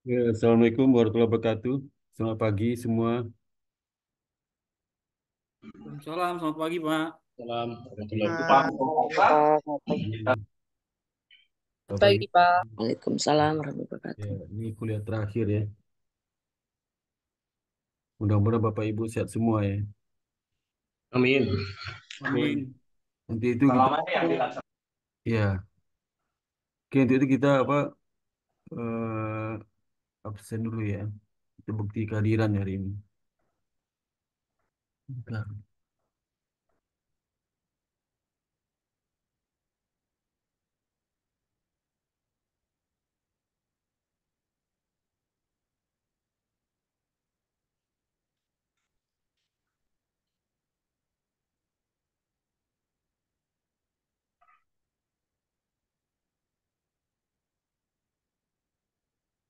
Ya, Assalamualaikum warahmatullahi wabarakatuh. Selamat pagi semua. Salam, selamat pagi Pak. Salam. Selamat pagi Pak. Waalaikumsalam warahmatullahi wabarakatuh. Ya, ini kuliah terakhir ya. Mudah-mudahan Bapak Ibu sehat semua ya. Amin. Amin. Nanti itu kita, ya. ya. Oke, nanti itu kita apa Uh, absen dulu ya. Itu bukti kehadiran hari ini. Bentar.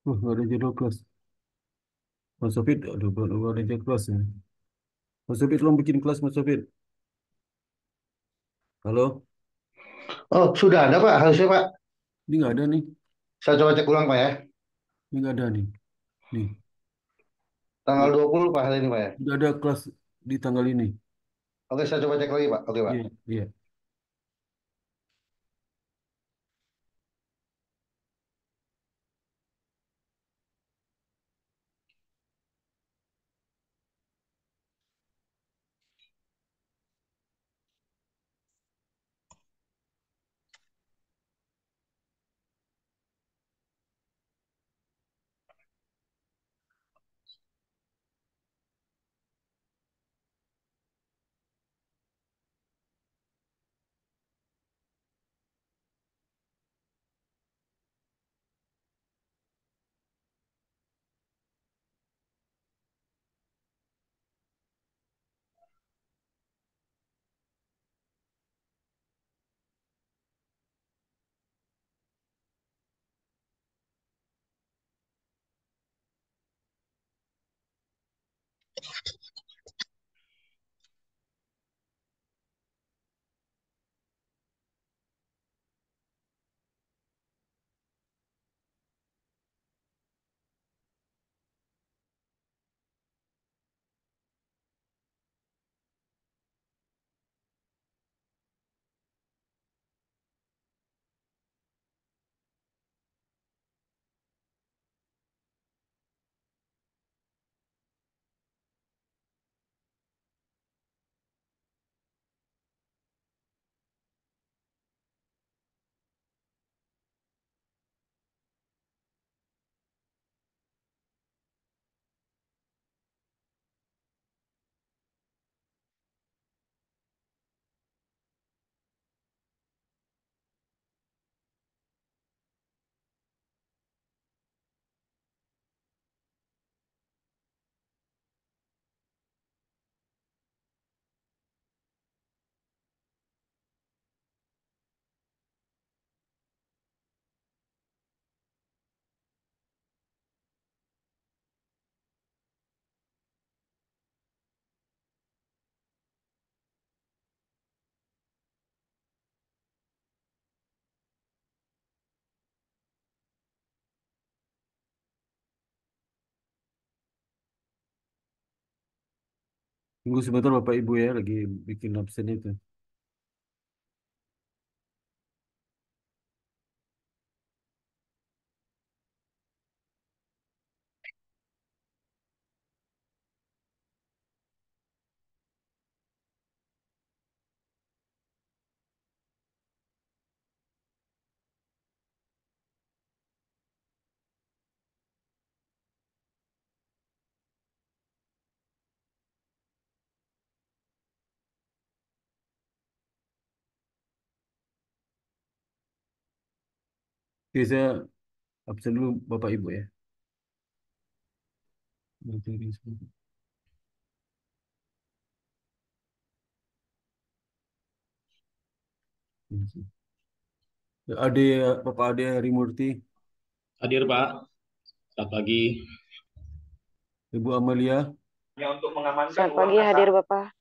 Oh, nggak ada jadwal kelas. Mas Sofit, aduh, nggak ada jadwal kelas ya. Mas Sofit, tolong bikin kelas Mas Sofit. Halo? Oh, sudah ada Pak, harusnya Pak. Ini nggak ada nih. Saya coba cek ulang Pak ya. Ini nggak ada nih. Nih. Tanggal dua puluh Pak hari ini Pak ya. Sudah ada kelas di tanggal ini. Oke, saya coba cek lagi Pak. Oke Pak. Iya, iya. Tunggu sebentar Bapak Ibu ya lagi bikin absen itu. Oke, saya absen dulu Bapak Ibu ya. Materi Ade Bapak Ade Rimurti. Hadir Pak. Selamat pagi. Ibu Amalia. Ya untuk mengamankan Selamat pagi hadir Bapak.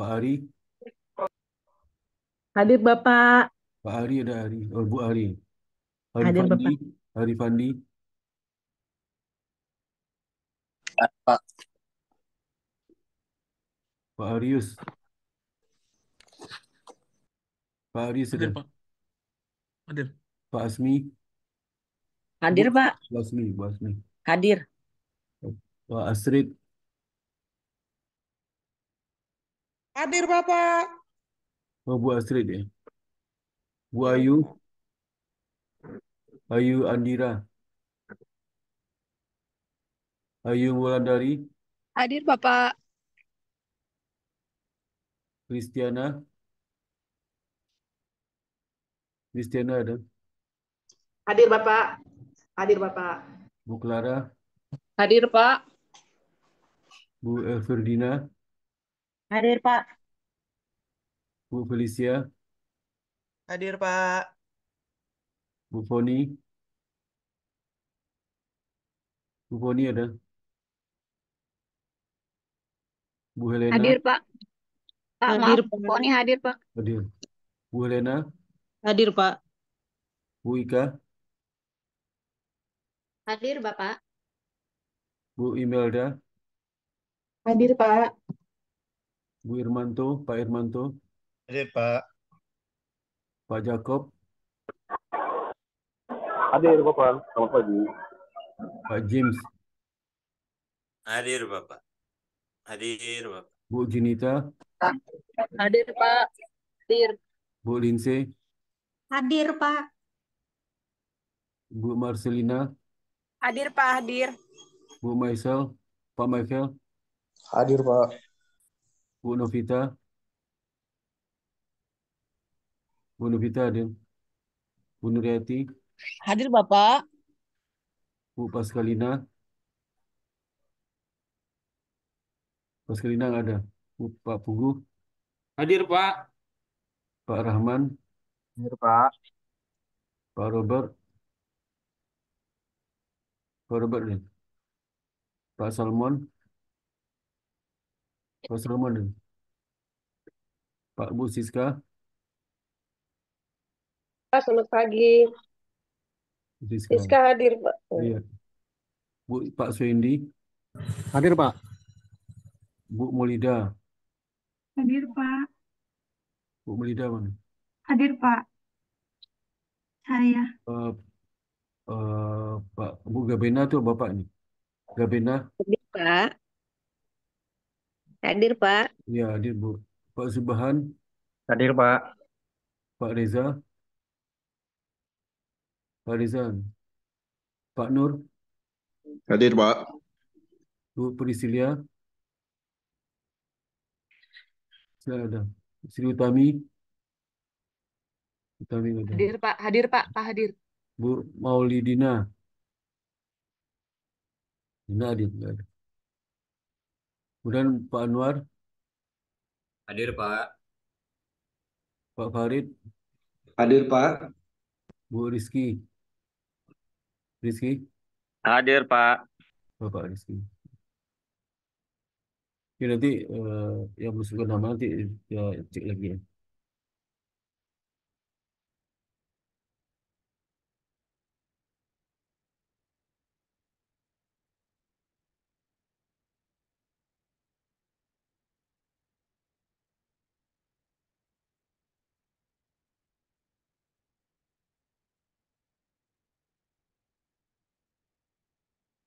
Pak Ari. Hadir Bapak. Pak Ari ada Ari, oh Bu Ari. Hari Ada Fandi, Bapak. Hari Fandi. Pak. Pak Arius, Pak Arius Hadir, ada. Pak. Hadir. Pak Asmi. Hadir, Bu, Pak. Asmi, Pak Asmi. Hadir. Pak Asrid. Hadir, Bapak. Oh, Bu Asrid ya. Bu Ayu. Ayu Andira. Ayu Wulandari. Hadir, Bapak. Kristiana. Kristiana ada. Hadir, Bapak. Hadir, Bapak. Bu Clara. Hadir, Pak. Bu Elferdina. Hadir, Pak. Bu Felicia. Hadir, Pak. Bu Foni. Bu Boni ada? Bu Helena? Hadir, Pak. Pak, hadir, maaf, Pak. Boni hadir, Pak. Hadir. Bu Helena? Hadir, Pak. Bu Ika? Hadir, Bapak. Bu Imelda? Hadir, Pak. Bu Irmanto, Pak Irmanto? Hadir, Pak. Pak Jakob? Hadir, Bapak. Selamat pagi. Pak James. Hadir Bapak. Hadir Bapak. Bu Jinita. Hadir Pak. Hadir. Bu Linse. Hadir Pak. Bu Marcelina. Hadir Pak, hadir. Bu Maisel. Pak Michael. Hadir Pak. Bu Novita. Bu Novita hadir. Bu Nuriati. Hadir Bapak. Bu Pascalina. Pascalina nggak ada. Bu, Pak Pugu. Hadir, Pak. Pak Rahman. Hadir, Pak. Pak Robert. Pak Robert nih. Pak Salmon. Pak Salmon nih. Pak Bu Siska. Pak, selamat pagi. Siska. hadir, Pak. Iya. iya. Bu Pak Suendi. Hadir, Pak. Bu Mulida. Hadir, Pak. Bu Mulida mana? Hadir, Pak. Saya. Uh, uh, Pak Bu Gabena tuh Bapak ini Gabena. Hadir, Pak. Hadir, Pak. Iya, hadir, Bu. Pak Subhan. Hadir, Pak. Pak Reza. Pak Rizal. Pak Nur. Hadir, Pak. Bu Prisilia. Saya ada. Sri Utami. Utami ada. Hadir, Pak. Hadir, Pak. Pak Hadir. Bu Maulidina. tidak hadir, ada. Kemudian Pak Anwar. Hadir, Pak. Pak Farid. Hadir, Pak. Bu Rizky. Rizky? Hadir, Pak. Bapak oh, Rizky. Ya, nanti uh, yang bersuka nama nanti ya cek lagi ya.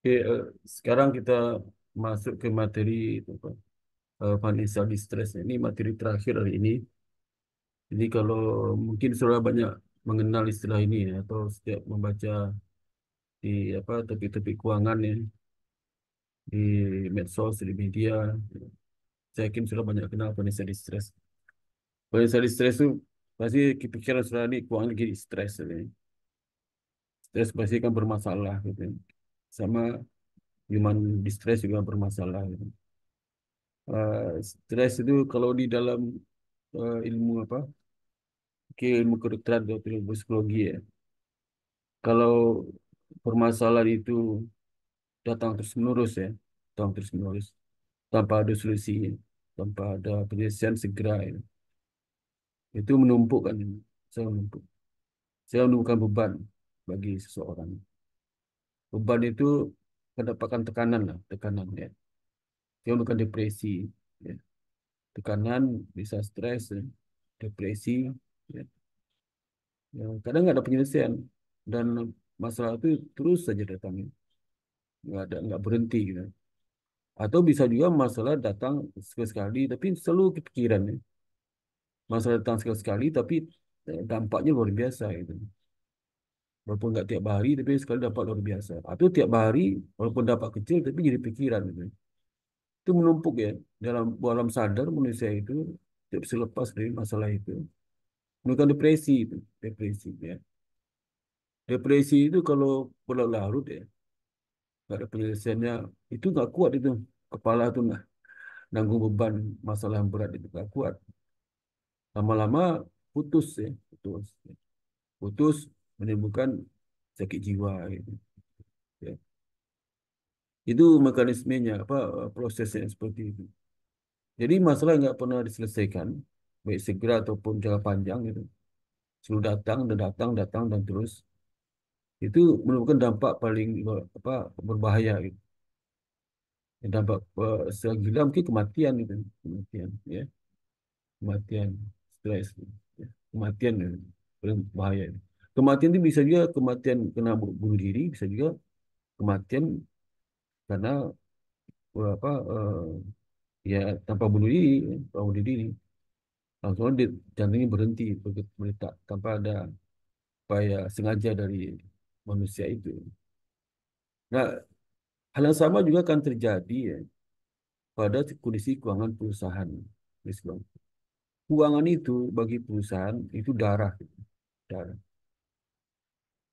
Oke, uh, sekarang kita masuk ke materi apa Pak. financial eh, Distress. Ini materi terakhir hari ini. Jadi kalau mungkin sudah banyak mengenal istilah ini ya, atau setiap membaca di apa tepi-tepi keuangan ya, di medsos, di media, ya. saya yakin sudah banyak kenal financial Distress. Financial Distress itu pasti kepikiran sudah ini keuangan lagi stres. Ya. Stres pasti kan bermasalah gitu. Ya sama human distress juga bermasalah gitu. uh, stress itu kalau di dalam uh, ilmu apa ke ilmu kedokteran atau ilmu psikologi ya kalau permasalahan itu datang terus menerus ya datang terus menerus tanpa ada solusi tanpa ada penyelesaian segera ya. itu menumpuk kan saya menumpuk saya menumpukan beban bagi seseorang beban itu mendapatkan tekanan lah tekanan ya dia bukan depresi ya. tekanan bisa stres ya. depresi ya. ya kadang nggak ada penyelesaian dan masalah itu terus saja datang ya. nggak ada nggak berhenti gitu atau bisa juga masalah datang sekali-sekali tapi selalu kepikiran ya. masalah datang sekali-sekali tapi eh, dampaknya luar biasa gitu Walaupun nggak tiap hari, tapi sekali dapat luar biasa. Atau tiap hari, walaupun dapat kecil, tapi jadi pikiran. Gitu. Itu menumpuk ya. Dalam alam sadar manusia itu tidak bisa lepas dari masalah itu. Menemukan depresi itu. Depresi ya. Depresi itu kalau berlarut ya. Nggak ada penyelesaiannya. Itu nggak kuat itu. Kepala itu nah, nanggung beban masalah yang berat itu nggak kuat. Lama-lama putus ya. Putus. Putus menimbulkan sakit jiwa gitu. ya. itu mekanismenya apa prosesnya seperti itu jadi masalah nggak pernah diselesaikan baik segera ataupun jangka panjang gitu selalu datang dan datang datang dan terus itu merupakan dampak paling apa berbahaya gitu dampak uh, eh, secara mungkin kematian gitu kematian ya kematian stres gitu, ya. kematian gitu. paling bahaya itu Kematian itu bisa juga kematian kena bunuh diri, bisa juga kematian karena eh, apa uh, ya tanpa bunuh diri, tanpa bunuh diri nah, langsung di, jantungnya berhenti berdetak tanpa ada upaya sengaja dari manusia itu. Nah, hal yang sama juga akan terjadi ya, pada kondisi keuangan perusahaan. misalnya Keuangan itu bagi perusahaan itu darah, darah.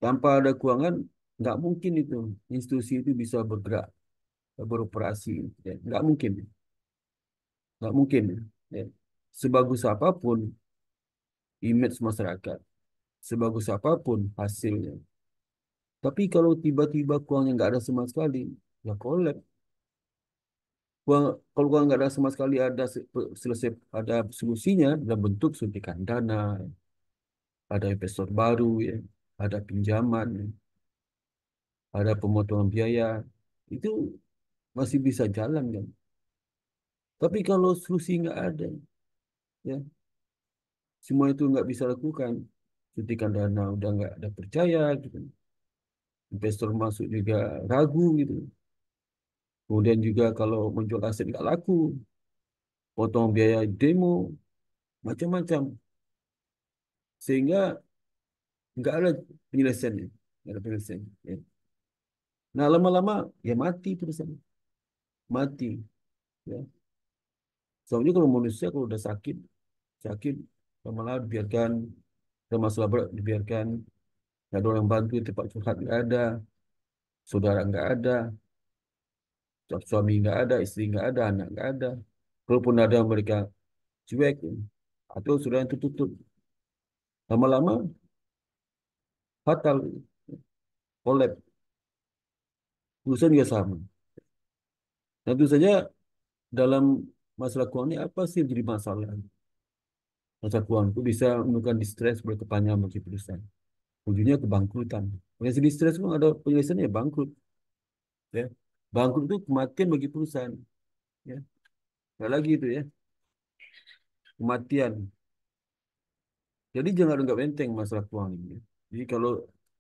Tanpa ada keuangan, nggak mungkin itu institusi itu bisa bergerak, beroperasi. Ya. Nggak mungkin. Nggak mungkin. Ya. Sebagus apapun image masyarakat, sebagus apapun hasilnya. Tapi kalau tiba-tiba keuangan nggak ada sama sekali, ya kolek Uang, kalau uang nggak ada sama sekali ada selesai ada solusinya dalam bentuk suntikan dana, ada investor baru ya ada pinjaman, ada pemotongan biaya, itu masih bisa jalan kan. Tapi kalau solusi nggak ada, ya semua itu nggak bisa lakukan. Ketika dana udah nggak ada percaya, gitu. investor masuk juga ragu gitu. Kemudian juga kalau menjual aset nggak laku, potong biaya demo, macam-macam. Sehingga Enggak ada penyelesaiannya. Enggak ada penyelesaiannya. Ya. Nah, lama-lama ya mati perusahaan. Mati. Ya. Soalnya kalau manusia kalau udah sakit, sakit lama-lama dibiarkan, ada masalah berat dibiarkan, nggak ada orang bantu, tempat curhat nggak ada, saudara nggak ada, suami nggak ada, istri nggak ada, anak nggak ada. Kalaupun ada mereka cuek ya. atau sudah yang tertutup. Lama-lama fatal, kolab Perusahaan juga sama. Nah, tentu saja dalam masalah keuangan ini apa sih yang jadi masalah? Masalah keuangan itu bisa menimbulkan distress berkepanjangan bagi perusahaan. Ujungnya kebangkrutan. Penyelesaian distress pun ada penyelesaiannya bangkrut. Ya. Bangkrut itu kematian bagi perusahaan. Ya. Gak lagi itu ya. Kematian. Jadi jangan anggap enteng masalah keuangan ini. Ya. Jadi kalau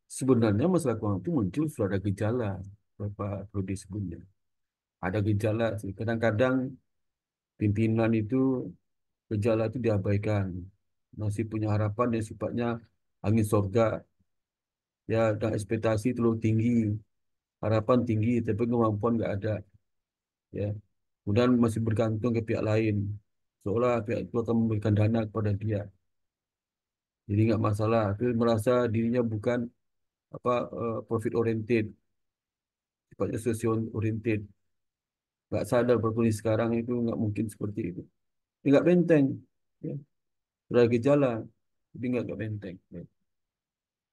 sebenarnya masalah keuangan itu muncul sudah ada gejala beberapa periode sebelumnya. Ada gejala sih. Kadang-kadang pimpinan itu gejala itu diabaikan. Masih punya harapan yang sifatnya angin sorga. Ya, dan ekspektasi terlalu tinggi. Harapan tinggi, tapi kemampuan nggak ada. Ya, Kemudian masih bergantung ke pihak lain. Seolah pihak itu akan memberikan dana kepada dia jadi nggak masalah tapi merasa dirinya bukan apa uh, profit oriented sifatnya sosial oriented nggak sadar berkuli sekarang itu nggak mungkin seperti itu nggak benteng ya. sudah gejala jadi nggak nggak benteng ya.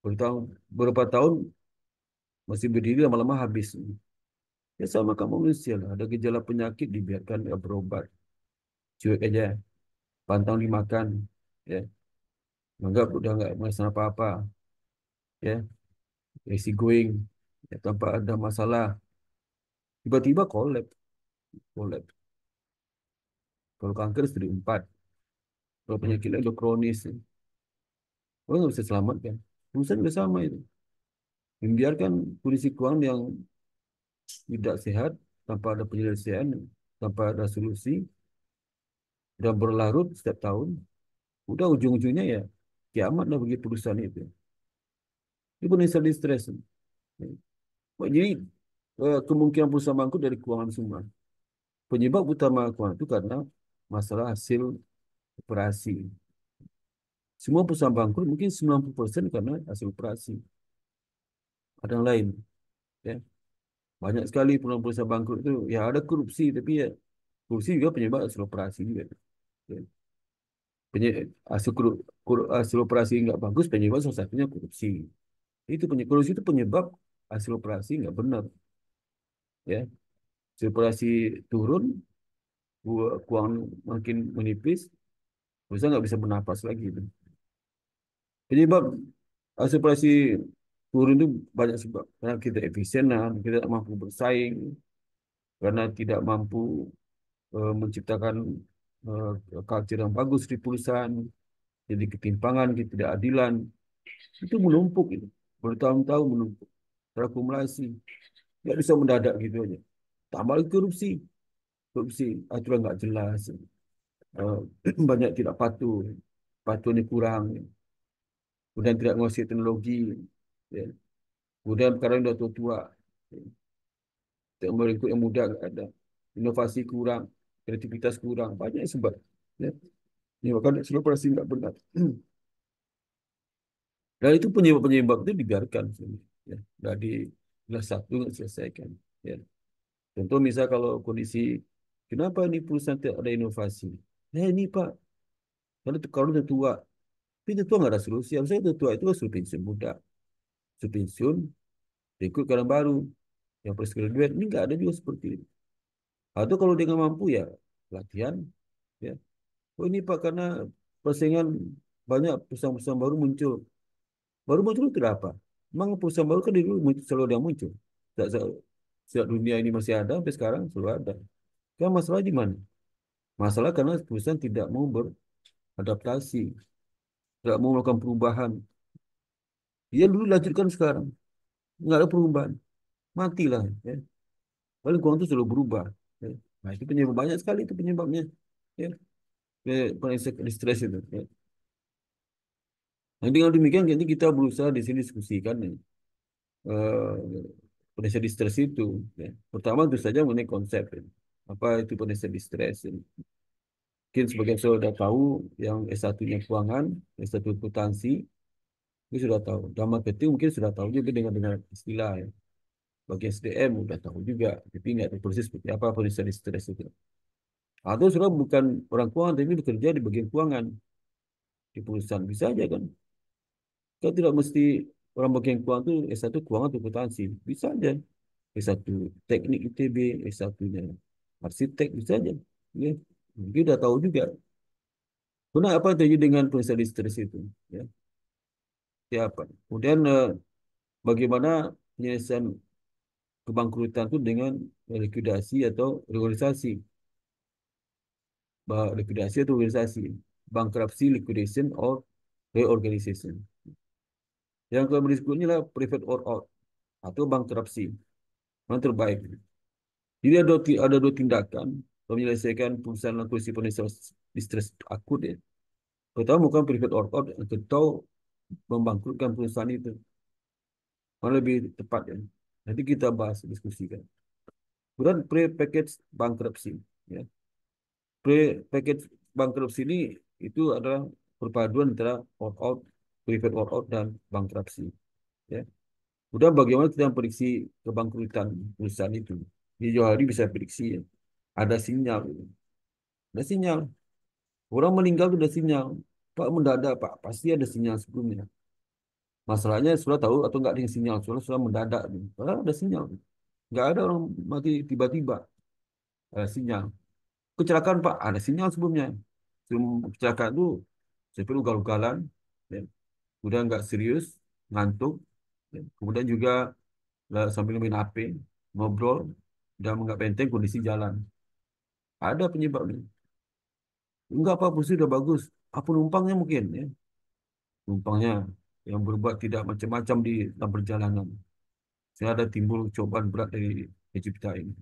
bertahun berapa tahun masih berdiri lama-lama habis ya sama kamu manusia lah ada gejala penyakit dibiarkan ya berobat cuek aja pantang dimakan ya Menganggap udah nggak merasa apa-apa. Ya, easy going, ya, tanpa ada masalah. Tiba-tiba -tiba Collab. Kalau kanker istri empat, Kalau penyakit lain udah kronis. Ya. Orang oh, nggak bisa selamatkan. Perusahaan juga sama itu. Membiarkan kondisi keuangan yang tidak sehat, tanpa ada penyelesaian, tanpa ada solusi, dan berlarut setiap tahun, udah ujung-ujungnya ya kiamat lah bagi perusahaan itu. Dia pun install stress. Jadi eh, kemungkinan perusahaan bangkrut dari keuangan semua. Penyebab utama keuangan itu karena masalah hasil operasi. Semua perusahaan bangkrut mungkin 90% karena hasil operasi. Ada yang lain. Ya. Banyak sekali perusahaan-perusahaan bangkrut itu ya ada korupsi tapi ya korupsi juga penyebab hasil operasi juga. Ya. Penye hasil korupsi Eh, hasil operasi nggak bagus penyebab salah satunya korupsi itu penyebab korupsi itu penyebab hasil operasi nggak benar ya hasil operasi turun uang makin menipis bisa nggak bisa bernapas lagi penyebab hasil operasi turun itu banyak sebab karena kita efisien kita tidak mampu bersaing karena tidak mampu uh, menciptakan uh, culture yang bagus di perusahaan jadi ketimpangan, tidak adilan, itu menumpuk itu bertahun-tahun menumpuk terakumulasi tidak bisa mendadak gitu aja tambah lagi korupsi korupsi aturan tidak jelas eh, banyak tidak patuh ini kurang kemudian tidak menguasai teknologi ya. kemudian perkara yang tua tua tidak yang muda ada inovasi kurang kreativitas kurang banyak sebab ya. Ini bahkan pasti nggak benar. Dan itu penyebab-penyebab itu dibiarkan. Ya. Nggak di kelas satu nggak selesaikan. Ya. Contoh misal kalau kondisi, kenapa ini perusahaan tidak ada inovasi? Nah ini Pak, kalau kalau udah tua, tapi udah tua nggak ada solusi. Saya itu tua itu harus pensiun muda. Sudah pensiun, ikut orang baru. Yang fresh graduate, ini nggak ada juga seperti ini. Atau kalau dia nggak mampu ya latihan, Oh ini Pak karena persaingan banyak perusahaan-perusahaan baru muncul. Baru muncul itu apa? Memang perusahaan baru kan dulu selalu ada yang muncul. Sejak, sejak dunia ini masih ada sampai sekarang selalu ada. Kan masalah di mana? Masalah karena perusahaan tidak mau beradaptasi, tidak mau melakukan perubahan. Dia dulu lanjutkan sekarang, Tidak ada perubahan, matilah. Ya. Paling kurang itu selalu berubah. Ya. Nah, itu penyebab banyak sekali itu penyebabnya. Ya stres itu. Ya. Nah, dengan demikian nanti kita berusaha di sini diskusikan ya. uh, eh, potensi distress itu. Ya. Pertama itu saja mengenai konsep ya. apa itu potensi distress. Ya. Mungkin sebagian iya. sudah tahu yang S1-nya keuangan, S1 akuntansi itu sudah tahu. Dalam marketing mungkin sudah tahu juga dengan dengan istilah ya. Bagi SDM sudah tahu juga, tapi nggak tahu persis seperti apa potensi distress itu. Atau saudara bukan orang keuangan, tapi bekerja di bagian keuangan. Di perusahaan, bisa aja kan. Kita tidak mesti orang bagian keuangan itu S1 keuangan atau akuntansi. Bisa aja. S1 teknik ITB, S1-nya arsitek, bisa aja. Ya. mungkin udah tahu juga. Kemudian apa yang terjadi dengan perusahaan listrik itu? Ya. Siapa? Ya, Kemudian eh, bagaimana penyelesaian kebangkrutan itu dengan likuidasi atau reorganisasi? likuidasi atau organisasi bankruptcy liquidation or reorganization yang kedua berikutnya adalah private or out atau bankruptcy yang terbaik jadi ada dua, ada dua tindakan untuk menyelesaikan perusahaan dalam kondisi financial distress akut ya. Pertama bukan private or out atau membangkrutkan perusahaan itu. Mana lebih tepat ya. Nanti kita bahas diskusikan. Kemudian pre-package bankruptcy ya. Pre package bankruptcy ini itu adalah perpaduan antara workout, private workout dan bankruptcy Ya. Udah bagaimana kita prediksi kebangkrutan perusahaan itu? Di jauh hari bisa prediksi ya. Ada sinyal. Gitu. Ada sinyal. Orang meninggal itu ada sinyal. Pak mendadak Pak, pasti ada sinyal sebelumnya. Masalahnya sudah tahu atau nggak ada sinyal, sudah sudah mendadak. Gitu. Padahal ada sinyal. Gitu. Nggak ada orang mati tiba-tiba. Ada sinyal kecelakaan Pak, ada sinyal sebelumnya. Sebelum kecelakaan itu saya perlu ugal-ugalan, ya. kemudian nggak serius, ngantuk, ya. kemudian juga lah, sambil main HP, ngobrol, dan nggak penting kondisi jalan. Ada penyebabnya. Enggak apa posisi sudah bagus. Apa numpangnya mungkin ya. Numpangnya yang berbuat tidak macam-macam di dalam perjalanan. Saya ada timbul cobaan berat dari Ejipta ini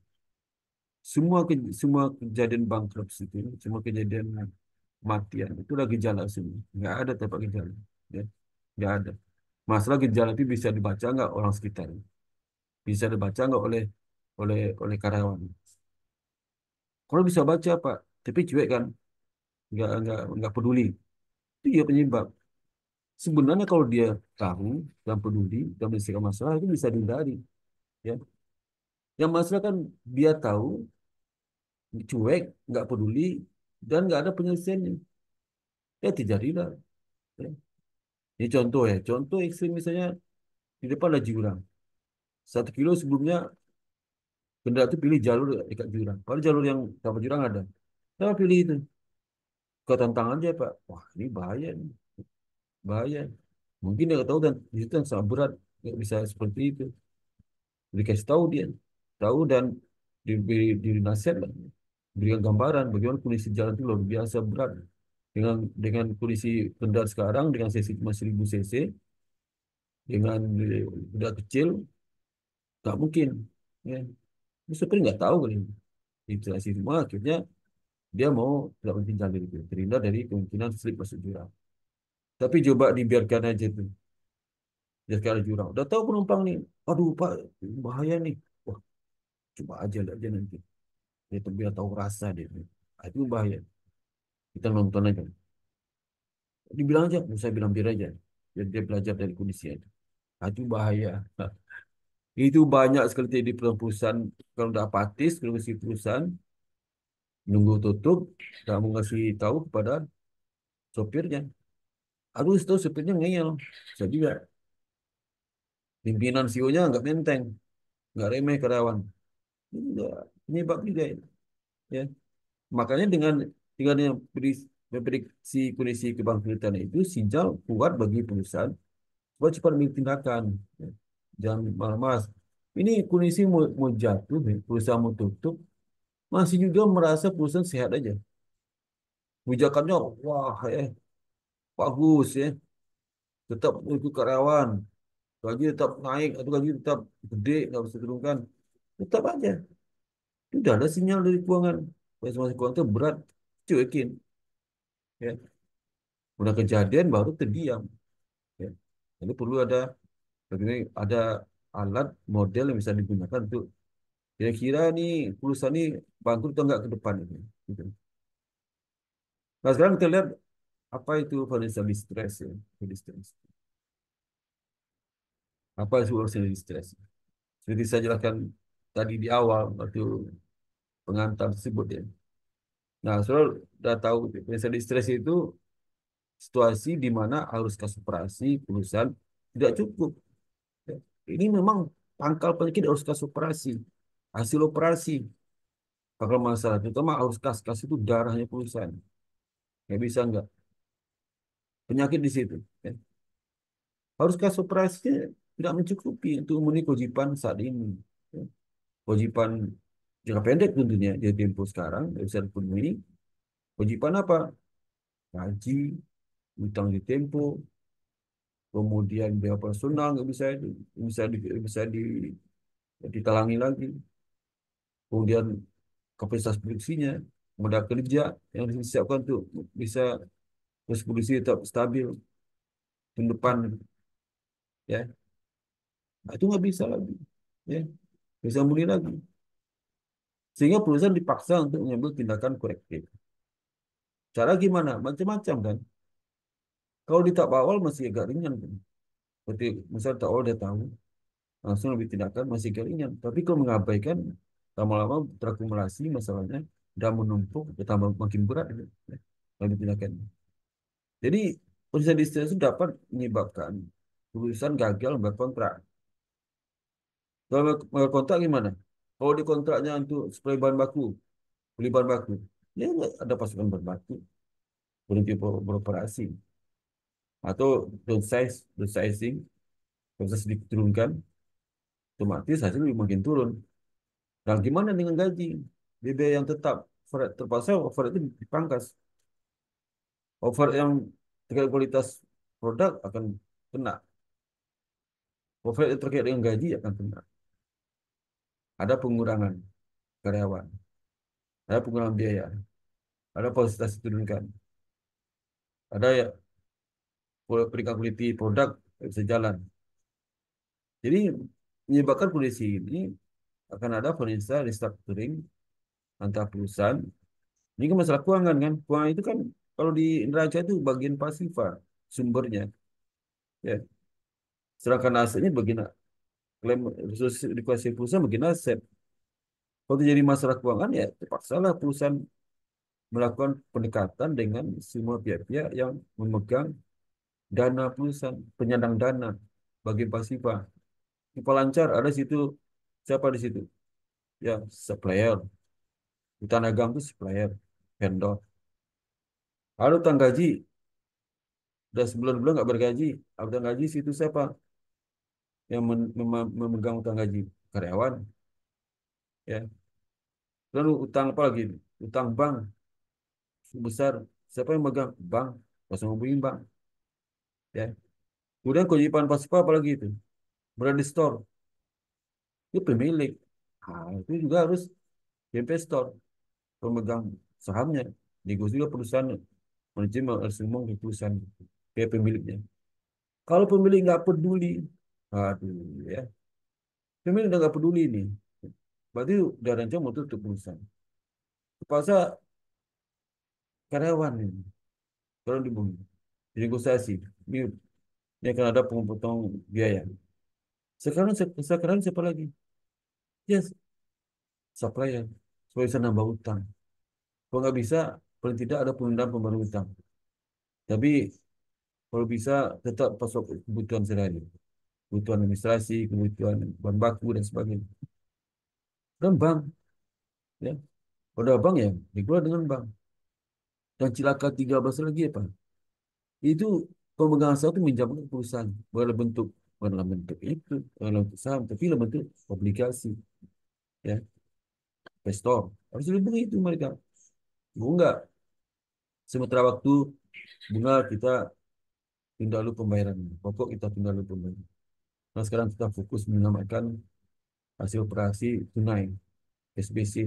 semua ke, semua kejadian bankruptcy itu, semua kejadian kematian lagi gejala semua. Nggak ada tempat gejala. Ya. Nggak ada. Masalah gejala itu bisa dibaca nggak orang sekitar. Bisa dibaca nggak oleh oleh oleh karyawan. Kalau bisa baca Pak, tapi cuek kan, nggak nggak nggak peduli. Itu ya penyebab. Sebenarnya kalau dia tahu dan peduli dan menyelesaikan masalah itu bisa dihindari. Ya, yang masalah kan dia tahu, cuek, nggak peduli, dan nggak ada penyelesaiannya. Ya terjadilah. Ya. Ini contoh ya, contoh ekstrim misalnya di depan ada jurang. Satu kilo sebelumnya kendaraan itu pilih jalur dekat jurang. Padahal jalur yang tanpa jurang ada. Kenapa pilih itu? Kau tantangan aja Pak. Wah ini bahaya nih. Bahaya. Mungkin dia tahu dan itu yang sangat berat. Nggak bisa seperti itu. Dikasih tahu dia tahu dan diberi, di nasihat berikan gambaran bagaimana kondisi jalan itu luar biasa berat dengan dengan kondisi kendaraan sekarang dengan sesi cuma 1000 cc dengan udah kecil nggak mungkin ya supir nggak tahu ini. itu semua akhirnya dia mau tidak mungkin jalan itu terhindar dari kemungkinan slip masuk jurang tapi coba dibiarkan aja tuh biarkan jurang udah tahu penumpang nih aduh pak bahaya nih coba aja lihat aja nanti dia tuh biar tahu rasa dia nah, itu bahaya kita nonton aja dibilang aja saya bilang biar aja biar dia belajar dari kondisi itu nah, itu bahaya itu banyak sekali di perusahaan kalau udah apatis kalau si perusahaan nunggu tutup nggak mau ngasih tahu kepada sopirnya aku tahu sopirnya ngeyel saya juga pimpinan CEO-nya nggak menteng nggak remeh karyawan ini juga penyebab juga ini. Ya. ya. Makanya dengan dengan yang memprediksi kondisi kebangkitan itu sinyal kuat bagi perusahaan buat cepat ambil tindakan. Ya. Jangan malas Ini kondisi mau, mau jatuh, ya. perusahaan mau tutup, masih juga merasa perusahaan sehat aja. Kebijakannya, wah ya, bagus ya. Tetap untuk karyawan, gaji tetap naik atau gaji tetap gede, nggak bisa turunkan. Tetap aja. Sudah ada sinyal dari keuangan. Masing-masing keuangan itu berat. Cuekin. Ya. Udah kejadian baru terdiam. Ya. Jadi perlu ada begini ada alat model yang bisa digunakan untuk kira-kira nih perusahaan ini bangkrut atau enggak ke depan ini. Gitu. Nah sekarang kita lihat apa itu financial distress ya, financial distress. Apa itu financial distress? Jadi saya jelaskan tadi di awal waktu pengantar tersebut ya. Nah, saudara sudah tahu pensiun distress itu situasi di mana arus operasi perusahaan tidak cukup. Ini memang pangkal penyakit arus kas operasi, hasil operasi. Pangkal masalah, terutama arus kas, kas itu darahnya perusahaan. Ya bisa enggak? Penyakit di situ. Ya. Arus kas operasi tidak mencukupi untuk memenuhi kewajiban saat ini. Kewajiban jangka pendek tentunya di tempo sekarang saat pun ini. Kewajiban apa? Gaji, utang di tempo, kemudian biaya personal nggak bisa bisa bisa di ditalangi lagi. Kemudian kapasitas produksinya, modal kerja yang disiapkan untuk bisa terus produksi tetap stabil ke depan ya nah, itu nggak bisa lagi ya bisa mulai lagi. Sehingga perusahaan dipaksa untuk mengambil tindakan korektif. Cara gimana? Macam-macam kan. Kalau di tahap awal masih agak ringan. Kan? Seperti misal tak awal dia tahu, langsung lebih tindakan masih agak ringan. Tapi kalau mengabaikan, lama-lama terakumulasi masalahnya dan menumpuk, bertambah makin berat. Kan? Lebih tindakan. Jadi, perusahaan distress itu dapat menyebabkan perusahaan gagal membuat kontrak kalau kontrak gimana? Kalau di kontraknya untuk spray bahan baku, beli bahan baku, dia ya, nggak ada pasukan bahan baku. Berhenti beroperasi. Atau downsize, downsizing, proses diturunkan, otomatis hasil makin turun. Dan nah, gimana dengan gaji? Biaya yang tetap, overhead terpaksa overhead itu dipangkas. Overhead yang terkait kualitas produk akan kena. Overhead yang terkait dengan gaji akan kena ada pengurangan karyawan, ada pengurangan biaya, ada kualitas diturunkan, ada ya peringkat produk bisa jalan. Jadi menyebabkan kondisi ini akan ada financial restructuring antar perusahaan. Ini kan masalah keuangan kan, keuangan itu kan kalau di neraca itu bagian pasifa sumbernya, ya. Sedangkan asetnya bagian klaim dikuasai perusahaan bagi aset. Kalau terjadi masalah keuangan ya terpaksalah perusahaan melakukan pendekatan dengan semua pihak-pihak yang memegang dana perusahaan, penyandang dana bagi pasifa. Tipe lancar ada situ siapa di situ? Ya supplier. Hutan agam itu supplier, vendor. Ada utang gaji, udah sebulan bulan nggak bergaji, utang gaji situ siapa? yang memegang utang gaji karyawan ya lalu utang apa lagi utang bank besar siapa yang megang bank langsung hubungin bank ya kemudian kewajiban apa apalagi itu berada di store itu pemilik nah, itu juga harus investor pemegang sahamnya Digus juga perusahaan manajemen harus ngomong perusahaan kayak pemiliknya kalau pemilik nggak peduli Aduh, ya. Cuma udah gak peduli ini. Berarti udah rencang mau tutup perusahaan. Terpaksa karyawan ini. Kalau dibunuh. Negosiasi. Ini, ini akan ada pemotong biaya. Sekarang, sekarang siapa lagi? Yes. Supplier. Supaya bisa nambah utang. Kalau nggak bisa, paling tidak ada penundaan pembayaran utang. Tapi kalau bisa tetap pasok kebutuhan sehari-hari kebutuhan administrasi, kebutuhan bahan baku dan sebagainya. Dan bank, ya, pada ada bank ya dikelola dengan bank. Dan cilaka 13 lagi apa? Ya, itu pemegang saham itu menjamin perusahaan bukan dalam bentuk bukan dalam bentuk itu bukan dalam bentuk saham tapi dalam bentuk obligasi ya investor harus dilindungi itu mereka mau enggak sementara waktu bunga kita tunda dulu pembayaran pokok kita tunda dulu pembayaran Nah, sekarang kita fokus menyelamatkan hasil operasi tunai, SBC.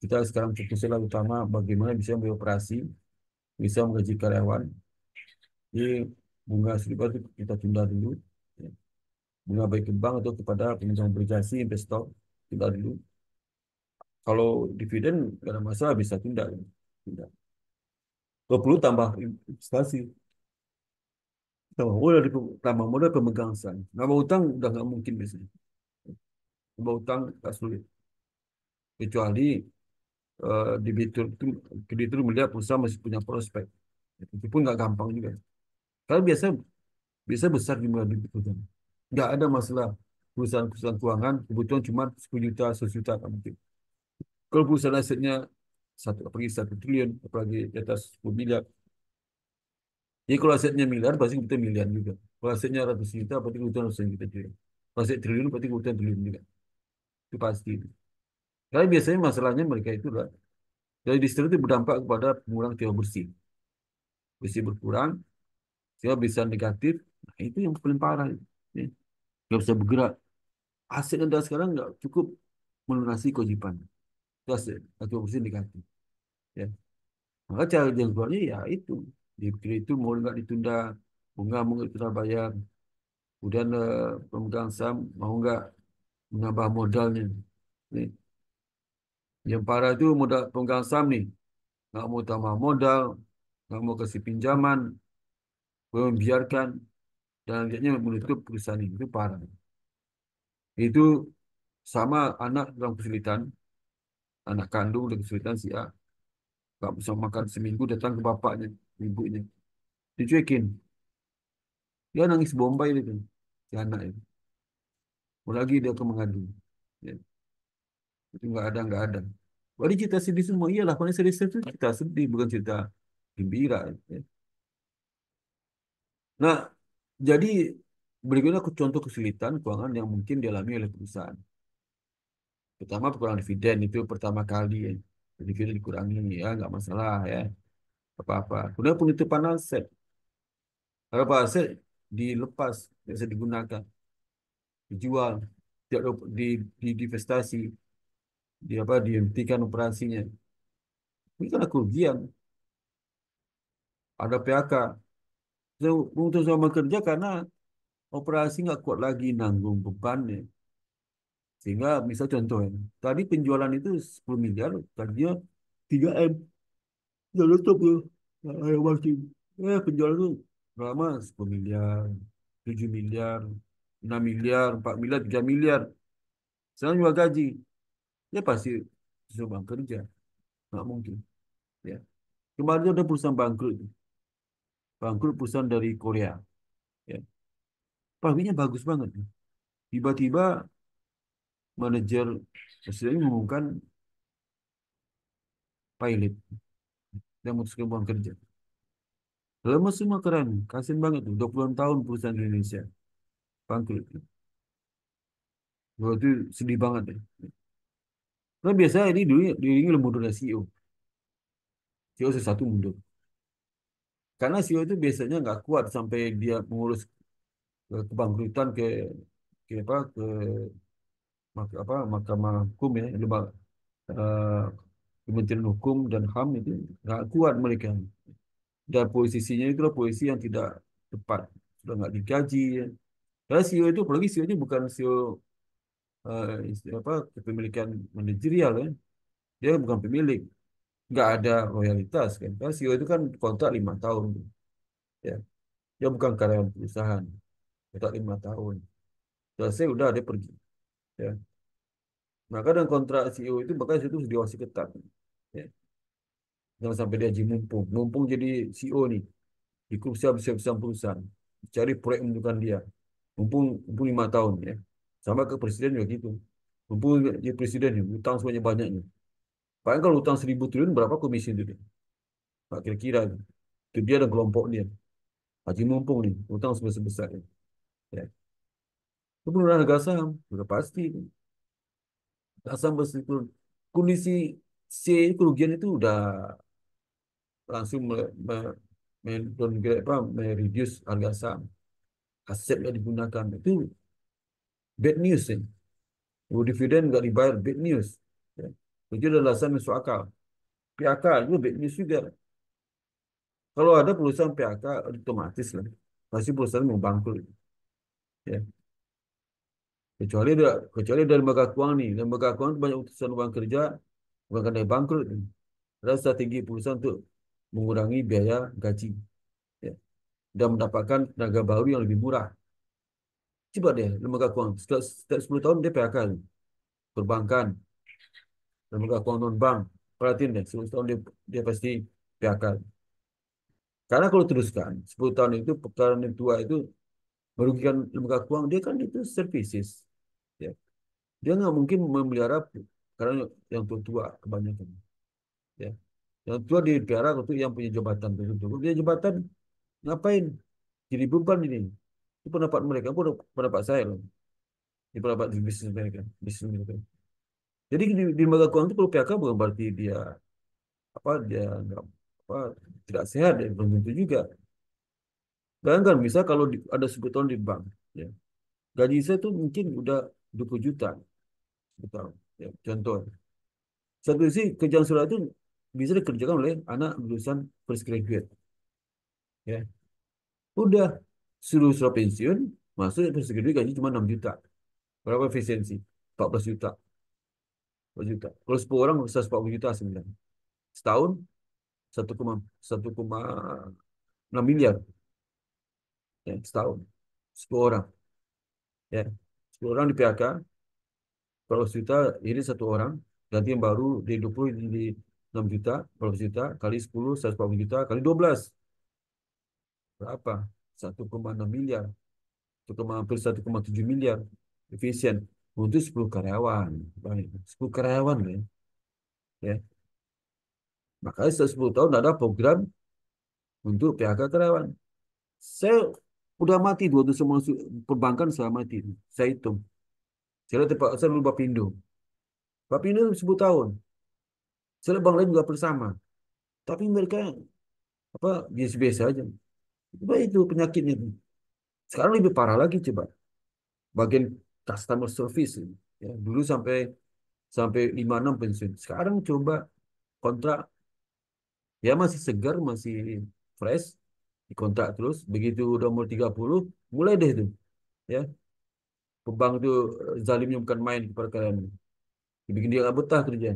Kita sekarang fokuslah utama bagaimana bisa beroperasi, bisa menggaji karyawan. Jadi bunga seribu itu kita tunda dulu. Ya. Bunga baik ke bank atau kepada peminjam obligasi investor, tunda dulu. Kalau dividen, karena masalah, bisa tunda. Ya. tunda. 20 tambah investasi. Tambah modal, tambah modal pemegang saham. Nambah utang udah nggak mungkin biasanya. Nambah utang tak sulit. Kecuali uh, debitur itu, kreditur melihat perusahaan masih punya prospek. Itu pun nggak gampang juga. Kalau biasa, biasa besar jumlah debiturnya. Nggak ada masalah perusahaan-perusahaan keuangan kebutuhan cuma 10 juta, 100 juta mungkin. Kalau perusahaan asetnya satu apalagi satu triliun, apalagi di atas 10 miliar, jadi kalau asetnya miliar, pasti kebutuhan miliar juga. Kalau asetnya ratus juta, berarti kebutuhan ratus juta juga. Kalau aset triliun, berarti kebutuhan triliun juga. Itu pasti. Karena biasanya masalahnya mereka itu adalah dari distro itu berdampak kepada pengurangan tiwa bersih. Bersih berkurang, tiwa bisa negatif. Nah, itu yang paling parah. Ya. Gak bisa bergerak. Aset anda sekarang nggak cukup melunasi kewajiban. Itu aset, tiwa bersih negatif. Ya. Maka cara yang keluarnya ya itu. Dipikir itu mau nggak ditunda, bunga mungkin kita bayar. Kemudian uh, pemegang saham mau nggak menambah modalnya. Nih. Yang parah itu modal pemegang saham nih. Nggak mau tambah modal, nggak mau kasih pinjaman, membiarkan, dan akhirnya menutup perusahaan ini. Itu parah. Itu sama anak dalam kesulitan, anak kandung dalam kesulitan si A. Nggak bisa makan seminggu datang ke bapaknya ibunya dicuekin dia nangis bombay itu si anak itu lagi dia ke mengadu ya. itu nggak ada nggak ada Wali cerita sedih semua iyalah kalau sedih itu cerita sedih bukan cerita gembira ya. nah jadi berikutnya contoh kesulitan keuangan yang mungkin dialami oleh perusahaan pertama kekurangan dividen itu pertama kali ya. dividen dikurangi ya nggak masalah ya apa-apa. Kemudian penitipan aset. Apa aset dilepas, tidak bisa digunakan. Dijual, tidak di, di divestasi, di apa dihentikan operasinya. Ini karena kerugian. Ada PHK. Untuk sama kerja karena operasi nggak kuat lagi nanggung bebannya. Sehingga misal contohnya, tadi penjualan itu 10 miliar, tadinya 3M. Sudah tutup Ayo bang, eh, penjualan itu berapa? 10 miliar, 7 miliar, 6 miliar, 4 miliar, 3 miliar. Sekarang juga gaji. Ya pasti susah bang kerja. Nggak mungkin. Ya. Kemarin ada perusahaan bangkrut. Bangkrut perusahaan dari Korea. Ya. Pabriknya bagus banget. Tiba-tiba manajer presidennya mengumumkan pilot dan memutuskan buang kerja. Lemes semua keren, kasihan banget tuh, 20 tahun perusahaan di Indonesia. Bangkrut. Waktu sedih banget. ya. Kan biasa ini dulu dirinya ini mundur dari CEO. CEO sesatu mundur. Karena CEO itu biasanya nggak kuat sampai dia mengurus ke kebangkrutan ke ke apa ke apa mahkamah hukum ya lembaga uh, eh, Kementerian Hukum dan HAM itu nggak kuat mereka. Dan posisinya itu adalah posisi yang tidak tepat, sudah nggak dikaji. Karena CEO itu apalagi CEO nya bukan CEO uh, eh, apa kepemilikan manajerial Ya. Dia bukan pemilik. Nggak ada loyalitas kan. Karena CEO itu kan kontrak lima tahun. Ya. Dia bukan karyawan perusahaan. Kontrak lima tahun. Selesai sudah dia pergi. Ya maka dengan kontrak CEO itu bahkan situ diawasi ketat. Ya. Jangan sampai dia jadi mumpung. Mumpung jadi CEO nih. kursi besar-besar perusahaan. Cari proyek menunjukkan dia. Mumpung, mumpung lima tahun ya. Sama ke presiden juga gitu. Mumpung jadi presiden utang semuanya banyak banyaknya Paling kalau utang seribu triliun berapa komisi itu dia? Pak kira-kira. Itu dia dan kelompok dia. Haji mumpung nih. utang sebesar-besar. Ya. ya. Itu penurunan harga saham. Sudah pasti asam siklon kondisi C kerugian itu udah langsung me, me, me, apa reduce harga saham aset yang digunakan itu bad news ya. Kalau dividen nggak dibayar bad news ya. itu adalah alasan masuk akal PAK itu bad news juga kalau ada perusahaan PAK otomatis lah pasti perusahaan mau bangkrut ya Kecuali ada kecuali ada lembaga keuangan nih. Lembaga keuangan banyak utusan orang kerja bukan kena bangkrut. Ada strategi perusahaan untuk mengurangi biaya gaji ya. dan mendapatkan tenaga baru yang lebih murah. Coba deh lembaga keuangan setiap, setiap 10 tahun dia PHK perbankan lembaga keuangan non bank perhatiin deh 10 tahun dia, dia pasti PHK karena kalau teruskan 10 tahun itu pekerjaan yang tua itu merugikan lembaga keuangan dia kan itu services dia nggak mungkin memelihara karena yang tua-tua kebanyakan. Ya. Yang tua dipelihara untuk yang punya jabatan. Kalau punya jabatan, ngapain? Jadi beban ini. Itu pendapat mereka, pun pendapat saya loh. Ini pendapat di bisnis mereka. Bisnis mereka. Jadi di, di lembaga keuangan itu kalau PHK bukan berarti dia apa dia nggak apa tidak sehat ya belum tentu juga. Bayangkan bisa kalau di, ada sebutan di bank, ya. gaji saya tuh mungkin udah 20 juta. Gitu. Ya, contoh. Satu sisi kerjaan surat itu bisa dikerjakan oleh anak lulusan first graduate. Ya. Udah suruh surat pensiun, masuk first graduate gaji cuma 6 juta. Berapa efisiensi? 14 juta. 14 juta. Kalau 10 orang bisa 40 juta sebenarnya. Setahun 1,6 miliar. Ya, setahun. 10 orang. Ya. 10 orang di PHK, kalau juta ini satu orang, Nanti yang baru di 20 jadi 6 juta, 12 juta, kali 10, 140 juta, kali 12. Berapa? 1,6 miliar. 1, hampir 1,7 miliar. Efisien. Untuk 10 karyawan. Baik. 10 karyawan. Ya. ya. Makanya setelah 10 tahun ada program untuk PHK karyawan. Saya udah mati dua semua perbankan selama mati. Saya hitung tempat saya dulu Bapindo. pindu sebut tahun. Saya bang lain juga bersama. Tapi mereka apa biasa-biasa aja. Coba itu penyakitnya. Sekarang lebih parah lagi coba. Bagian customer service. Ya, dulu sampai sampai 5-6 pensiun. Sekarang coba kontrak ya masih segar, masih fresh, kontrak terus. Begitu udah umur 30, mulai deh itu. Ya, Pembang tu eh, zalimnya bukan main kepada kalian. Dibikin dia tak betah kerja.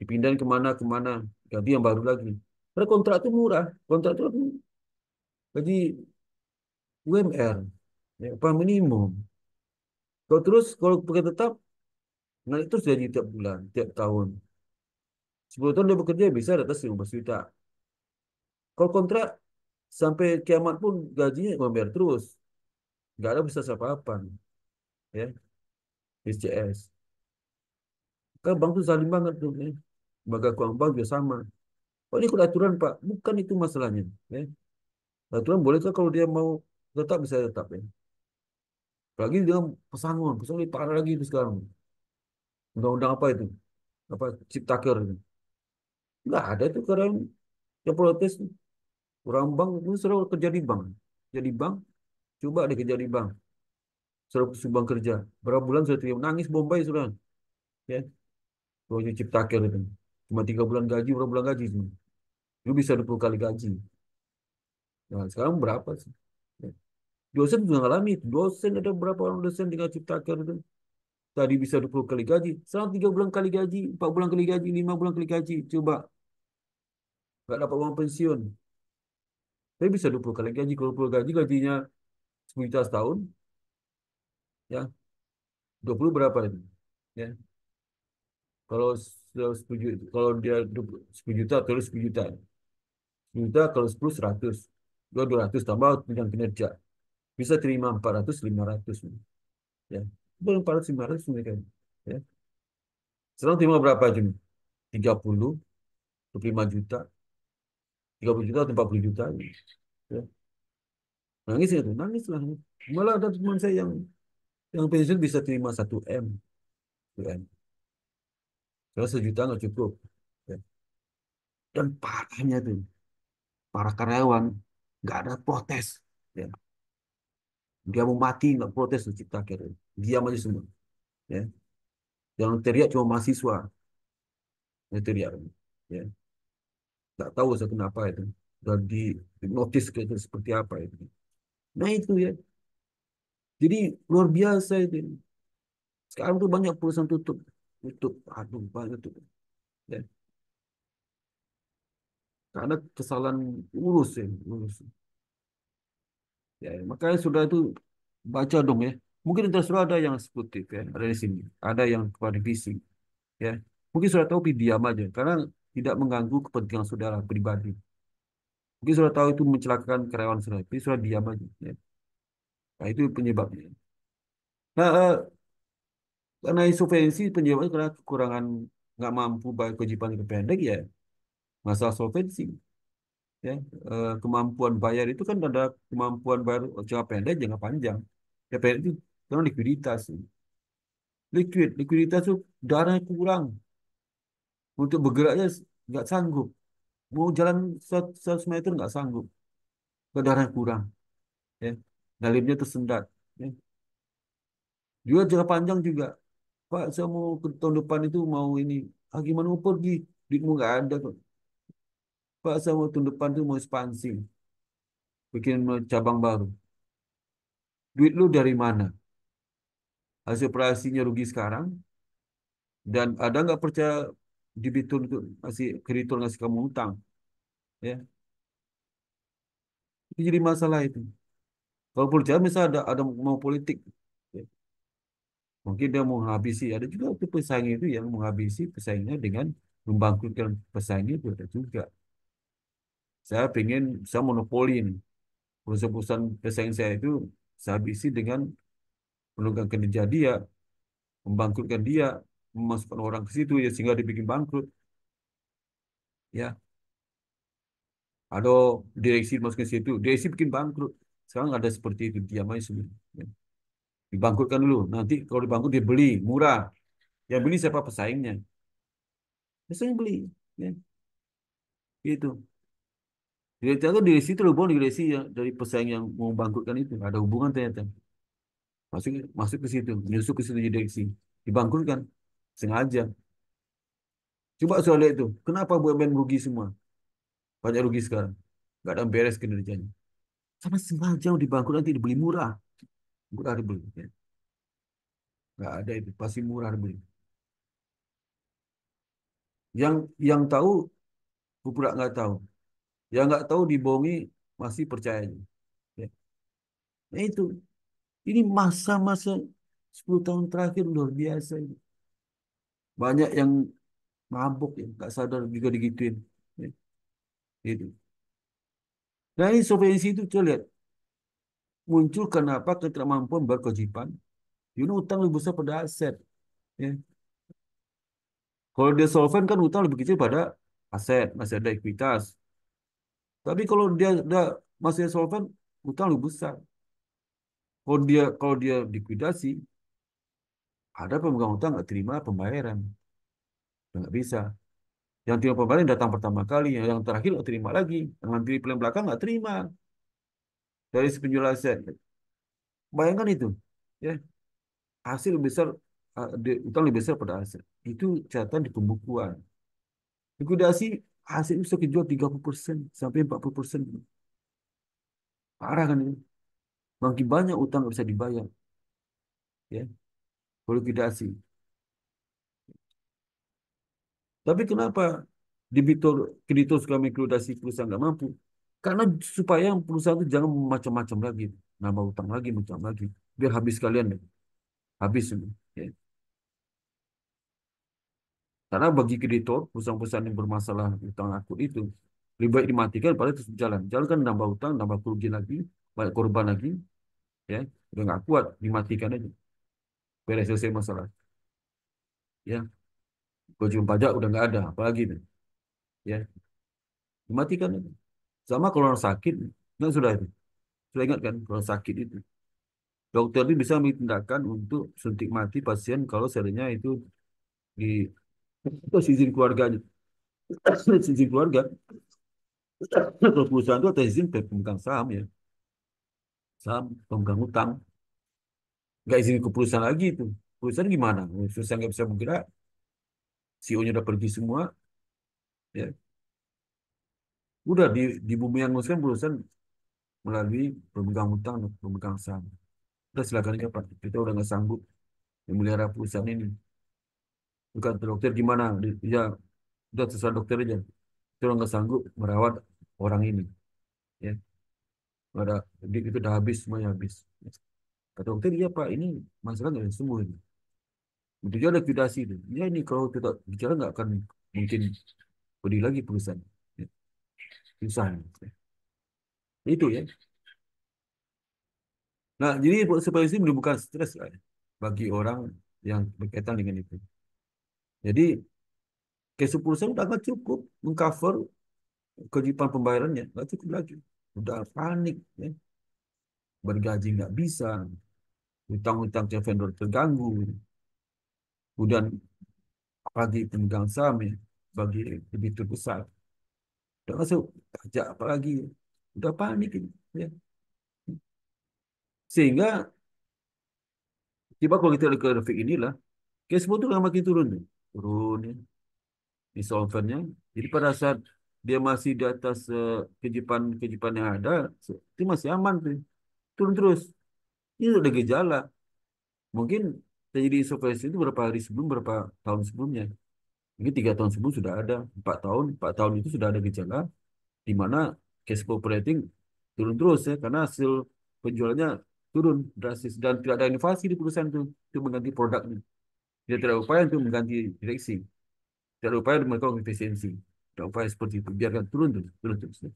dipindah kemana kemana, Ganti yang baru lagi. Karena kontrak tu murah. Kontrak tu aku gaji UMR. Ya, apa minimum. Kalau terus kalau pekerja tetap naik terus gaji tiap bulan, tiap tahun. 10 tahun dia bekerja bisa di atas 15 juta. Kalau kontrak sampai kiamat pun gajinya UMR terus. Nggak ada bisa siapa apa ya SCS kan bank tuh zalim banget tuh ya. baga keuangan bank juga sama oh ini ikut aturan pak bukan itu masalahnya ya aturan boleh kan kalau dia mau tetap bisa tetap ya lagi dengan pesangon pesangon lebih parah lagi itu sekarang undang-undang apa itu apa ciptaker itu nggak ada itu sekarang yang protes orang bank itu selalu kerja di bank jadi bank coba dikejar di bank sudah sumbang kerja. Berapa bulan sudah terima? Nangis Bombay sudah Ya. Proyek Ciptaker itu. Cuma tiga bulan gaji, berapa bulan gaji? Cuma. Lu bisa 20 kali gaji. Nah, sekarang berapa sih? Ya. Dosen juga ngalami itu. Dosen ada berapa orang dosen dengan Ciptaker itu? Tadi bisa 20 kali gaji. Sekarang tiga bulan kali gaji, empat bulan kali gaji, lima bulan kali gaji. Coba. Gak dapat uang pensiun. Tapi bisa 20 kali gaji. Kalau 20 gaji, gajinya 10 juta setahun, ya 20 berapa itu ya kalau 10 kalau dia 10 juta terus 10 juta 10 juta kalau 10 100 dua 200 tambah dengan kinerja bisa terima 400 500 ya boleh 400 500 mereka ya sekarang terima berapa Jun 30 25 juta 30 juta atau 40 juta ya. nangis itu nangis lah malah ada teman saya yang yang pensiun bisa terima 1M. 1M. Kalau sejuta nggak cukup. Ya. Dan parahnya tuh, para karyawan nggak ada protes. Ya. Dia mau mati nggak protes tuh cipta kerja. Dia aja semua. Ya. Yang teriak cuma mahasiswa. Yang teriak. Ya. Nggak tahu saya kenapa itu. Dan di notice seperti apa itu. Nah itu ya. Jadi luar biasa itu. Sekarang tuh banyak perusahaan tutup. Tutup. Aduh, banyak tutup. Ya. Karena kesalahan urus ya. Urus. Ya, makanya sudah itu baca dong ya. Mungkin sudah ada yang eksekutif ya, ada di sini. Ada yang kepala Ya. Mungkin sudah tahu diam aja. Karena tidak mengganggu kepentingan saudara pribadi. Mungkin sudah tahu itu mencelakakan karyawan saudara, tapi sudah diam aja. Ya. Nah, itu penyebabnya. Nah, eh, karena insufensi penyebabnya karena kekurangan nggak mampu bayar kewajiban ke pendek ya masalah solvensi ya eh, kemampuan bayar itu kan ada kemampuan bayar jangka pendek jangka panjang ya pendek itu karena likuiditas liquid likuiditas itu dana kurang untuk bergeraknya nggak sanggup mau jalan 100 meter nggak sanggup karena darah kurang ya dalilnya tersendat. Dia jangka panjang juga. Pak, saya mau ke tahun depan itu mau ini. Ah, gimana mau pergi? Duitmu nggak ada Pak, saya mau tahun depan itu mau ekspansi. Bikin cabang baru. Duit lu dari mana? Hasil operasinya rugi sekarang. Dan ada nggak percaya debitur itu masih kreditur ngasih kamu utang? Ya. Itu jadi masalah itu. Kalau politik misalnya ada ada mau politik, ya. mungkin dia mau menghabisi. Ada juga itu pesaing itu yang menghabisi pesaingnya dengan membangkrutkan pesaingnya itu ada juga. Saya ingin saya monopolin perusahaan-perusahaan pesaing saya itu saya habisi dengan menunggang kinerja dia, membangkrutkan dia, memasukkan orang ke situ ya sehingga dibikin bangkrut. Ya, ada direksi masuk ke situ, direksi bikin bangkrut. Sekarang ada seperti itu, diam aja sendiri. Ya. Dibangkutkan dulu, nanti kalau dibangkut, dibeli, murah. Yang beli siapa pesaingnya? Pesaing beli. Ya. Itu. Jadi ternyata di situ loh, regulasi ya, dari pesaing yang mau bangkutkan itu. Ada hubungan ternyata. Masuk, masuk ke situ, nyusuk ke situ direksi. dibangkutkan Sengaja. Coba soal itu. Kenapa BUMN rugi semua? Banyak rugi sekarang. Gak ada yang beres kinerjanya. Sama sengaja dibangun nanti dibeli murah. Murah dibeli. Ya. Nggak ada itu, pasti murah dibeli. Yang yang tahu, pura nggak tahu. Yang nggak tahu dibohongi, masih percaya. Ya. Nah itu. Ini masa-masa 10 tahun terakhir luar biasa ini. Banyak yang mabuk ya, nggak sadar juga digituin. Ya. Itu. Dari nah, surveilensi itu kita lihat muncul kenapa ketidakmampuan berkewajiban. know, utang lebih besar pada aset. Ya. Kalau dia solvent kan utang lebih kecil pada aset, masih ada ekuitas. Tapi kalau dia, ada masih solvent, utang lebih besar. Kalau dia kalau dia likuidasi, ada pemegang utang nggak terima pembayaran, nggak bisa. Yang terima pembalik datang pertama kali, yang terakhir nggak terima lagi, yang nanti paling belakang nggak terima. Dari penjelasan, bayangkan itu, ya hasil besar ah, utang lebih besar pada aset Itu catatan di pembukuan. Likuidasi hasil bisa kejual 30% sampai 40%. Parah kan ini? Makin banyak utang nggak bisa dibayar. Ya. likuidasi. Tapi kenapa debitur kreditur suka mengkreditasi perusahaan nggak mampu? Karena supaya perusahaan itu jangan macam-macam lagi, nambah utang lagi, macam lagi, biar habis kalian deh. habis ini. Ya. Karena bagi kreditor, perusahaan-perusahaan yang bermasalah utang akut itu lebih baik dimatikan pada terus jalan, Jalan kan nambah utang, nambah kerugian lagi, banyak korban lagi, ya udah nggak kuat dimatikan aja. Beres selesai masalah. Ya, kewajiban pajak udah nggak ada, apalagi itu. Ya. Dimatikan itu. Sama kalau orang sakit, nggak kan sudah itu. Sudah ingat kan, kalau sakit itu. Dokter itu bisa tindakan untuk suntik mati pasien kalau serinya itu di itu izin keluarganya. izin keluarga. Kalau perusahaan itu atas izin pemegang saham ya. Saham, pemegang utang. Nggak izin ke perusahaan lagi itu. Perusahaan gimana? Perusahaan nggak bisa menggerak. CEO-nya udah pergi semua, ya udah di, di bumi yang muslim berurusan melalui pemegang utang dan pemegang saham. Udah silakan aja Pak, kita udah nggak sanggup memelihara perusahaan ini. Bukan dokter gimana? Ya udah sesuai dokter aja. Kita udah nggak sanggup merawat orang ini. Ya. Ada, itu udah habis, semuanya habis. Kata dokter, iya Pak, ini masalah nggak sembuh ini itu likuidasi itu. Ya ini kalau kita bicara nggak akan mungkin beli lagi perusahaan. Ya. Perusahaan. Ya. Itu ya. Nah, jadi supaya ini menimbulkan stres lah, kan, bagi orang yang berkaitan dengan itu. Jadi kesepuluh perusahaan udah nggak cukup mengcover kewajiban pembayarannya, nggak cukup lagi. Udah panik, ya. bergaji nggak bisa, utang-utang ke vendor terganggu kemudian bagi pemegang saham ya, bagi debitur besar. Udah masuk, pajak apa lagi? Udah panik ini. Ya. Sehingga tiba kalau kita lihat grafik inilah, cash itu kan makin turun. Ya. Turun ya. Ini solvernya. Jadi pada saat dia masih di atas eh, kejipan kejipan uh, yang ada, itu masih aman tuh. Turun terus. Ini udah gejala. Mungkin saya jadi survei itu berapa hari sebelum berapa tahun sebelumnya mungkin tiga tahun sebelum sudah ada empat tahun empat tahun itu sudah ada gejala di mana cash flow operating turun terus ya karena hasil penjualannya turun drastis dan tidak ada inovasi di perusahaan itu itu mengganti produknya dia tidak ada upaya untuk mengganti direksi tidak ada upaya untuk melakukan efisiensi tidak upaya seperti itu biarkan turun terus turun terus ya.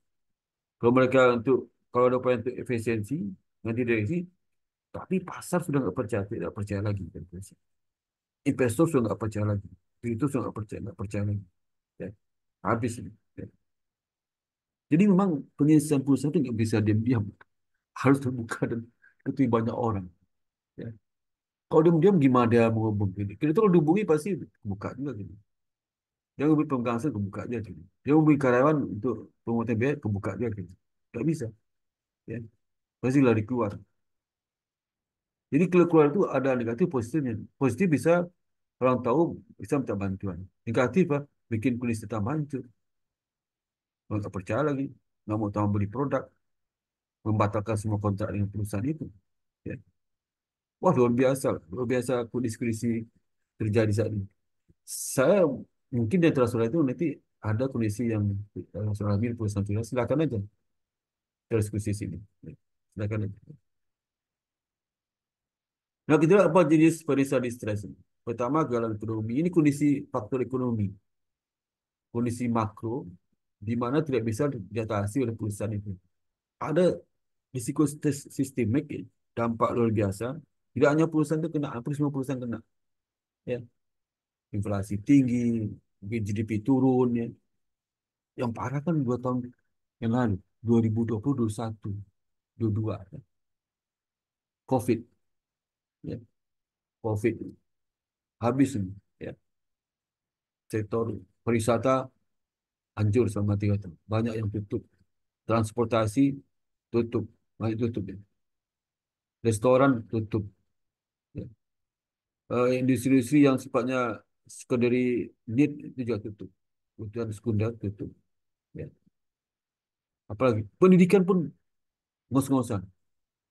kalau mereka untuk kalau ada upaya untuk efisiensi mengganti direksi tapi pasar sudah nggak percaya, tidak percaya lagi. Kan, Investor sudah nggak percaya lagi. itu sudah nggak percaya, nggak percaya lagi. Ya. Habis ini. Ya. Jadi memang penyelesaian perusahaan itu nggak bisa diam-diam. Harus terbuka dan ketui banyak orang. Ya. Kalau diam-diam gimana dia mau hubungi? kita kalau dihubungi pasti buka juga gitu. Dia hubungi pemegang saham kebuka dia gitu. Dia beli karyawan untuk penguatan biaya kebuka dia gitu. bisa. Ya. Pasti lari keluar. Jadi keluar keluar itu ada negatif positifnya. Positif bisa orang tahu bisa minta bantuan. Negatif ah, bikin kondisi tambah hancur. Orang tak percaya lagi, nggak mau tambah beli produk, membatalkan semua kontrak dengan perusahaan itu. Ya. Wah luar biasa, luar biasa kondisi-kondisi terjadi saat ini. Saya mungkin dari transfer itu nanti ada kondisi yang eh, ambil perusahaan perusahaan silakan aja diskusi sini. Ya, silakan aja. Nah, kita lihat apa jenis perisai distress ini? Pertama, gagal ekonomi. Ini kondisi faktor ekonomi. Kondisi makro, di mana tidak bisa diatasi oleh perusahaan itu. Ada risiko sistemik, dampak luar biasa. Tidak hanya perusahaan itu kena, hampir semua perusahaan kena. Ya. Inflasi tinggi, mungkin GDP turun. Ya. Yang parah kan dua tahun yang lalu, 2020, 2021, 2022. Ya. COVID ya. Covid habis ya. Sektor pariwisata hancur selama tiga tahun. Banyak yang tutup. Transportasi tutup, banyak tutup ya. Restoran tutup. Ya. Uh, industri-industri yang sifatnya sekedar need itu juga tutup. Kebutuhan sekunder tutup. Ya. Apalagi pendidikan pun ngos-ngosan.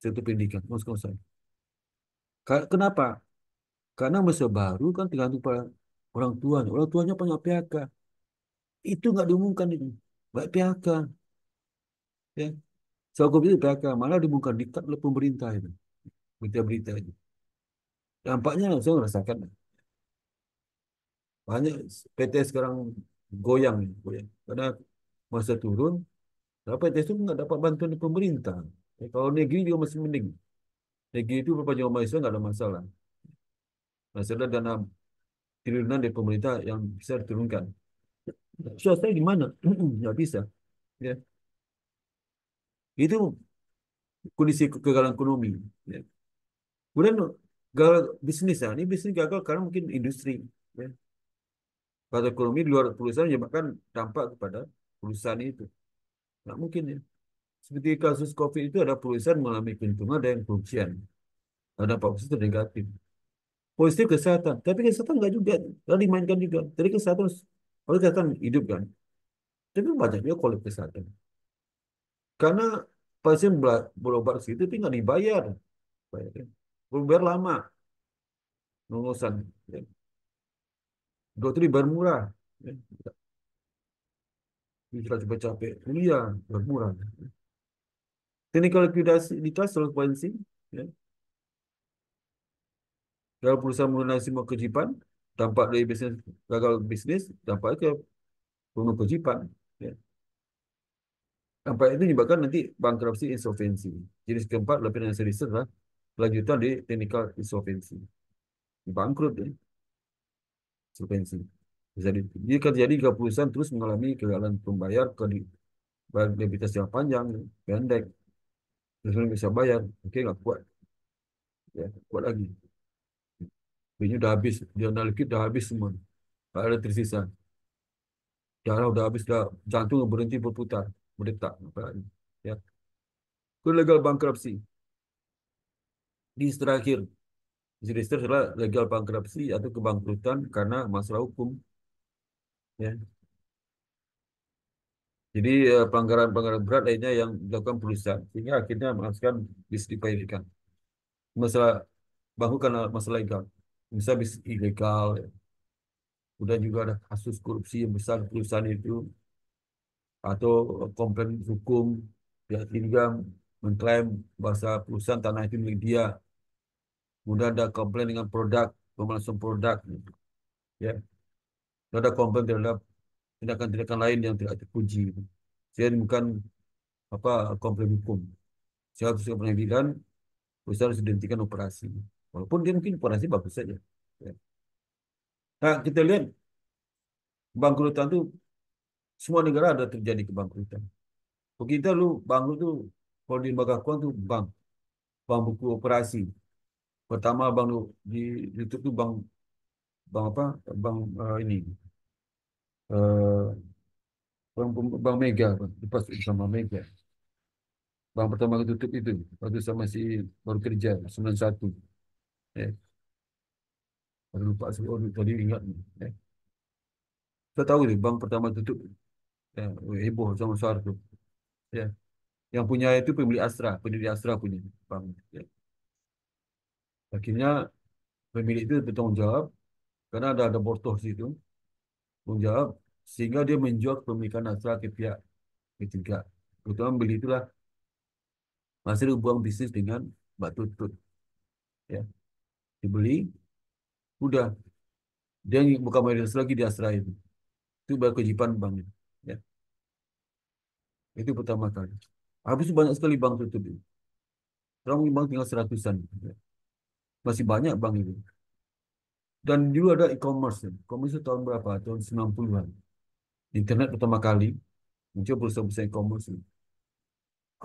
Sektor pendidikan ngos-ngosan. Kenapa? Karena masa baru kan tergantung pada orang tuanya. Orang tuanya punya PHK. Itu nggak diumumkan itu. Baik PHK. Ya. Saya so, itu PHK. Malah diumumkan di oleh pemerintah itu. Berita-berita itu. Dampaknya saya merasakan. Banyak PT sekarang goyang. goyang. Karena masa turun, PT itu nggak dapat bantuan dari pemerintah. kalau negeri dia masih mending. DG itu berpanjang mahasiswa nggak ada masalah. Masalah dana triliunan dari pemerintah yang bisa diturunkan. di mana? nggak bisa. Ya. Itu kondisi kegagalan ekonomi. Ya. Kemudian gagal bisnis ya. Ini bisnis gagal karena mungkin industri. Ya. Pada ekonomi di luar perusahaan menyebabkan ya, dampak kepada perusahaan itu. Nggak mungkin ya. Seperti kasus COVID itu ada perusahaan mengalami keuntungan dan kerugian. Ada positif negatif. Positif kesehatan, tapi kesehatan enggak juga. Enggak dimainkan juga. Jadi kesehatan, kalau kesehatan hidup kan. Tapi banyaknya kolab kesehatan. Karena pasien berobat situ itu nggak dibayar. Bayar, kan? lama. Nungusan. Ya. Dokter dibayar murah. Ya. Kita coba capek kuliah, bermurah. Teknikal likuiditas 100%. Ya. Kalau perusahaan melunasi semua kewajiban, dampak dari bisnis gagal bisnis, dampaknya ke penuh kewajiban. Ya. Dampak itu menyebabkan nanti bankruptcy insolvensi. Jenis keempat lebih dari seri lah, lanjutan di technical insolvensi. Bangkrut ya. Insolvensi. Jadi, jika terjadi kalau perusahaan terus mengalami kegagalan membayar ke debitas yang panjang, pendek, misalnya bisa bayar oke nggak kuat ya kuat lagi Ini udah habis dia kit udah habis semua nggak ada tersisa darah udah habis dah jantung berhenti berputar berdetak ya ke legal bankruptcy di terakhir terakhir adalah legal bankruptcy atau kebangkrutan karena masalah hukum ya jadi eh, pelanggaran-pelanggaran berat lainnya yang dilakukan perusahaan sehingga akhirnya menghasilkan diskualifikasikan. Masalah bahu karena masalah legal, bisa bis ilegal. Ya. Kemudian juga ada kasus korupsi yang besar perusahaan itu atau komplain hukum ya hingga mengklaim bahasa perusahaan tanah itu milik dia. Kemudian ada komplain dengan produk, pemalsuan produk. Ya. Ada komplain terhadap tindakan-tindakan lain yang tidak terpuji. Saya bukan apa komplain hukum. Saya harus ke pengadilan, perusahaan harus dihentikan operasi. Walaupun dia mungkin operasi bagus saja. Ya. Nah, kita lihat kebangkrutan itu semua negara ada terjadi kebangkrutan. Kalau kita lu bangkrut itu kalau di lembaga keuangan tuh bank, bank buku operasi. Pertama bank di YouTube tuh bank bank apa? Bank uh, eh, ini Eh, bang, Bang Mega, lepas sama Mega. Bang pertama tutup itu, waktu sama si baru kerja, satu, Eh. Baru lupa orang tadi ingat. Eh. Saya tahu nih bang pertama tutup. Eh, oh, heboh sama suara tu. Ya. Yang punya itu pemilik Astra, pendiri Astra punya bang. Ya. Akhirnya pemilik itu bertanggungjawab kerana ada ada bortos situ menjawab sehingga dia menjual kepemilikan natural ke pihak ketiga. Kebetulan beli itulah masih hubungan bisnis dengan Mbak Tutut. Ya. Dibeli, udah. Dia buka mayoritas lagi di Astra itu. Itu baru kewajiban bank. Ya. Itu pertama kali. Habis itu banyak sekali bank tutup. Sekarang bank tinggal seratusan. Ya. Masih banyak bank itu. Dan dulu ada e-commerce. Ya. E-commerce tahun berapa? Tahun 90-an. Internet pertama kali. Muncul perusahaan-perusahaan e-commerce.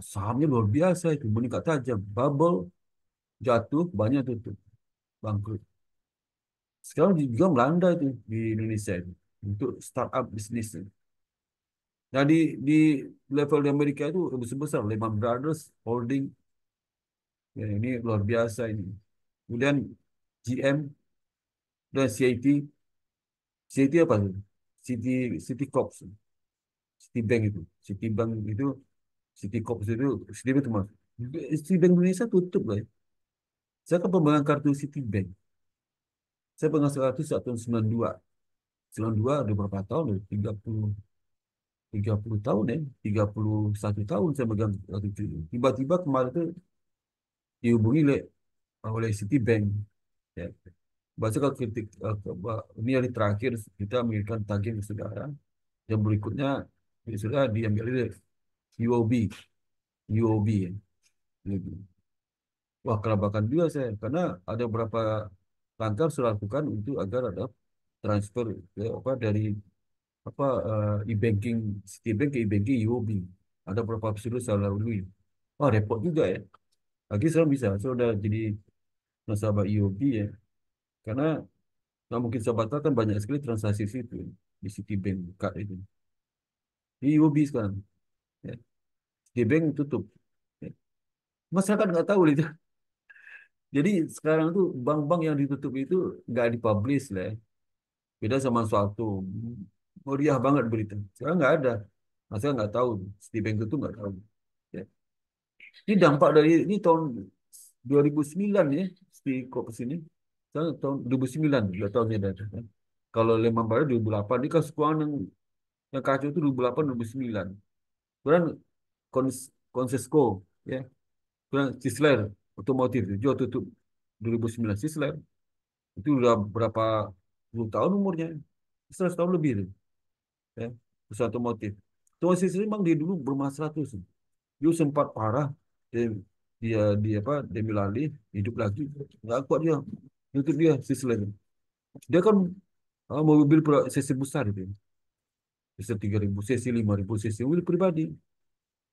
Sahamnya luar biasa itu. Meningkat tajam. Bubble jatuh, banyak tutup. Bangkrut. Sekarang juga melanda itu di Indonesia itu. Untuk startup bisnis Nah di, di level di Amerika itu besar-besar, Lehman Brothers Holding. Ya, ini luar biasa ini. Kemudian GM dan nah, CIT CIT apa City City Corps City Bank itu City Bank itu City Corps itu City Bank termasuk City Bank Indonesia tutup lah ya. saya kan pemegang kartu City Bank saya pegang kartu saat tahun 92 92 ada berapa tahun ya? 30 30 tahun ya 31 tahun saya pegang kartu tiba-tiba kemarin itu dihubungi oleh oleh Citibank ya Baca kritik eh, ini yang terakhir kita mengirimkan tagih ke saudara. Yang berikutnya ya sudah diambil dari UOB. UOB. Wah kerabakan juga saya karena ada beberapa langkah harus dilakukan untuk agar ada transfer ya, apa dari apa uh, e-banking Citibank ke e-banking UOB. Ada beberapa prosedur saya lalui. Wah repot juga ya. Lagi sekarang bisa, saya sudah jadi nasabah UOB ya. Karena nggak mungkin saya kan banyak sekali transaksi situ ya, di Citibank buka itu. Di UOB sekarang. Ya. bank tutup. Ya. Masyarakat nggak tahu itu. Jadi sekarang tuh bank-bank yang ditutup itu nggak dipublish lah. Ya. Beda sama suatu meriah banget berita. Sekarang nggak ada. Masyarakat nggak tahu. Citibank tutup nggak tahu. Ya. Ini dampak dari ini tahun 2009 ya, si kok kesini. Sekarang tahun 2009 dua tahunnya dah. Kan. Kalau Lehman Brothers 2008, ini kasus keuangan yang yang kacau itu 2008 2009. Kemudian Cons Consesco ya. Kemudian Chrysler otomotif itu juga tutup 2009 Chrysler. Itu udah berapa puluh tahun umurnya? 100 tahun lebih itu. Ya, perusahaan otomotif. Tuan Chrysler memang dia dulu bermasalah terus. Dia sempat parah dia dia, dia apa dia milali hidup lagi nggak kuat dia itu dia sisanya. Dia kan uh, mobil sesi besar itu. Sesi tiga ribu sesi lima ribu sesi mobil pribadi.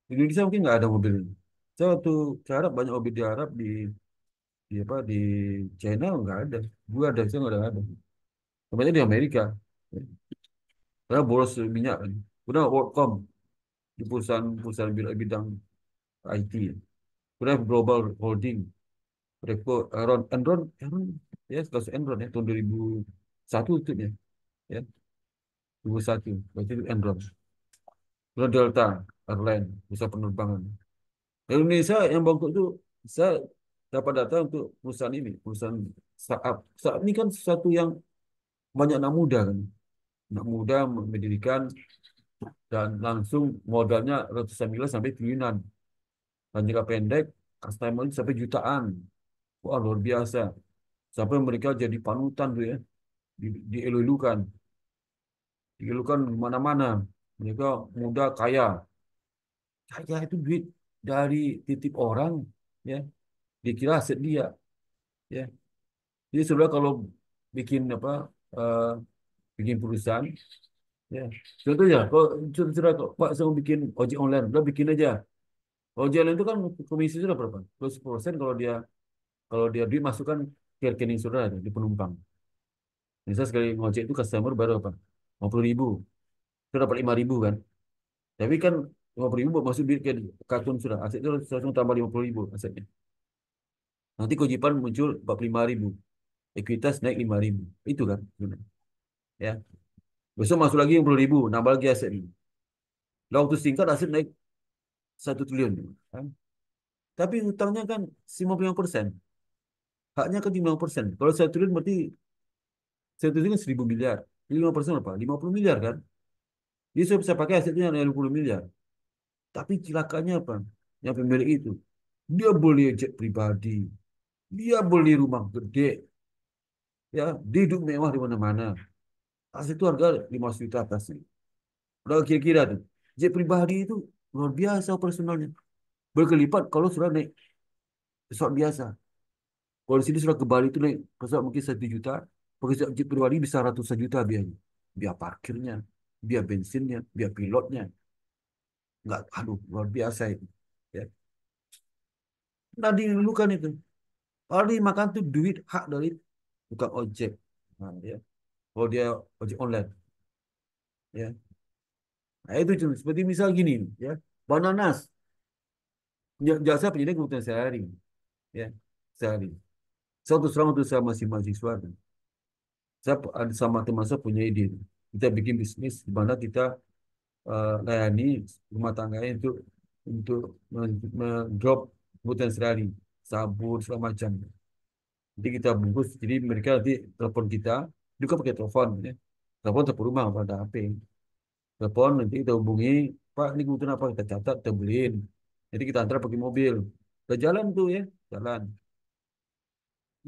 Di Indonesia mungkin nggak ada mobil ini. Saya waktu ke Arab banyak mobil di Arab di di apa di China enggak ada. gua ada, saya nggak ada. Namanya di Amerika. Karena boros minyak. Udah WorldCom di perusahaan-perusahaan bidang IT. Udah Global Holding. Repo, Enron, Enron, Enron ya kasus Enron ya tahun 2001 itu ya. Ya. 2001 berarti itu Enron. Lalu Delta Airline bisa penerbangan. Indonesia yang bangkrut itu saya dapat data untuk perusahaan ini, perusahaan startup. Startup ini kan sesuatu yang banyak anak muda kan. Anak muda mendirikan dan langsung modalnya ratusan miliar sampai triliunan. Dan jangka pendek customer sampai jutaan. Wah luar biasa. Sampai mereka jadi panutan tuh ya. Di, dielulukan. Dielulukan mana mana Mereka muda kaya. Kaya itu duit dari titip orang ya. Dikira aset dia. Ya. Jadi sebenarnya kalau bikin apa uh, bikin perusahaan ya contohnya kalau contohnya Pak saya mau bikin ojek online udah bikin aja ojek online itu kan komisi sudah berapa plus persen kalau dia kalau dia duit masukkan ke rekening saudara di penumpang. Misal sekali ngojek itu customer baru apa? 50 ribu. Itu dapat 5 ribu kan? Tapi kan 50 ribu buat masuk duit ke kartun sudah. Aset itu langsung tambah 50 ribu asetnya. Nanti kewajiban muncul 45 ribu. Ekuitas naik 5 ribu. Itu kan? Ya. Besok masuk lagi 50 ribu. Nambah lagi aset ini. Dalam waktu singkat aset naik 1 triliun. Kan? Tapi hutangnya kan 55 persen haknya kan persen Kalau saya turun berarti saya turun kan seribu miliar. lima 5% apa? puluh miliar kan? Jadi saya bisa pakai asetnya puluh miliar. Tapi celakanya apa? Yang pemilik itu. Dia beli jet pribadi. Dia beli rumah gede. Ya, dia hidup mewah di mana-mana. Aset itu harga ratus juta atas. Udah kira-kira tu Jet pribadi itu luar biasa personalnya. Berkelipat kalau sudah naik pesawat biasa. Kalau di sini surat ke Bali itu pesawat mungkin satu juta, pakai jet pribadi bisa ratusan juta biaya Biaya parkirnya, biaya bensinnya, biaya pilotnya. Enggak, aduh, luar biasa itu. Ya. Nah, kan itu. Kalau dimakan itu duit hak dari bukan ojek. Nah, ya. Kalau dia ojek online. Ya. Nah, itu contoh seperti misal gini, ya. Bananas. Jasa penyedia kebutuhan sehari. Ya, sehari. Satu terang itu sama si mahasiswa. Kan? Saya sama teman saya punya ide. Kita bikin bisnis di mana kita uh, layani rumah tangga itu untuk mendrop hutan serali, sabun segala macam. Jadi kita bungkus. Jadi mereka nanti telepon kita juga kan pakai telepon. Ya. Telepon telepon rumah pada HP. Telepon nanti kita hubungi Pak ini kebutuhan apa kita catat kita beliin. Jadi kita antar pakai mobil. Kita jalan tuh ya, jalan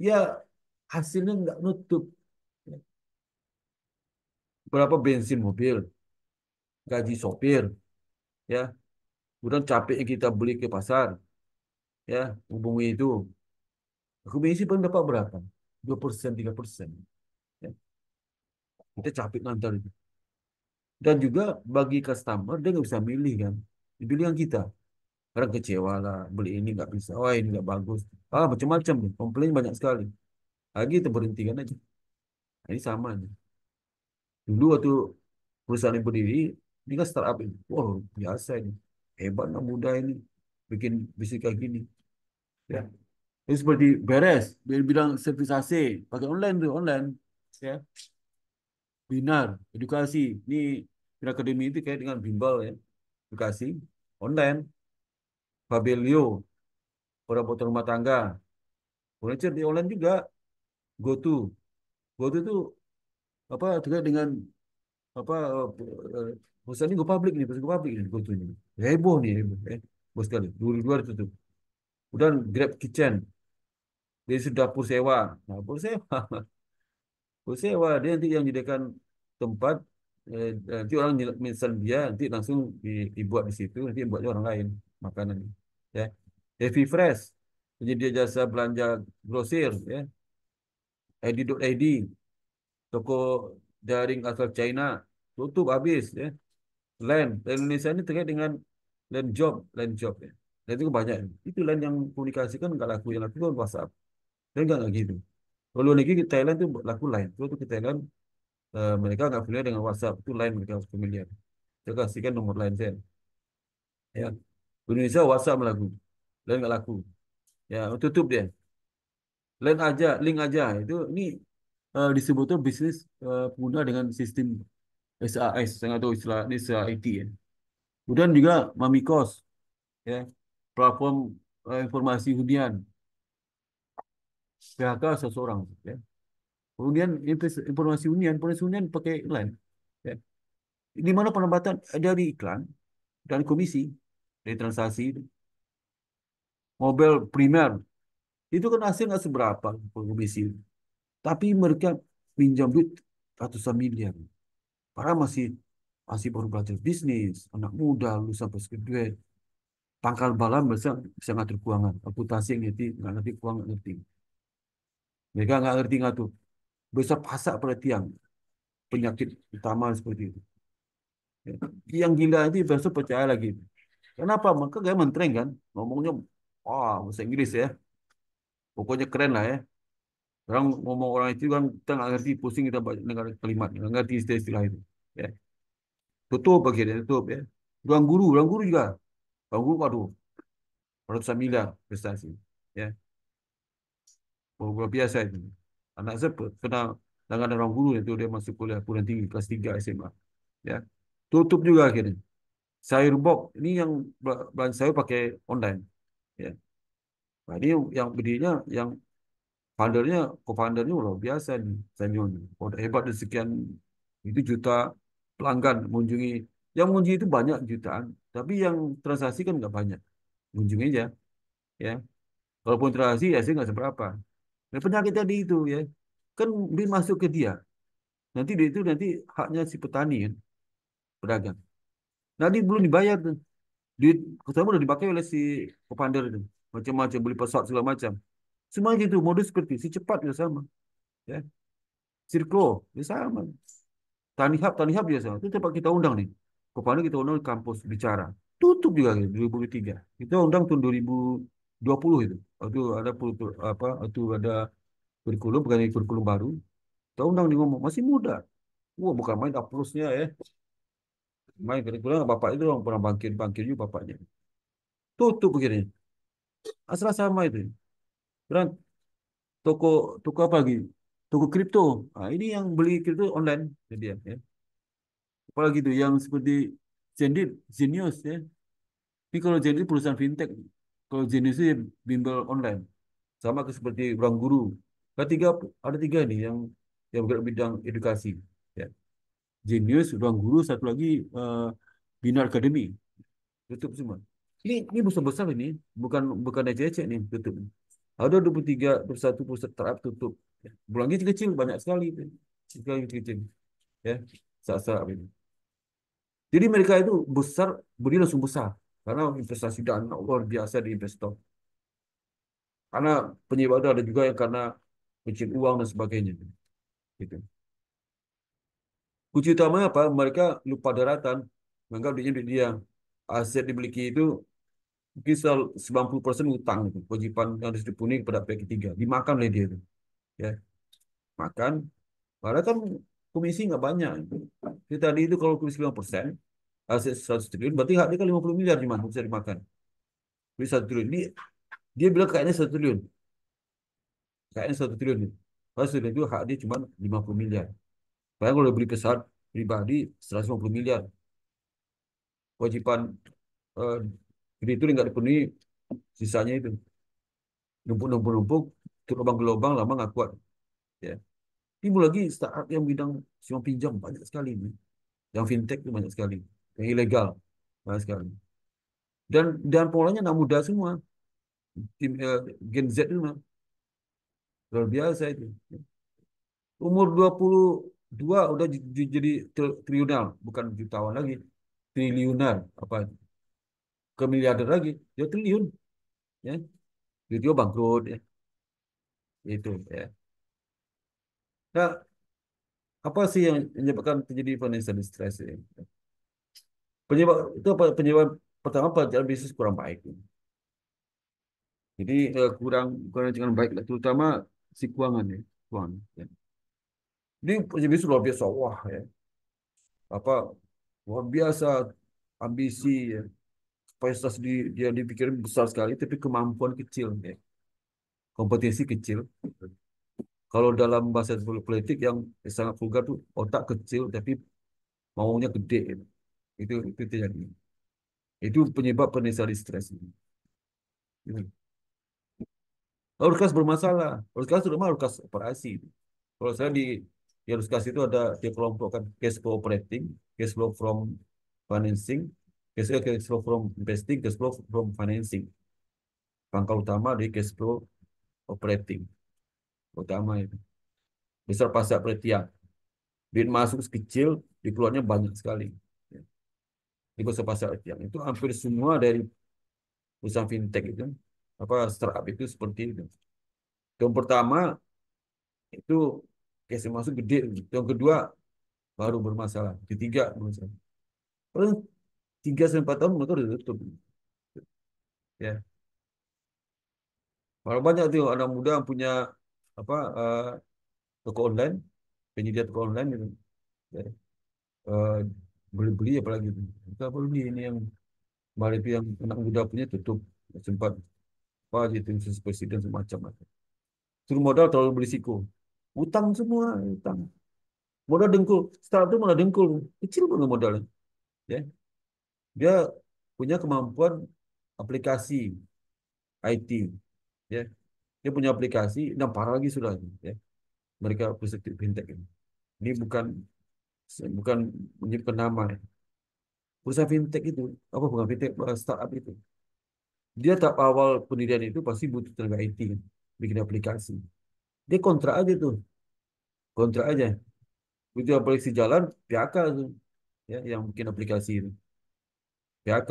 ya hasilnya nggak nutup. Berapa bensin mobil, gaji sopir, ya, kemudian capeknya kita beli ke pasar, ya, hubungi itu. Aku bensin pun dapat berapa? 2 persen, 3 persen. Ya. Kita capek ngantar itu. Dan juga bagi customer, dia nggak bisa milih kan. Dia yang kita orang kecewa lah beli ini nggak bisa wah oh, ini nggak bagus ah macam-macam nih komplain banyak sekali lagi itu berhentikan aja nah, ini sama nih dulu waktu perusahaan yang berdiri ini kan startup ini wow biasa ini hebat lah muda ini bikin bisnis kayak gini ya ini seperti beres dia bilang servis AC pakai online tuh online ya binar edukasi ini Bina Akademi itu kayak dengan bimbel ya edukasi online Fabelio, orang potong rumah tangga. Furniture di online juga. GoTo. GoTo itu apa juga dengan apa perusahaan eh, ini go public nih, perusahaan go public nih GoTo ini. Heboh nih, heboh. Eh, bos sekali. Dua dua itu tuh. Kemudian Grab Kitchen. dia sudah dapur sewa. Nah, dapur sewa. Dapur sewa. Dia nanti yang menyediakan tempat. Eh, nanti orang misal dia, nanti langsung dibuat di situ. Nanti buatnya orang lain makanan ya Heavy Fresh penyedia jasa belanja grosir ya edi.id toko daring asal China tutup habis ya land dan Indonesia ini terkait dengan land job land job ya dan itu banyak itu land yang komunikasikan kan nggak laku yang laku kan WhatsApp dan nggak nggak gitu kalau lagi ke Thailand tuh laku lain itu ke Thailand uh, mereka nggak familiar dengan WhatsApp itu lain mereka harus familiar saya kasihkan nomor lain saya ya Indonesia WhatsApp lagu. Lain nggak laku. Ya, tutup dia. Lain aja, link aja. Itu ini uh, disebutnya bisnis uh, eh, pengguna dengan sistem SAS. Saya nggak tahu istilah ini istilah IT ya. Kemudian juga Mamikos. Ya, platform uh, informasi hunian. PHK seseorang. Ya. Kemudian informasi hunian, informasi hunian pakai lain. Ya. Di mana penempatan dari iklan dan komisi dari transaksi Mobil primer itu kan hasil nggak seberapa komisi, tapi mereka pinjam duit ratusan miliar. Para masih masih baru belajar bisnis, anak muda, sampai sekedar pangkal balam bisa bisa ngatur keuangan, reputasi yang ngerti, nggak ngerti keuangan ngerti. Mereka nggak ngerti ngatur. Bisa pasak pada tiang penyakit utama seperti itu. Ya. Yang gila itu besok percaya lagi Kenapa? Maka gaya mentering kan. Ngomongnya, wah, bahasa Inggris ya. Pokoknya keren lah ya. Orang ngomong orang itu kan kita nggak ngerti, pusing kita dengar kalimat, nggak ngerti istilah-istilah itu. Ya. Tutup akhirnya, tutup ya. Ruang guru, ruang guru juga. Ruang guru, aduh, ratusan miliar prestasi. Ya. Luar biasa itu. Anak saya pernah dengan orang guru itu dia masuk kuliah kuliah tinggi kelas 3 SMA. Ya. Tutup juga akhirnya sayur box ini yang belanja saya pakai online ya nah, ini yang bedinya yang foundernya co-foundernya luar biasa nih Sanyon udah oh, hebat dan sekian itu juta pelanggan mengunjungi yang mengunjungi itu banyak jutaan tapi yang transaksi kan nggak banyak mengunjungi aja ya walaupun transaksi ya sih nggak seberapa nah, penyakit tadi itu ya kan lebih masuk ke dia nanti dia itu nanti haknya si petani ya pedagang Nanti belum dibayar tuh. Duit sama udah dipakai oleh si kopander itu. Macam-macam beli pesawat segala macam. Semua gitu modus seperti si cepat juga sama. Ya. Sirko ya sama. tanihap tanihap biasa. Itu tempat kita undang nih. Kopander kita undang di kampus bicara. Tutup juga gitu, 2003. Kita undang tahun 2020 itu. Waktu ada apa waktu ada kurikulum, bukan kurikulum baru. Kita undang nih ngomong, masih muda. Wah, bukan main aplosnya ya. Main kebetulan bapak itu orang pernah bangkit-bangkit juga bapaknya. Tutup begini. Asal sama itu. Berang toko toko apa lagi? Toko kripto. Nah, ini yang beli kripto online jadi ya. ya. Apalagi itu yang seperti Zendit, Genius ya. Ini kalau Zendit perusahaan fintech. Kalau Genius itu ya, bimbel online. Sama ke seperti orang guru. Ada tiga, ada tiga nih yang yang bergerak bidang edukasi. Ya. Genius, Ruang Guru, satu lagi uh, Bina Academy. Tutup semua. Ini ini besar-besar ini, bukan bukan aja aja nih, tutup. Ada 23, 21 pusat terap tutup. Bulan kecil, kecil, banyak sekali. Sekali kecil. Ya, sah-sah ini. Jadi mereka itu besar, beri langsung besar. Karena investasi dana luar biasa di investor. Karena penyebab itu ada juga yang karena kecil uang dan sebagainya. Gitu kunci utama apa? Mereka lupa daratan, mereka duitnya duit dia. Aset dimiliki itu mungkin 90% persen utang itu, kewajiban yang harus dipenuhi kepada pihak ketiga, dimakan oleh dia itu. Ya. Makan, padahal kan komisi nggak banyak. Jadi tadi itu kalau komisi 5%, persen, aset 100 triliun, berarti hak dia kan 50 miliar gimana bisa dimakan. Jadi 1 triliun. Dia, dia bilang kayaknya 1 triliun. Kayaknya 1 triliun. Padahal itu hak dia cuma 50 miliar. Saya kalau beli pesawat pribadi 150 miliar. Kewajiban eh, itu nggak dipenuhi sisanya itu. Numpuk-numpuk-numpuk, gelombang-gelombang lama nggak kuat. Ya. Timbul lagi startup yang bidang simpan pinjam banyak sekali. Nih. Yang fintech itu banyak sekali. Yang ilegal banyak sekali. Dan dan polanya anak muda semua. Tim, eh, Gen Z itu mah. Luar biasa itu. Umur 20 dua udah jadi triliunan bukan jutawan lagi triliunan apa ke miliarder lagi ya triliun ya video bangkrut ya itu ya nah apa sih yang menyebabkan terjadi financial distress ini? penyebab itu apa penyebab pertama pelajaran bisnis kurang baik jadi eh, kurang kurang dengan baik terutama si keuangan ya keuangan ya. Ini punya majelis luar biasa, wah ya. Apa luar biasa ambisi ya. Kapasitas di, dia dipikirin besar sekali, tapi kemampuan kecil ya. Kompetensi kecil. Kalau dalam bahasa politik yang sangat vulgar tuh otak kecil tapi maunya gede. Ya. Itu itu terjadi. Itu penyebab penyesali stres ini. Ya. Gitu. Orkas bermasalah. Orkas rumah orkas operasi. Kalau saya di di arus kas itu ada dikelompokkan cash flow operating, cash flow from financing, cash eh, flow, cash flow from investing, cash flow from financing. Pangkal utama di cash flow operating. Utama itu. Besar pasar perhatian. Duit masuk sekecil, dikeluarnya banyak sekali. Di ya. pasar pasak perhatian. Itu hampir semua dari perusahaan fintech itu. Apa startup itu seperti itu. Yang pertama itu Kes yang masuk gede. Gitu. Yang kedua baru bermasalah. Ketiga bermasalah. Kalau tiga sampai empat tahun mereka udah tutup. Ya. Kalau banyak tuh anak muda yang punya apa uh, toko online, penyedia toko online itu, Ya. Uh, beli-beli apalagi itu. Kita perlu beli ini yang Malaysia yang anak muda punya tutup sempat apa jadi presiden semacam itu. Suruh modal terlalu berisiko. Utang semua, utang. Modal dengkul. Startup itu modal dengkul. Kecil banget modalnya. Ya. Dia punya kemampuan aplikasi IT. Ya. Dia punya aplikasi, dan parah lagi sudah. Ya. Mereka peserta fintech ini. Ini bukan bukan menyebut nama. Perusahaan fintech itu, apa bukan fintech, eh, startup itu. Dia tak awal pendirian itu pasti butuh tenaga IT, bikin aplikasi. Dia kontra aja tuh. kontra aja. itu aplikasi jalan, PHK tuh. Ya, yang bikin aplikasi itu. PHK.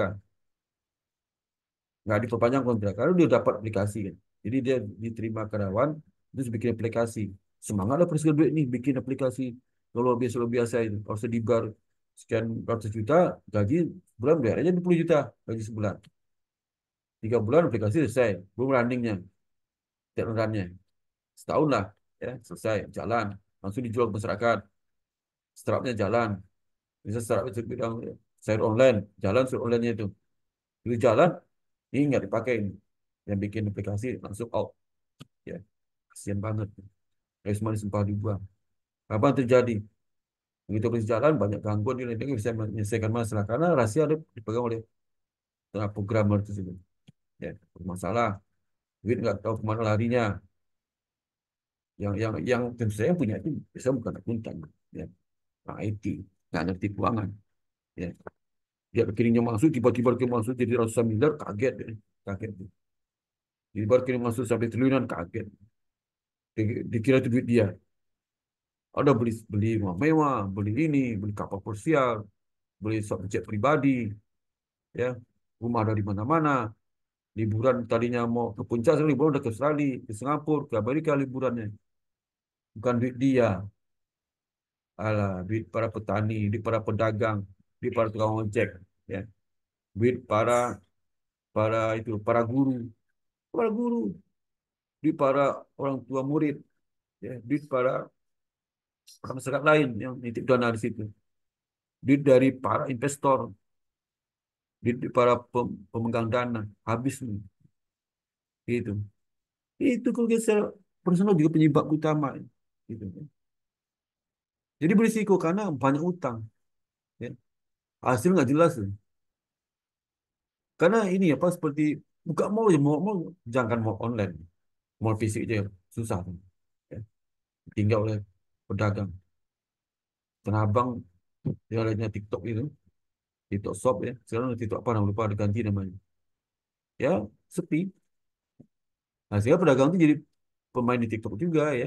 Nggak diperpanjang kontrak. karena dia dapat aplikasi kan. Jadi dia diterima karyawan, terus bikin aplikasi. semangat lah presiden duit nih bikin aplikasi. Kalau biasa biasa itu, harus dibar sekian ratus juta, gaji bulan bayar aja 20 juta gaji sebulan. Tiga bulan aplikasi selesai, belum landingnya, tiap runnya setahun lah ya selesai jalan langsung dijual ke masyarakat startupnya jalan bisa startup itu bidang ya, saya online jalan sayur onlinenya itu itu jalan ini nggak dipakai yang bikin aplikasi langsung out ya kasian banget resmi sempat dibuang apa yang terjadi begitu jalan banyak gangguan di lain bisa menyelesaikan masalah karena rahasia dipegang oleh programmer itu sendiri ya bermasalah duit nggak tahu kemana larinya yang yang yang tentu saya punya itu saya bukan akuntan ya nah, IT nggak ngerti keuangan ya dia kirimnya masuk tiba-tiba kirim masuk jadi ratusan miliar kaget ya. kaget tiba kirim masuk sampai triliunan kaget dikira itu duit dia ada beli beli rumah mewah beli ini beli kapal persiar beli jet pribadi ya rumah dari mana-mana liburan tadinya mau ke puncak sekarang liburan udah ke Australia, ke Singapura, ke Amerika liburannya bukan duit dia alah duit para petani duit para pedagang duit para tukang ojek ya duit para para itu para guru para guru duit para orang tua murid ya duit para orang masyarakat lain yang nitip dana di situ duit dari para investor duit para pem, pemegang dana habis nih itu itu kalau kita personal juga penyebab utama Gitu. Ya. Jadi berisiko karena banyak utang. Ya. Hasil nggak jelas. Ya. Karena ini apa seperti buka mall ya mall, mall jangan mall online, mall fisik aja susah. Ya. Tinggal oleh pedagang. Penabang yang lainnya TikTok itu, TikTok Shop ya. Sekarang TikTok apa nang lupa ada ganti namanya. Ya sepi. Nah, sehingga pedagang itu jadi pemain di TikTok juga ya.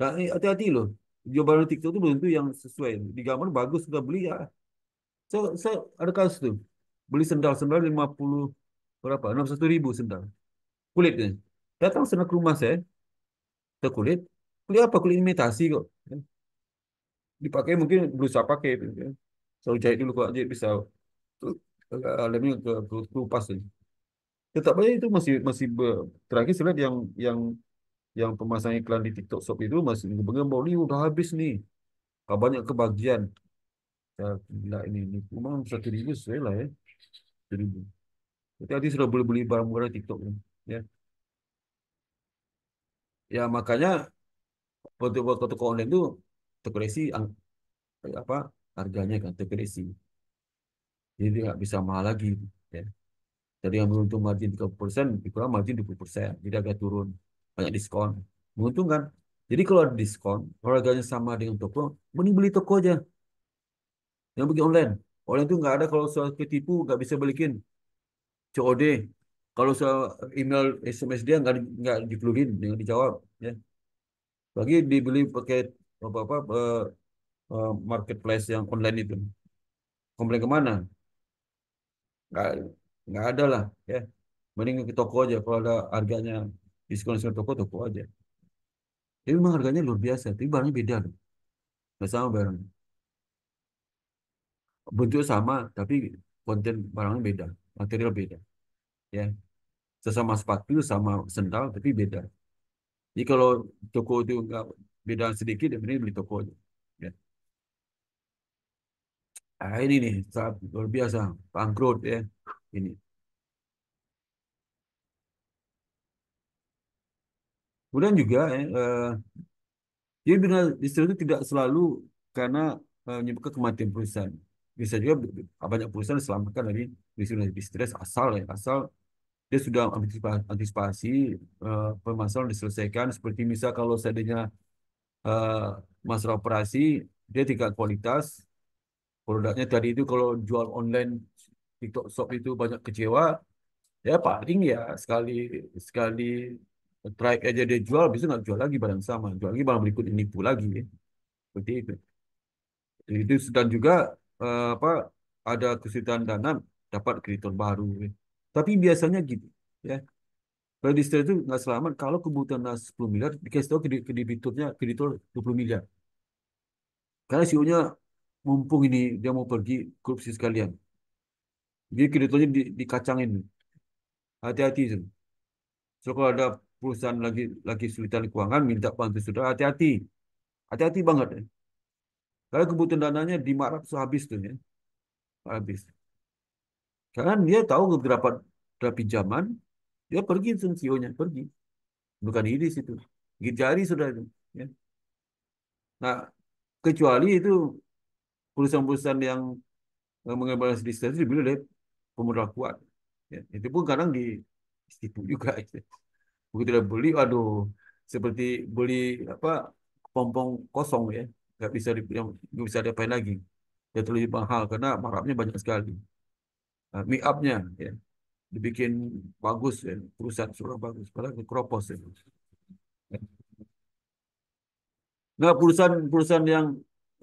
Dan nah, hati-hati loh. Jual baru TikTok itu belum tentu yang sesuai. Digambar bagus sudah beli ya. so, so, ada kasus tuh. Beli sendal sendal 50 berapa? 61 ribu sendal. Kulitnya. Datang sendal ke rumah saya. Ke kulit. Kulit apa? Kulit imitasi kok. Dipakai mungkin berusaha pakai. Gitu ya. Selalu jahit dulu kok jahit bisa lemnya ke, ke, ke lagi Tetap aja itu masih masih ber, terakhir sebenarnya yang yang yang pemasang iklan di TikTok Shop itu masih ngembang-ngembang nih udah habis nih ah, banyak kebagian ya, gila ini ini memang satu ribu saya lah ya satu ribu Jadi nanti sudah boleh beli barang murah TikTok ya, ya ya makanya untuk buat toko online itu terkoreksi eh, apa harganya kan terkoreksi jadi nggak bisa mahal lagi ya. Jadi yang beruntung margin 30%, dikurang margin 20%. tidak agak turun banyak diskon menguntungkan jadi kalau ada diskon harganya sama dengan toko mending beli toko aja yang bagi online online itu nggak ada kalau soal ketipu nggak bisa balikin COD kalau soal email SMS dia nggak nggak dikeluhin nggak dijawab ya bagi dibeli pakai apa apa uh, uh, marketplace yang online itu komplain kemana nggak nggak ada lah ya mending ke toko aja kalau ada harganya di sekolah-sekolah toko-toko aja tapi memang harganya luar biasa tapi barangnya beda loh nggak sama barangnya bentuk sama tapi konten barangnya beda material beda ya sesama sepatu sama sendal tapi beda jadi kalau toko itu enggak beda sedikit ini ya mending beli toko aja ya. Ah, ini nih saat luar biasa bangkrut ya ini Kemudian juga eh, jadi dengan itu tidak selalu karena eh, menyebabkan kematian perusahaan. Bisa juga banyak perusahaan diselamatkan dari risiko stres asal ya asal dia sudah antisipasi eh, permasalahan diselesaikan seperti misal kalau seandainya eh, masalah operasi dia tingkat kualitas produknya tadi itu kalau jual online TikTok shop itu banyak kecewa ya paling ya sekali sekali track aja dia jual, bisa nggak jual lagi barang sama, jual lagi barang berikut ini pula lagi, ya. seperti itu. Itu sedang juga uh, apa ada kesulitan dana dapat kreditor baru. Ya. Tapi biasanya gitu, ya. Kreditor itu nggak selamat kalau kebutuhan 10 miliar dikasih tahu kreditornya kreditor 20 miliar. Karena CEO-nya mumpung ini dia mau pergi korupsi sekalian. Jadi kreditornya di, dikacangin. Hati-hati. So kalau ada perusahaan lagi lagi sulitan keuangan minta bantu saudara hati-hati. Hati-hati banget. Ya. Kalau kebutuhan dananya di Maret habis tuh ya. Habis. Karena dia tahu beberapa ada pinjaman, dia pergi ke pergi. Bukan ini situ. Gigit jari sudah itu. Ya. Nah, kecuali itu perusahaan-perusahaan yang mengembalikan di itu dibeli oleh pemodal kuat. Ya. Itu pun kadang di situ juga. Ya begitu udah beli aduh seperti beli apa pompong kosong ya nggak bisa di, nggak bisa diapain lagi ya terlalu mahal karena marapnya banyak sekali nah, make upnya ya dibikin bagus ya perusahaan sudah bagus padahal kropos ya Nah, perusahaan-perusahaan yang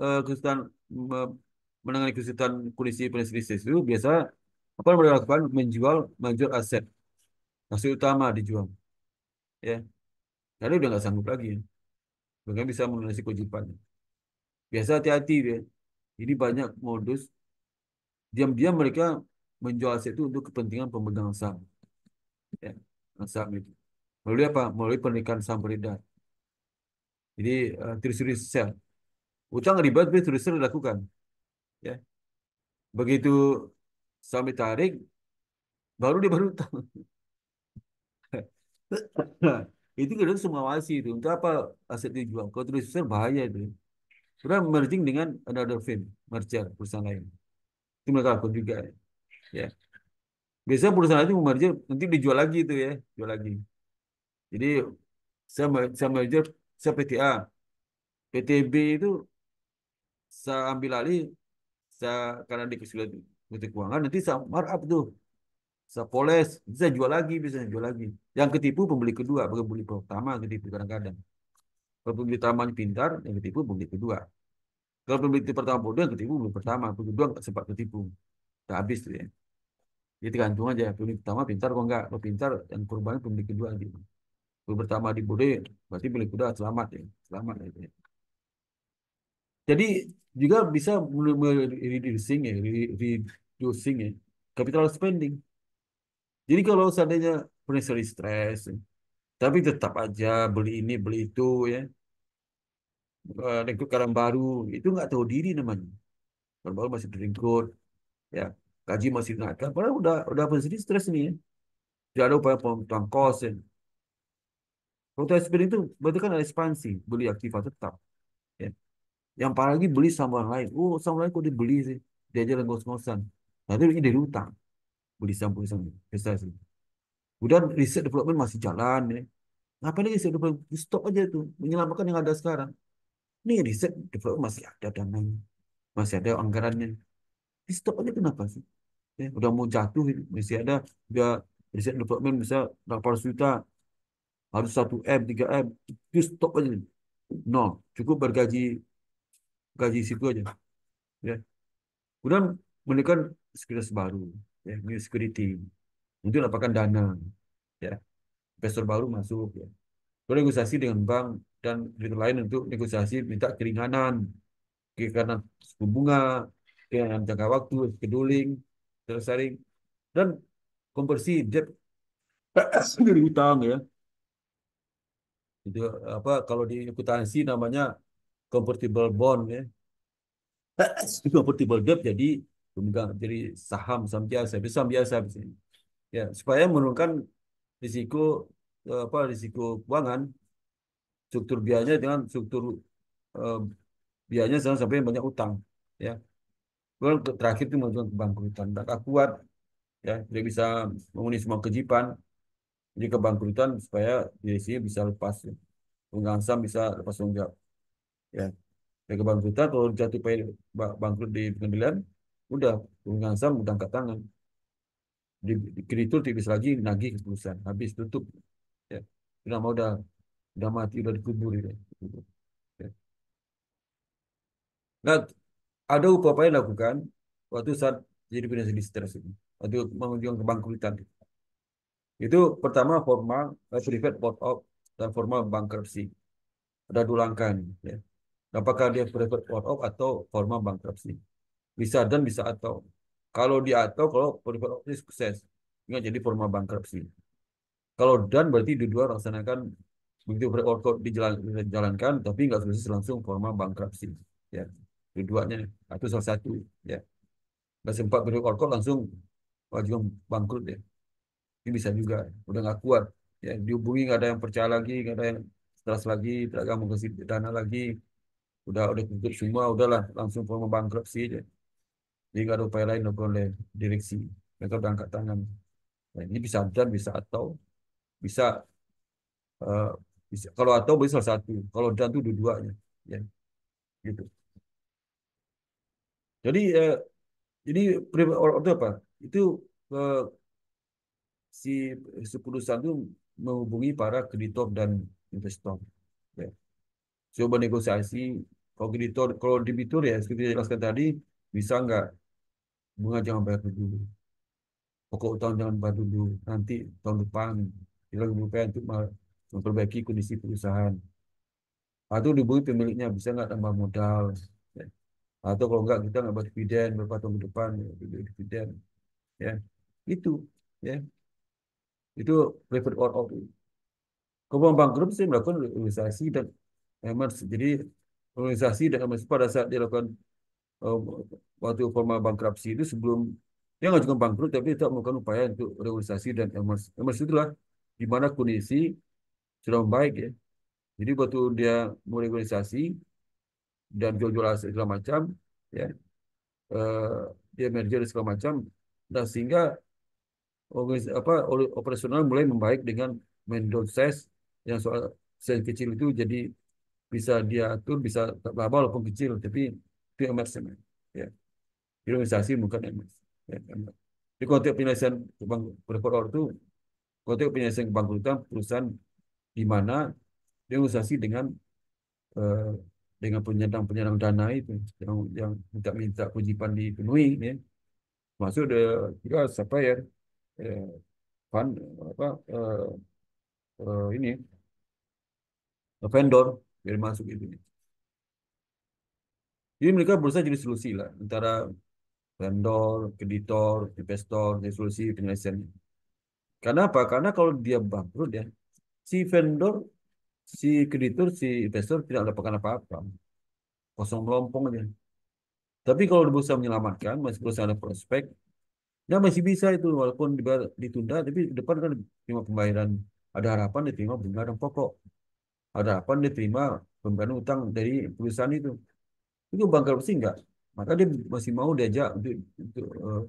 uh, kesulitan uh, menangani kesulitan kondisi krisis itu biasa apa yang mereka lakukan menjual menjual aset. hasil utama dijual ya lalu udah nggak sanggup lagi ya. bahkan bisa melunasi kewajibannya biasa hati-hati ya ini banyak modus diam-diam mereka menjual aset itu untuk kepentingan pemegang saham ya saham itu melalui apa melalui pernikahan saham beredar jadi uh, eh, telusuri sel utang riba telusuri dilakukan ya begitu saham ditarik baru dia baru utang itu kita harus mengawasi itu. Untuk apa aset dijual? Kalau terus besar bahaya itu. Karena merging dengan another firm, merger perusahaan lain. Itu mereka lakukan juga. Ya. Biasanya perusahaan itu merger nanti dijual lagi itu ya, jual lagi. Jadi saya, saya merger, saya PTA. PTB itu saya ambil alih, saya karena di kesulitan keuangan, nanti saya markup tuh sepoles bisa jual lagi bisa jual lagi yang ketipu pembeli kedua pembeli pertama ketipu kadang-kadang kalau pembeli pertama pintar yang ketipu pembeli kedua kalau pembeli pertama bodoh yang ketipu pembeli pertama pembeli kedua nggak sempat ketipu nggak habis tuh ya jadi tergantung aja pembeli pertama pintar kok nggak kalau pintar yang korbannya pembeli kedua nanti gitu. pembeli pertama bodoh berarti pembeli kedua selamat ya selamat ya. jadi juga bisa reducing ya reducing ya capital spending jadi kalau seandainya punya seri stres, tapi tetap aja beli ini beli itu ya, rekrut eh, karang baru itu nggak tahu diri namanya. Karang baru masih direkrut, ya gaji masih naikkan. Padahal udah udah sering stres nih ya. Tidak ada upaya pemotongan kos ya. itu berarti kan ada ekspansi, beli aktiva tetap. Ya. Yang parah lagi beli sama orang lain. Oh, sama orang lain kok dibeli sih. Dia aja ngos-ngosan. Nanti dia jadi Tulisan-tulisan besar sini. Kemudian riset development masih jalan. Ini. Eh. Ngapain lagi riset development? Stop aja itu. Menyelamatkan yang ada sekarang. Ini riset development masih ada dananya. Masih ada anggarannya. Di stop aja kenapa sih? Ya, udah mau jatuh, masih ada ya, riset development bisa 800 juta. Harus satu m tiga m Itu stop aja. No, cukup bergaji gaji situ aja. Ya. Kemudian menekan sekilas baru ya, new security. Itu lapakan dana, ya. Investor baru masuk, ya. negosiasi dengan bank dan kreditur lain untuk negosiasi minta keringanan, keringanan suku bunga, keringanan jangka waktu, scheduling, tersaring, dan konversi debt dari hutang ya. Itu apa kalau di akuntansi namanya convertible bond ya. Convertible debt jadi pemegang jadi saham saham biasa itu saham biasa ya supaya menurunkan risiko eh, apa risiko keuangan struktur biayanya dengan struktur eh, biayanya jangan sampai banyak utang ya Kemudian terakhir itu menunjukkan kebangkrutan tak kuat ya dia bisa memenuhi semua kejipan jadi kebangkrutan supaya DSI bisa lepas ya. pemegang saham bisa lepas tanggung jawab ya jadi kebangkrutan kalau jatuh bangkrut di pengadilan Udah, nggak azan udah angkat tangan. Di, di kreditur tipis lagi, nagih ke perusahaan. Habis tutup. Ya. Udah mau udah, udah mati, udah dikubur. Ya. ya. Nah, ada upaya apa yang dilakukan waktu saat jadi sedih stres ini Waktu menunjukkan kebangkrutan. Itu pertama formal, eh, private port of dan formal bankruptcy. Ada dua langkah. Ya. Apakah dia private port of atau formal bankruptcy. Bisa dan bisa atau. Kalau di atau, kalau privat sukses. Ingat jadi forma bankruptcy. Kalau dan berarti di dua laksanakan begitu pre dijalankan, tapi nggak sukses langsung forma bankruptcy. Ya. Dua-duanya, atau salah satu. Ya. Nggak sempat pre langsung wajib bangkrut ya. Ini bisa juga, udah nggak kuat. Ya, dihubungi nggak ada yang percaya lagi, nggak ada yang stres lagi, tidak mau kasih dana lagi, udah udah tutup semua udahlah langsung formal bankruptcy aja jadi ada upaya lain oleh direksi. Mereka berangkat tangan. Nah, ini bisa dan bisa atau bisa, uh, bisa kalau atau bisa salah satu. Kalau dan itu dua-duanya. Ya. Gitu. Jadi uh, ini itu apa? Itu uh, si, si perusahaan itu menghubungi para kreditor dan investor. Ya. Coba negosiasi kalau kreditor, kalau debitur ya seperti saya jelaskan tadi, bisa nggak bunga jangan bayar dulu, pokok utang jangan bayar dulu, nanti tahun depan kita berupaya untuk memperbaiki kondisi perusahaan. Atau nah, dihubungi pemiliknya, bisa nggak tambah modal. Ya. Nah, atau kalau nggak kita nggak buat dividen berapa tahun ke depan, ya, dividen. Ya, itu. Ya, itu private or of Kalau bangkrut sih melakukan organisasi dan emas. Jadi organisasi dan emas pada saat dilakukan Oh, waktu formal bankrupsi itu sebelum nggak mengajukan bangkrut tapi tidak melakukan upaya untuk regulasi dan emersi emersi itulah di mana kondisi sudah membaik ya. Jadi waktu dia mau regulasi dan jual-jual aset segala macam ya uh, dia merger segala macam dan nah, sehingga apa operasional mulai membaik dengan mendot yang soal sel kecil itu jadi bisa diatur bisa laba walaupun kecil tapi itu MRCM. Ya. Hilirisasi bukan emas. Ya, MS. Di konteks penyelesaian berkoror itu, konteks penyelesaian kebangkrutan perusahaan di mana negosiasi dengan eh, dengan penyandang-penyandang dana itu yang yang minta-minta kewajiban dipenuhi ya. Masuk dia juga supplier eh, fund apa eh, eh, ini vendor yang masuk itu. Jadi mereka berusaha jadi solusi lah antara vendor, kreditor, investor, jadi solusi penyelesaiannya. Karena apa? Karena kalau dia bangkrut ya, si vendor, si kreditor, si investor tidak mendapatkan apa-apa. Kosong melompong aja. Tapi kalau berusaha menyelamatkan, masih berusaha ada prospek, ya masih bisa itu walaupun ditunda, tapi depan kan terima pembayaran. Ada harapan diterima bunga dan pokok. Ada harapan diterima pembayaran utang dari perusahaan itu itu bankruptsi enggak maka dia masih mau diajak untuk, untuk uh,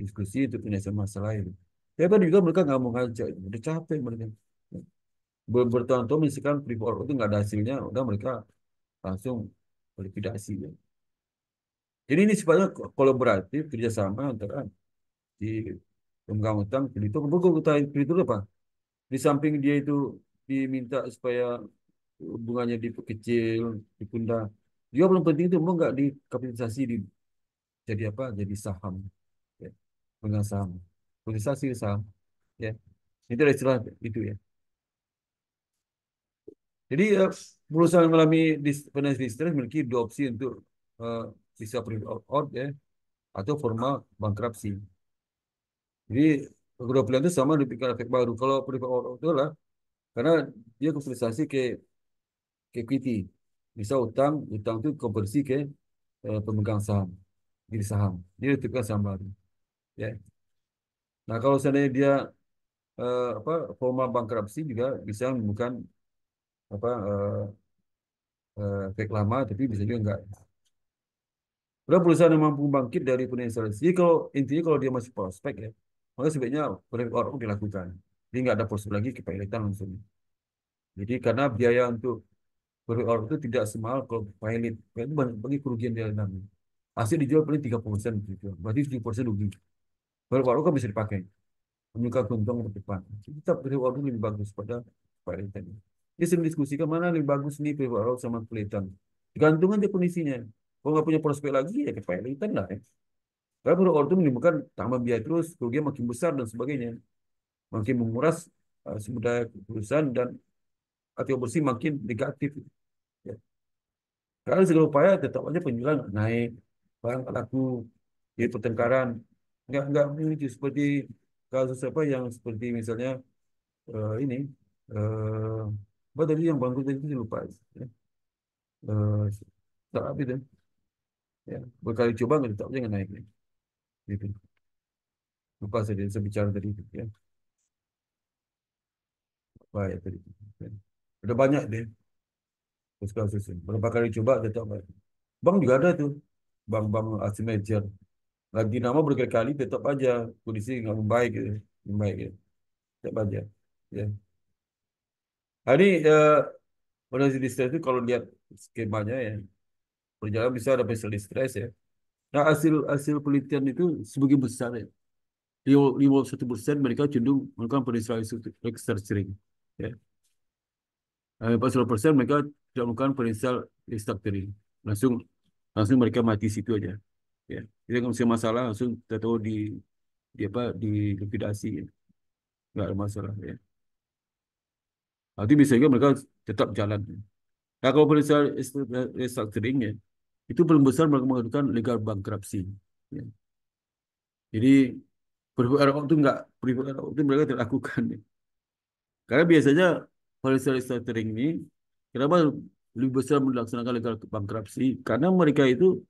diskusi untuk penyelesaian masalah itu daripada juga mereka nggak mau ngajak udah capek mereka bertahun-tahun misalkan free itu nggak ada hasilnya udah mereka langsung likuidasi ya. jadi ini sifatnya kolaboratif kerjasama antara di pemegang utang itu. pemegang utang itu apa di samping dia itu diminta supaya bunganya diperkecil dipundang dia belum penting itu mau nggak dikapitalisasi di jadi apa? Jadi saham, ya. pegang saham, kapitalisasi saham, ya. Itu adalah istilah itu ya. Jadi uh, perusahaan yang mengalami financial distress memiliki dua opsi untuk uh, bisa print out ya atau formal bankruptcy Jadi kedua pilihan itu sama diberikan efek baru. Kalau print out itu lah karena dia kapitalisasi ke ke equity bisa utang utang itu konversi ke eh, pemegang saham jadi saham dia tetapkan saham baru ya nah kalau seandainya dia eh, apa formal bankruptcy juga bisa bukan apa eh, eh, fake lama tapi bisa juga enggak Kalau perusahaan yang mampu bangkit dari peninsolvensi. Jadi kalau intinya kalau dia masih prospek ya, maka sebaiknya orang dilakukan. Jadi nggak ada prospek lagi kepailitan langsung. Jadi karena biaya untuk Orang itu tidak semahal kalau pilot. Pilot nah, itu banyak bagi kerugian dia nanti. Hasil dijual paling tiga gitu. Berarti tujuh persen rugi. Baru kalau kan bisa dipakai. Menyuka keuntungan ke depan. Kita reward itu lebih bagus pada pilot tadi. ini sering diskusikan mana lebih bagus nih reward sama pelitan. Gantungan aja kondisinya. Kalau nggak punya prospek lagi ya ke pilotan lah ya. Karena reward itu menimbulkan tambah biaya terus, kerugian makin besar dan sebagainya. Makin menguras uh, sumber daya perusahaan dan atau bersih makin negatif. Kalau segala upaya tetap aja penjualan naik, barang tak laku, jadi pertengkaran. Enggak enggak ini seperti kasus apa yang seperti misalnya uh, ini uh, apa tadi yang bangkrut tadi itu lupa. Ya. Uh, tak itu. Ya, berkali coba enggak tetap jangan naik. Ya. Gitu. Lupa saya, saya bicara tadi itu ya. Baik ya tadi. Ada ya. banyak deh. Fiskal sistem. Berapa kali coba tetap baik. bang juga ada tuh. bang-bang asset manager. Lagi nama berkali-kali tetap aja kondisi nggak membaik gitu. Membaik gitu. Tetap aja. Ya. Hari eh, Menurut distress itu kalau lihat skemanya ya perjalanan bisa ada facial distress ya. Nah hasil hasil penelitian itu sebagian besar ya. satu persen mereka cenderung melakukan penelitian restructuring. Ya. 40 eh, persen mereka tidak melakukan financial restructuring langsung langsung mereka mati situ aja ya kita nggak masalah langsung kita tahu di di apa di likuidasi ya. nggak ada masalah ya nanti bisa juga mereka tetap jalan nah kalau financial restructuring ya itu paling besar mereka mengadukan legal bankruptcy ya. jadi private Arab itu nggak waktu itu mereka tidak lakukan ya. karena biasanya financial restructuring ini Kenapa lebih besar melaksanakan legal bankrupsi? Karena mereka itu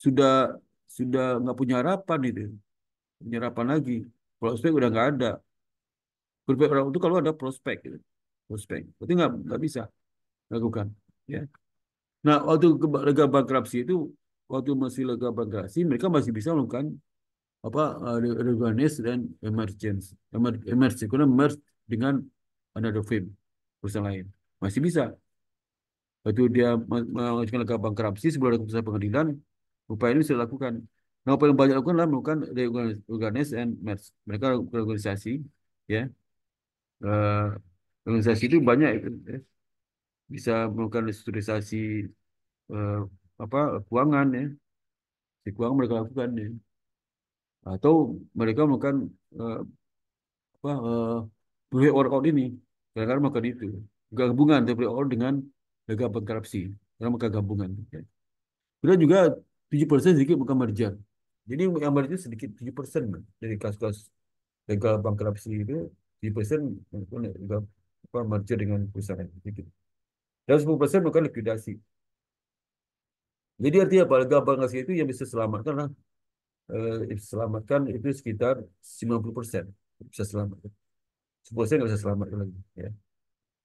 sudah sudah nggak punya harapan itu, punya harapan lagi. Prospek udah nggak ada. orang itu kalau ada prospek, gitu. prospek. Berarti nggak nggak bisa lakukan. Ya. Nah waktu legal bankrupsi itu waktu masih legal bankrupsi mereka masih bisa melakukan apa eh, reorganis dan emergence emerge emerge karena merge dengan another firm perusahaan lain masih bisa itu dia mengajukan laga bankrupsi sebelum ada keputusan pengadilan, upaya ini sudah dilakukan. Nah, upaya yang banyak lakukan adalah melakukan reorganis and merge. Mereka organisasi, ya. Uh, organisasi itu banyak ya. bisa melakukan restrukturisasi uh, apa keuangan ya. Di keuangan mereka lakukan ya. Atau mereka melakukan uh, apa uh, pre-workout ini. Karena mereka itu. Gabungan dari orang dengan bank korupsi dalam kegabungan. gabungan ya. Kemudian juga 7% sedikit bukan merger. Jadi yang merger sedikit 7% dari kasus-kasus bank korupsi itu 7% ya, juga merger dengan perusahaan sedikit. Dan 10% bukan likuidasi. Jadi artinya apa? Gagapan bankrupsi itu yang bisa selamatkan lah. Eh, selamatkan itu sekitar 90% bisa selamatkan. 10% nggak bisa selamatkan lagi. Ya.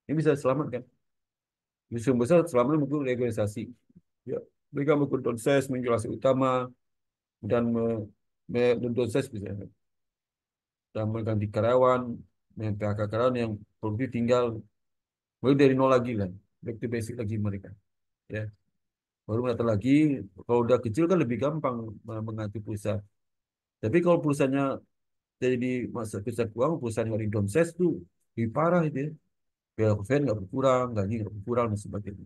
Ini bisa selamatkan. Museum besar selama ini mengikuti organisasi. Ya, mereka mengikuti konses, menjelaskan utama, dan menuntut ses misalnya. Dan mengganti karyawan, yang PHK karyawan yang produktif tinggal mulai dari nol lagi lah, kan, back to basic lagi mereka. Ya, baru menata lagi. Kalau udah kecil kan lebih gampang mengganti perusahaan. Tapi kalau perusahaannya jadi masa perusahaan uang, perusahaan yang downsize tuh lebih parah itu ya biaya kuliah nggak berkurang gaji nggak berkurang dan sebagainya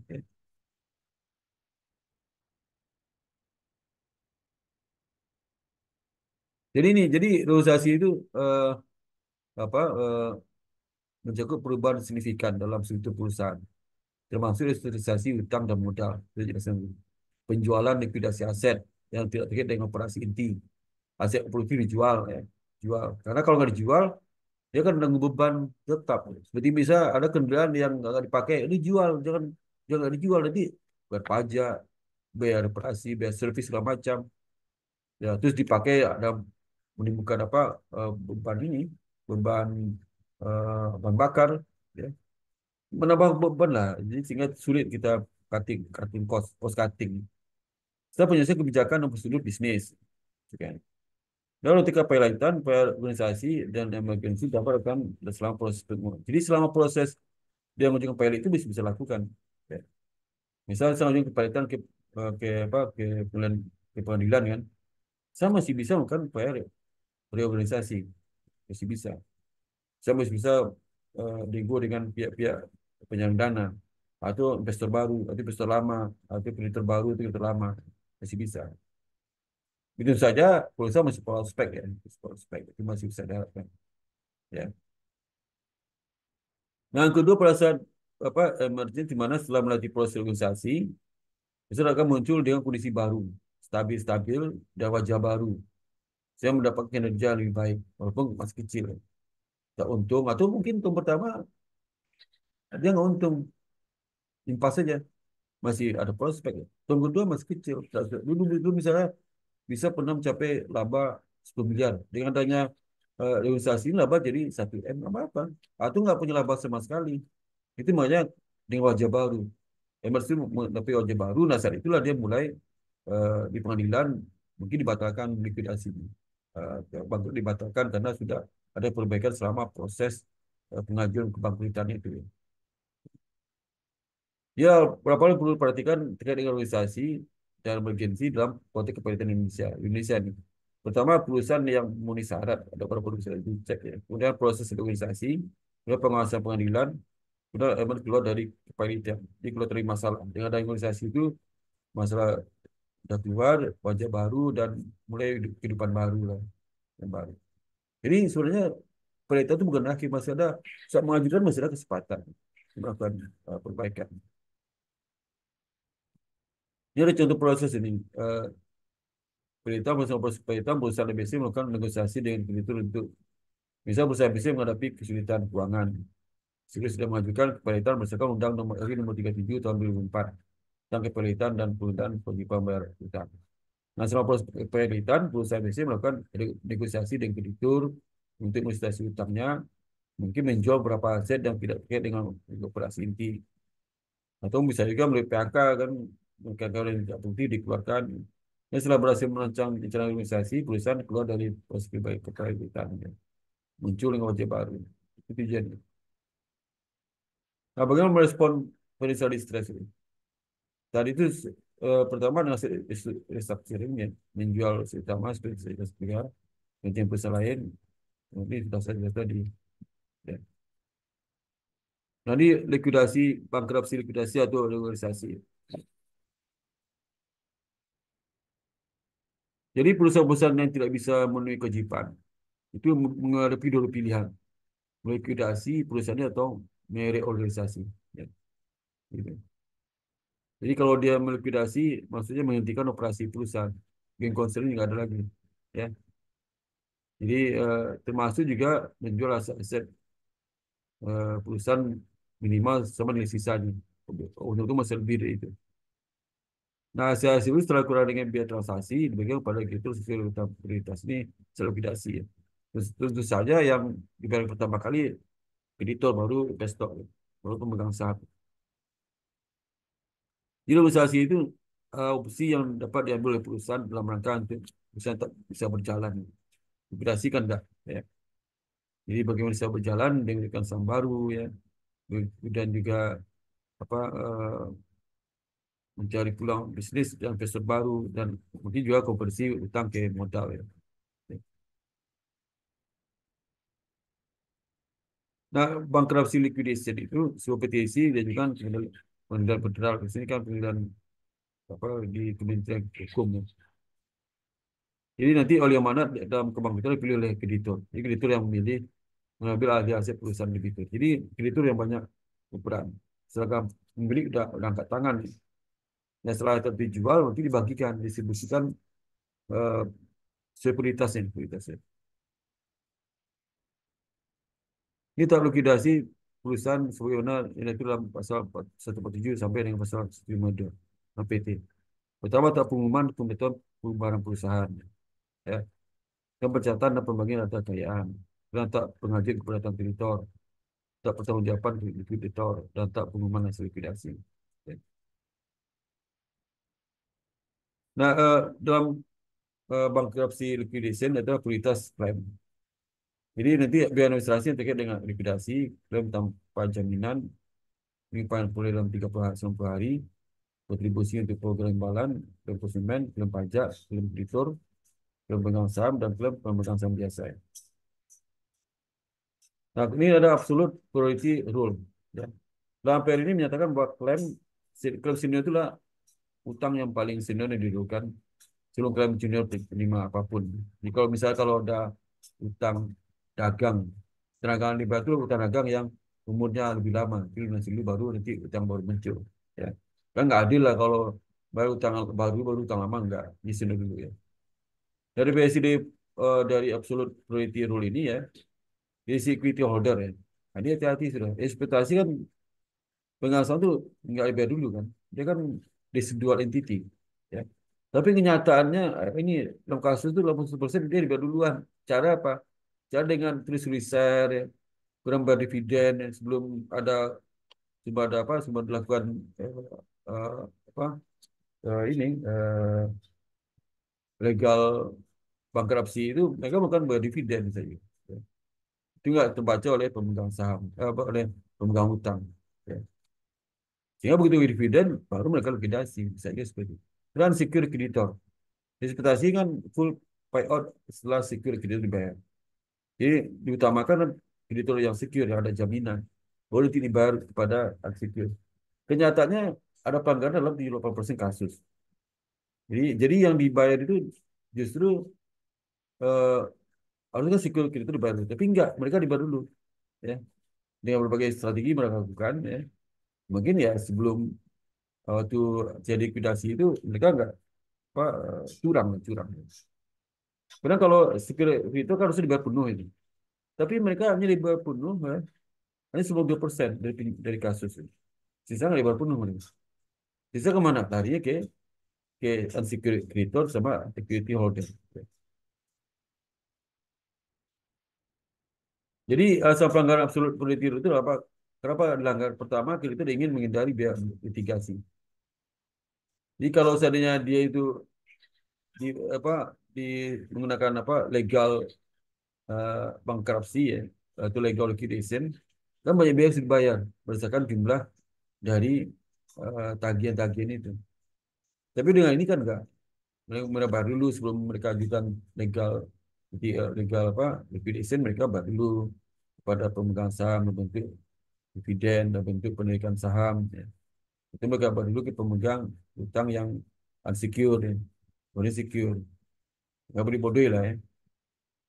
jadi ini jadi realisasi itu uh, apa uh, mencakup perubahan signifikan dalam struktur perusahaan termasuk restrukturisasi utang dan modal penjualan likuidasi aset yang tidak terkait dengan operasi inti aset produktif dijual ya jual karena kalau nggak dijual dia kan udah beban tetap seperti bisa ada kendaraan yang nggak dipakai ini jual jangan jangan dijual nanti bayar pajak bayar operasi bayar servis segala macam ya terus dipakai ada menimbulkan apa eh, beban ini beban eh, bahan bakar ya menambah beban lah jadi sehingga sulit kita cutting cutting cost cost cutting Setelah penyelesaian kebijakan dan prosedur bisnis Okay. Gitu Lalu ketika pelayanan, organisasi dan emergensi dapat akan selama proses pengujian. Jadi selama proses dia mengunjungi PL itu bisa bisa lakukan. Ya. Misal saya mengunjungi pelayanan ke, ke apa ke pengadilan, ke pengadilan kan, saya masih bisa melakukan PL reorganisasi masih bisa. Saya masih bisa uh, dengan pihak-pihak penyandang dana atau investor baru atau investor lama atau kreditor baru atau kreditor lama masih bisa. Itu saja pulsa masih prospek ya, masih prospek itu masih bisa diharapkan. Ya. Nah, yang kedua pada saat apa emergency di mana setelah melalui proses organisasi, besar akan muncul dengan kondisi baru, stabil-stabil dan wajah baru. Saya mendapat kinerja lebih baik, walaupun masih kecil. Tak untung, atau mungkin untung pertama, dia nggak untung. Impas saja. Masih ada prospek. Tahun kedua masih kecil. Dulu, dulu misalnya bisa pernah mencapai laba 10 miliar. Dengan adanya uh, realisasi laba jadi 1 M apa-apa. Atau ah, nggak punya laba sama sekali. Itu makanya dengan wajah baru. Emerson eh, tapi wajah baru, nah saat itulah dia mulai uh, di pengadilan mungkin dibatalkan ini. Uh, bangkrut dibatalkan karena sudah ada perbaikan selama proses uh, pengajuan kebangkrutan itu. Ya, ya berapa perlu perhatikan terkait dengan realisasi yang bergensi dalam konteks kepolitikan Indonesia. Indonesia nih. Pertama perusahaan yang memenuhi syarat ada beberapa perusahaan yang dicek ya. Kemudian proses organisasi, kemudian pengawasan pengadilan, kemudian emang keluar dari kepolitikan. Jadi keluar dari masalah. Dengan ada organisasi itu masalah sudah keluar, wajah baru dan mulai kehidupan baru lah yang baru. Jadi sebenarnya pemerintah itu bukan akhir masih ada saat mengajukan masih ada kesempatan melakukan uh, perbaikan. Ini ada contoh proses ini. Uh, perusahaan perusahaan kreditor perusahaan ABC melakukan negosiasi dengan kreditur untuk bisa perusahaan ABC menghadapi kesulitan keuangan. Sekiranya sudah mengajukan kepelitan berdasarkan Undang Nomor RI Nomor 37 Tahun 2004 tentang kepelitan dan penundaan bagi pembayar utang. Nah, selama proses kepelitan, perusahaan ABC melakukan negosiasi dengan kreditur untuk investasi utangnya, mungkin menjual beberapa aset yang tidak terkait dengan operasi inti. Atau bisa juga melalui PHK kan berkaitan oleh tidak bukti dikeluarkan ini setelah berhasil merancang rencana organisasi tulisan keluar dari proses kepemilikannya muncul dengan wajah baru itu tujuannya nah bagaimana merespon financial stres ini tadi itu eh, pertama dengan restructuring ya menjual saham sekuritas pihak mencari perusahaan lain nanti sudah saya jelaskan di ya. Nanti likuidasi, bankrupsi likuidasi atau reorganisasi. Jadi perusahaan-perusahaan yang tidak bisa memenuhi kewajiban itu menghadapi dua pilihan. Likuidasi perusahaannya atau mereorganisasi. Ya. Gitu. Jadi kalau dia melikuidasi, maksudnya menghentikan operasi perusahaan. Gain concern nggak ada lagi. Ya. Jadi eh, termasuk juga menjual aset-aset eh, perusahaan minimal sama dengan sisanya. Untuk itu masih lebih dari itu. Nah, hasil hasil setelah kurang dengan biaya transaksi dibagikan kepada kreditur sesuai dengan prioritas ini selalu tidak ya. Tentu saja yang dibayar pertama kali kreditor baru investor, baru pemegang saham. Jadi obligasi itu uh, opsi yang dapat diambil oleh perusahaan dalam rangka untuk perusahaan tak bisa berjalan. Obligasi kan enggak ya. Jadi bagaimana bisa berjalan dengan saham baru ya. dan juga apa eh, mencari peluang bisnis dan investor baru dan mungkin juga konversi utang ke modal ya. Nah, bankruptcy liquidation itu sebuah petisi dan juga pengendalian federal. Di sini kan pengendalian apa di Kementerian Hukum. Ya. Jadi nanti oleh mana dalam kebangkitan dipilih oleh kreditor. Jadi kreditor yang memilih mengambil alih aset perusahaan kreditor. Jadi kreditor yang banyak berperan. Sedangkan pemilik sudah, angkat tangan ya. Nah setelah itu dijual, nanti dibagikan, distribusikan eh, sekuritasnya, sekuritasnya. Ini tak lukidasi perusahaan sebagaimana yang itu dalam pasal 147 sampai dengan pasal 152 PT. Pertama tak pengumuman pembentukan pengembaraan perusahaan. Ya. Dan pencatatan dan pembagian data kekayaan. Dan tak pengajian kepada kreditor. Tak pertanggungjawaban kreditor dan tak pengumuman hasil likuidasi. Nah, uh, dalam uh, eh, bankruptcy liquidation adalah kualitas klaim. Jadi nanti biaya administrasi yang terkait dengan likuidasi, klaim tanpa jaminan, penyimpanan pulih dalam 30 hari, 90 hari, kontribusi untuk program imbalan, klaim konsumen, klaim pajak, klaim kreditur, klaim pemegang saham, dan klaim pemegang saham biasa. Nah, ini ada absolute priority rule. Ya. Dalam PR ini menyatakan bahwa klaim, klaim senior itulah utang yang paling senior yang didudukan sebelum kalian junior penerima apapun. Jadi kalau misalnya kalau ada utang dagang, tenaga ahli itu utang dagang yang umurnya lebih lama, itu masih dulu baru nanti utang baru muncul. Ya. Kan nggak adil lah kalau baru utang baru baru utang lama nggak di senior dulu ya. Dari BSD uh, eh, dari absolute priority rule ini ya, BSD equity holder ya. Jadi nah, hati-hati sudah. Ekspektasi kan pengasuhan tuh nggak dibayar dulu kan. Dia kan residual entity. Ya. Tapi kenyataannya eh, ini dalam kasus itu 80% dia riba duluan. Cara apa? Cara dengan tulis ya. kurang dividen yang sebelum ada sebelum ada apa sebelum dilakukan ya, eh, uh, apa uh, ini uh, legal bankrupsi itu mereka bukan berdividen saja. Ya. Itu nggak terbaca oleh pemegang saham, eh, oleh pemegang hutang. Sehingga ya, begitu dividen, baru mereka likuidasi. Bisa aja seperti itu. Dan secure kreditor. Disputasi kan full payout setelah secure kreditor dibayar. Jadi diutamakan kreditor kan yang secure, yang ada jaminan. Boleh dibayar kepada unsecure. Kenyataannya ada pelanggaran dalam 78% kasus. Jadi, jadi yang dibayar itu justru uh, harusnya secure kreditor dibayar Tapi enggak, mereka dibayar dulu. Ya. Dengan berbagai strategi mereka lakukan. Ya mungkin ya sebelum waktu jadi likuidasi itu mereka nggak apa curang curang karena kalau security itu kan harusnya dibayar penuh itu tapi mereka hanya dibayar penuh ya. hanya sebelum dua persen dari dari kasus ini sisa nggak dibayar penuh mereka sisa kemana ya ke ke unsecured creditor sama security holder jadi asal pelanggaran absolut politik itu apa Kenapa dilanggar? Pertama, itu dia ingin menghindari biaya litigasi. Jadi kalau seandainya dia itu di apa di menggunakan apa legal uh, bankruptcy ya, atau legal liquidation, kan banyak biaya dibayar berdasarkan jumlah dari eh, tagihan-tagihan uh, itu. Tapi dengan ini kan enggak. Mereka baru dulu sebelum mereka ajukan legal eh, legal apa liquidation mereka baru dulu kepada pemegang saham untuk dividen dan bentuk penerikan saham ya. itu berapa dulu kita pemegang utang yang unsecured ya. Boleh secure nggak boleh bodoh lah ya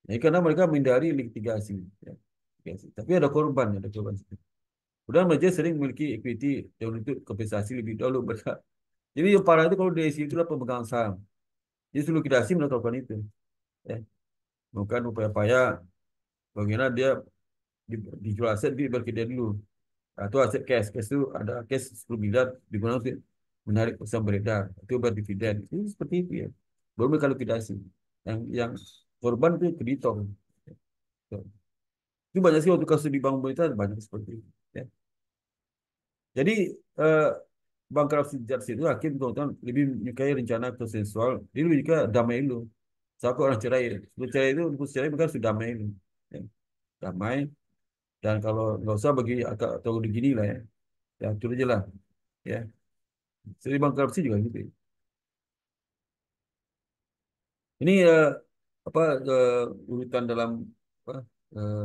Nah karena mereka menghindari litigasi ya. litigasi tapi ada korban ada korban Kemudian mereka sering memiliki equity dan untuk kompensasi lebih dahulu mereka. Jadi yang parah itu kalau di ICU itulah pemegang saham. Jadi seluruh generasi melakukan itu. Ya. Bukan upaya-upaya bagaimana dia dijual aset di berkedai dulu. Atau nah, aset cash. Cash itu ada cash 10 miliar digunakan untuk menarik uang beredar. Itu dividen Ini seperti itu ya. Baru mereka likuidasi. Yang, yang korban itu kreditor. Itu banyak sih waktu kasus di bank pemerintah banyak seperti itu. Ya. Jadi eh, bankruptcy judge itu hakim tuan-tuan lebih menyukai rencana konsensual. dia lebih juga damai dulu. kok orang cerai. Sebelum cerai itu, untuk cerai mereka sudah damai dulu. Ya. Damai, dan kalau nggak usah bagi atau begini lah ya. Ya atur aja lah. Ya. Seri bankrupsi juga gitu. Ini uh, apa uh, urutan dalam apa, uh,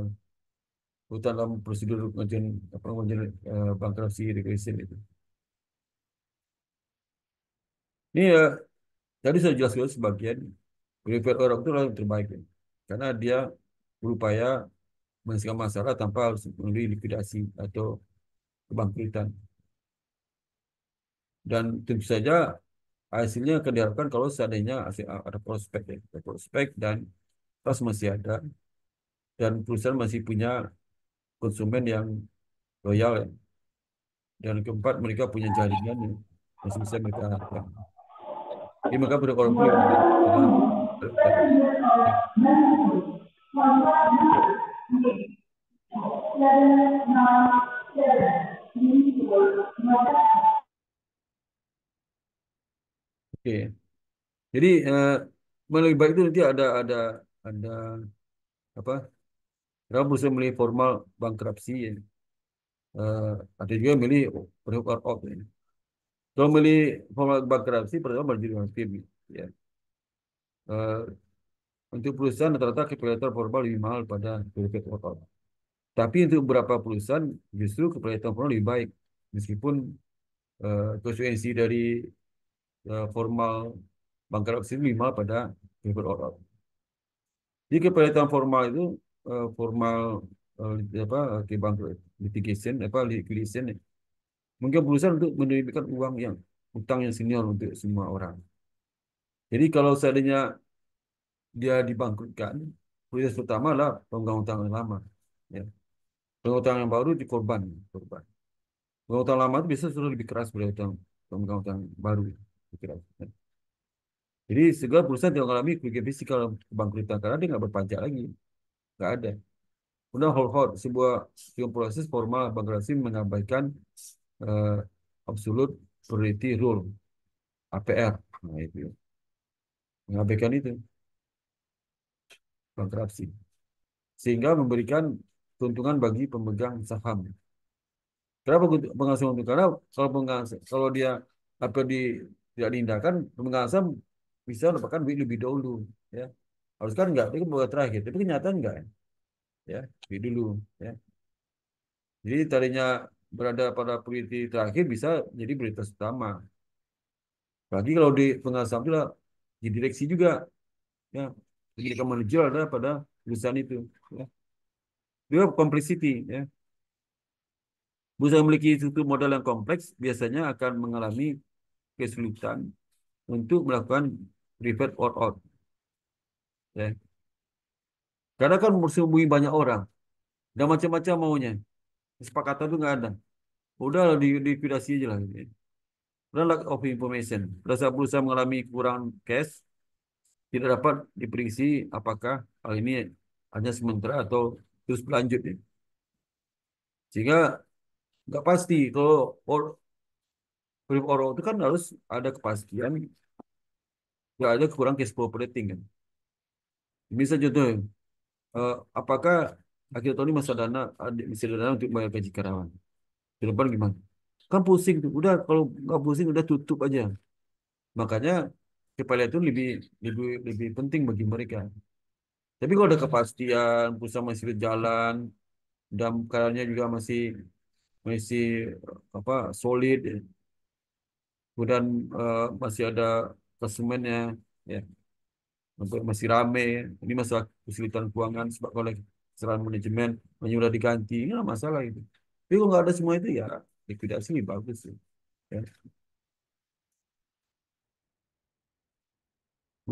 urutan dalam prosedur pengajuan apa pengajuan uh, bankrupsi regulation itu. Ini uh, tadi saya jelaskan sebagian prefer orang itu yang terbaik ya. karena dia berupaya menyelesaikan masalah tanpa harus melalui likuidasi atau kebangkitan. Dan tentu saja hasilnya akan diharapkan kalau seandainya ada prospek ya, ada prospek dan pas masih ada dan perusahaan masih punya konsumen yang loyal ya. Dan keempat mereka punya jaringan yang masih bisa mereka harapkan. Jadi mereka berkorban. Ya. Oke. Jadi eh, melalui baik itu nanti ada ada ada apa? Kamu bisa milih formal bankruptcy ya. Eh, ada juga milih perhukum op ya. Kalau memilih formal bankruptcy pertama tim. ya. Eh, untuk perusahaan rata-rata kalkulator formal lebih mahal pada kalkulator otot. Tapi untuk beberapa perusahaan justru kalkulator formal lebih baik meskipun uh, konsekuensi dari uh, formal bankruptcy lebih mahal pada paper otot. Jadi kalkulator formal itu uh, formal uh, apa bank litigation apa liquidation mungkin perusahaan untuk menerbitkan uang yang utang yang senior untuk semua orang. Jadi kalau seandainya dia dibangkrutkan, prioritas pertama adalah pemegang yang lama. Ya. yang baru dikorban, korban. Pemegang lama itu biasanya sudah lebih keras daripada utang pemegang baru. Ya. Jadi segala perusahaan yang mengalami kerugian fisik kalau kebangkrutan karena dia nggak berpajak lagi, nggak ada. Kemudian whole hold, sebuah, sebuah proses formal bankrasi mengabaikan uh, absolute priority rule, APR. Nah, itu. Ya. Mengabaikan itu kontraksi sehingga memberikan keuntungan bagi pemegang saham. Kenapa pengasuh untuk Karena kalau pengasuh, kalau dia apa di tidak diindahkan, pemegang saham bisa mendapatkan duit lebih dahulu, ya. Harus kan enggak, itu kan buat terakhir, tapi kenyataan enggak, ya, duit dulu, ya. Jadi tadinya berada pada priority terakhir bisa jadi prioritas utama. Bagi kalau di pengasuh itu di direksi juga, ya Ketika menjual ada pada perusahaan itu. Ya. complexity. complicity. Ya. Perusahaan memiliki struktur modal yang kompleks biasanya akan mengalami kesulitan untuk melakukan private or out. Ya. Karena kan mesti banyak orang. Dan macam-macam maunya. Kesepakatan itu nggak ada. Udah di likuidasi aja lah. Product ya. of information. Berasa berusaha mengalami kurang cash, tidak dapat diperiksi apakah hal ini hanya sementara atau terus berlanjut ya. Sehingga nggak pasti kalau or, itu kan harus ada kepastian nggak ada kekurangan case operating kan. Bisa contoh uh, apakah akhir tahun ini masa dana masih ada dana untuk bayar gaji karyawan? Di depan gimana? Kan pusing tuh. Udah kalau nggak pusing udah tutup aja. Makanya supaya itu lebih lebih lebih penting bagi mereka. Tapi kalau ada hmm. kepastian, pusat masih berjalan, dan karanya juga masih masih apa solid, ya. kemudian uh, masih ada konsumennya, ya masih rame, ini masalah kesulitan keuangan sebab oleh serangan manajemen, menyuruh diganti, ini masalah itu. Tapi kalau nggak ada semua itu ya likuidasi lebih bagus. Ya.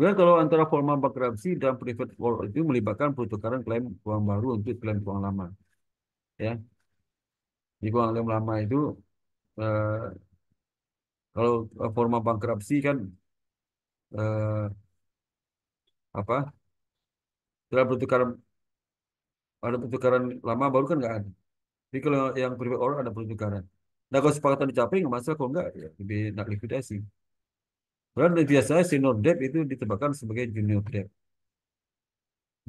Kemudian kalau antara formal bankruptcy dan private war itu melibatkan pertukaran klaim uang baru untuk klaim uang lama. Ya. Di uang lama itu eh, kalau eh, formal bankruptcy kan eh, apa? Dalam pertukaran ada pertukaran lama baru kan nggak ada. Jadi kalau yang private war ada pertukaran. Nah kalau sepakatan dicapai nggak masalah kalau nggak ya lebih nak likuidasi. Padahal biasanya senior debt itu ditebakkan sebagai junior debt.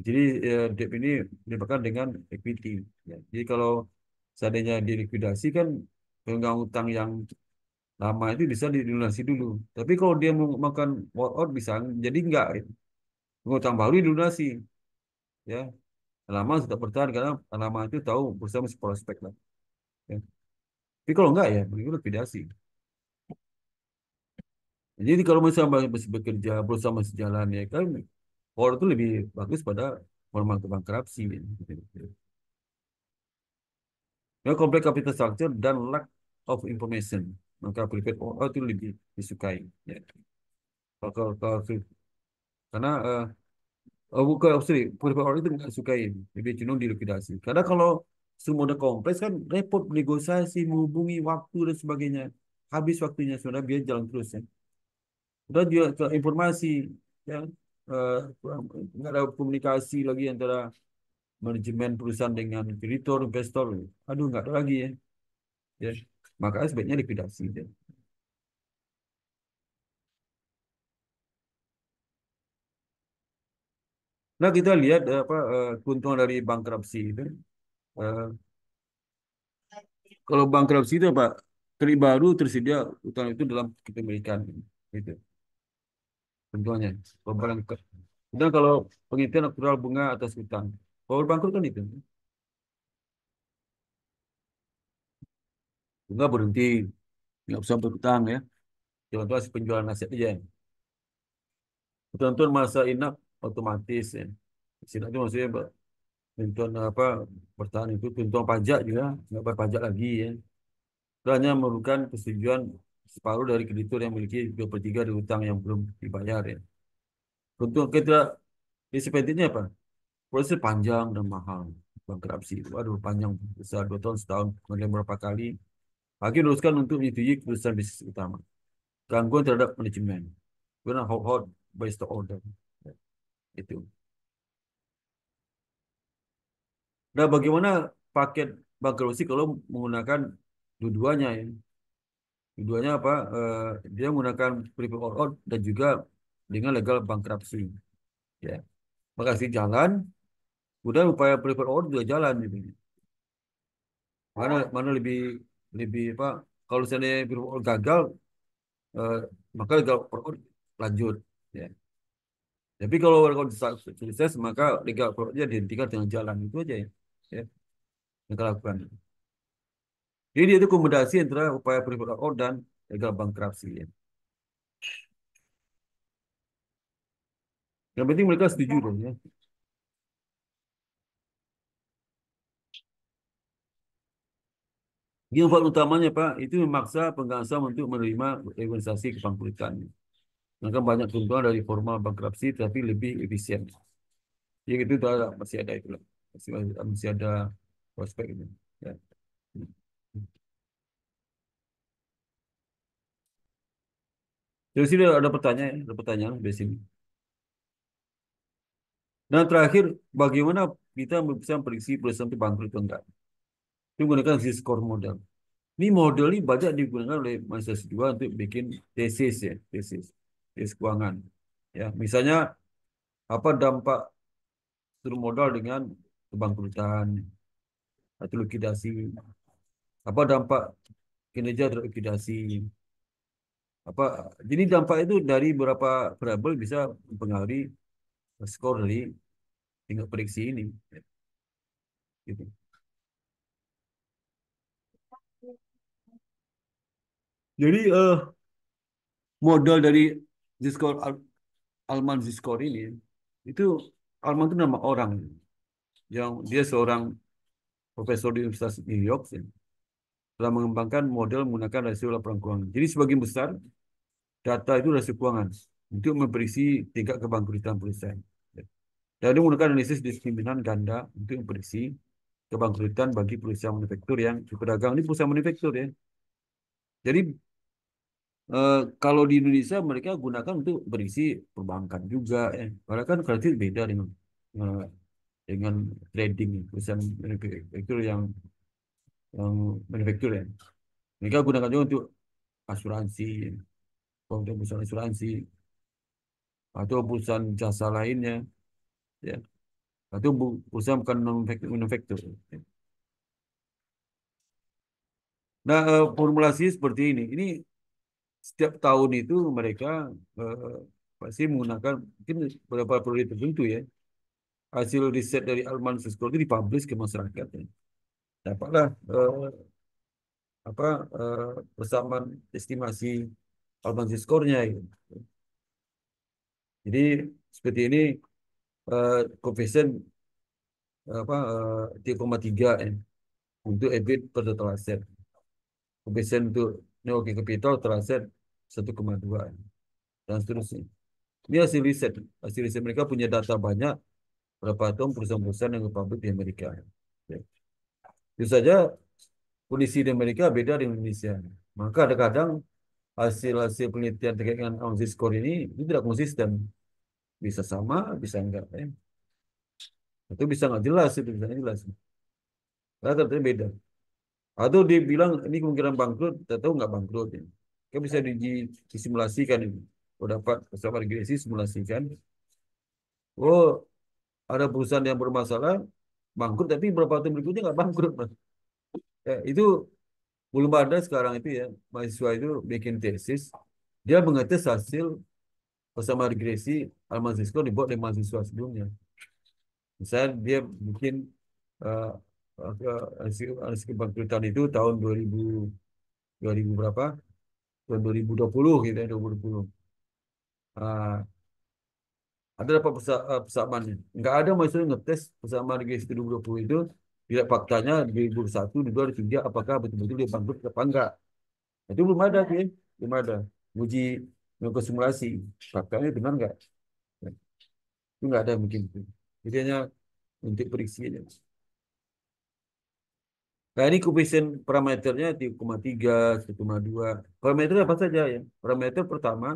Jadi eh, debt ini ditebakkan dengan equity. Ya. Jadi kalau seandainya dilikuidasi kan pemegang utang yang lama itu bisa dilunasi dulu. Tapi kalau dia mau makan workout bisa jadi enggak. Utang baru dilunasi. Ya. Lama sudah bertahan karena lama itu tahu bersama prospek lah. Ya. Tapi kalau enggak ya, itu likuidasi. Jadi kalau misalnya masih bekerja, bersama masih jalan ya kan, orang itu lebih bagus pada formal kebang gitu. Ya. Yang kompleks capital structure dan lack of information. Maka private orang itu lebih disukai. Ya. Kalau, kalau, karena uh, bukan, sorry, private orang itu nggak sukai. Lebih cenderung dilukidasi. Karena kalau semua udah kompleks kan repot negosiasi, menghubungi waktu dan sebagainya. Habis waktunya sudah biar jalan terus ya dan juga informasi ya uh, ada komunikasi lagi antara manajemen perusahaan dengan kreditor investor aduh nggak ada lagi ya ya maka sebaiknya likuidasi ya. Nah kita lihat eh, apa eh, keuntungan dari bankruptcy itu. kalau bankrupsi itu pak Kredit baru tersedia utang itu dalam kepemilikan gitu contohnya pembangkit dan kalau pengintian natural bunga atas hutang power bangkrut kan itu bunga berhenti nggak usah berhutang ya contoh penjualan aset aja ketentuan masa inap otomatis ya. Istilah itu maksudnya tuntutan apa pertahanan itu tuntutan pajak juga nggak berpajak lagi ya. Itu hanya memerlukan persetujuan separuh dari kreditur yang memiliki dua per tiga dari utang yang belum dibayar ya. Untuk kita disepentinnya apa? Proses panjang dan mahal Bankrupsi itu aduh panjang besar dua tahun setahun kemudian berapa kali lagi luruskan untuk menyetujui keputusan bisnis utama gangguan terhadap manajemen karena hot hot by stock order ya. itu nah bagaimana paket bankrupsi kalau menggunakan dua-duanya ya Keduanya apa? Uh, dia menggunakan private out dan juga dengan legal bankruptcy. Ya. Bankruptcy jalan, kemudian upaya private out juga jalan gitu. Mana mana lebih lebih apa? Kalau misalnya private out gagal, uh, maka legal out lanjut. Ya. Tapi kalau workout sukses, maka legal workoutnya dihentikan dengan jalan itu aja ya. ya. Yang kita lakukan. Jadi dia itu kombinasi antara upaya perlindungan oh, dan legal bankruptcy. Ya. Yang penting mereka setuju dong ya. Yang paling utamanya Pak, itu memaksa pengasam untuk menerima organisasi kebangkrutan. Maka kan banyak keuntungan dari formal bankruptcy tapi lebih efisien. Ya itu masih ada itu lah. Masih, masih ada prospek ini. Ya. Dari sini ada pertanyaan, ada pertanyaan di sini. Dan terakhir, bagaimana kita bisa prediksi perusahaan itu bangkrut atau enggak? Itu menggunakan Z-score model. Ini model ini banyak digunakan oleh mahasiswa s untuk bikin tesis ya, tesis, tesis keuangan. Ya, misalnya apa dampak seluruh modal dengan kebangkrutan atau likuidasi? Apa dampak kinerja terhadap apa jadi dampak itu dari berapa variabel bisa mempengaruhi skor dari tingkat prediksi ini gitu. Jadi uh, modal dari Zscore Al Alman Zscore ini itu Alman itu nama orang yang dia seorang profesor di Universitas New York. Sih. Ya telah mengembangkan model menggunakan rasio laporan keuangan. Jadi sebagian besar data itu rasio keuangan untuk memperisi tingkat kebangkrutan perusahaan. Dan menggunakan analisis diskriminan ganda untuk memperisi kebangkrutan bagi perusahaan manufaktur yang diperdagang. ini perusahaan manufaktur ya. Jadi eh, kalau di Indonesia mereka gunakan untuk berisi perbankan juga ya. Karena kan kredit beda dengan eh, dengan trading perusahaan manufaktur yang yang manufaktur ya. Mereka gunakan juga untuk asuransi, untuk perusahaan asuransi, atau perusahaan jasa lainnya, ya. Atau perusahaan bukan manufaktur. Ya. Nah, eh, formulasi seperti ini. Ini setiap tahun itu mereka eh, pasti menggunakan mungkin beberapa periode tertentu ya. Hasil riset dari Alman Sisko itu dipublish ke masyarakat. Ya dapatlah uh, apa uh, eh, persamaan estimasi albansi skornya gitu. Jadi seperti ini eh, koefisien uh, apa uh, 3,3 eh, untuk EBIT per total aset. Koefisien untuk neoki capital total aset 1,2 dan seterusnya. Ini hasil riset. Hasil riset mereka punya data banyak berapa tahun perusahaan-perusahaan yang publik di Amerika. Bisa saja kondisi di Amerika beda dengan Indonesia. Maka ada kadang hasil-hasil penelitian terkait dengan analisis skor ini itu tidak konsisten. Bisa sama, bisa enggak. Ya. Itu bisa nggak jelas, itu bisa nggak jelas. Karena ternyata beda. Atau dibilang ini kemungkinan bangkrut, kita tahu nggak bangkrut. Ya. Kan bisa di, disimulasikan ini. dapat bersama regresi simulasikan. Oh ada perusahaan yang bermasalah, bangkrut tapi beberapa tahun berikutnya nggak bangkrut mas ya, itu belum ada sekarang itu ya mahasiswa itu bikin tesis dia mengetes hasil bersama regresi almasisko dibuat oleh mahasiswa sebelumnya misalnya dia bikin uh, hasil kebangkrutan itu tahun 2000 2000 berapa tahun 2020 gitu ya 2020 uh, ada dapat persamaan eh, Enggak ada maksudnya ngetes persamaan GS 2020 itu tidak faktanya di 2001, di 2003 apakah betul-betul dia bangkrut apa enggak. Nah, itu belum ada ya. Belum ada. Uji melakukan simulasi. Faktanya benar enggak? Itu enggak ada mungkin. Jadi hanya untuk periksi aja. Nah ini koefisien parameternya 3,3, 1,2. Parameter apa saja ya? Parameter pertama,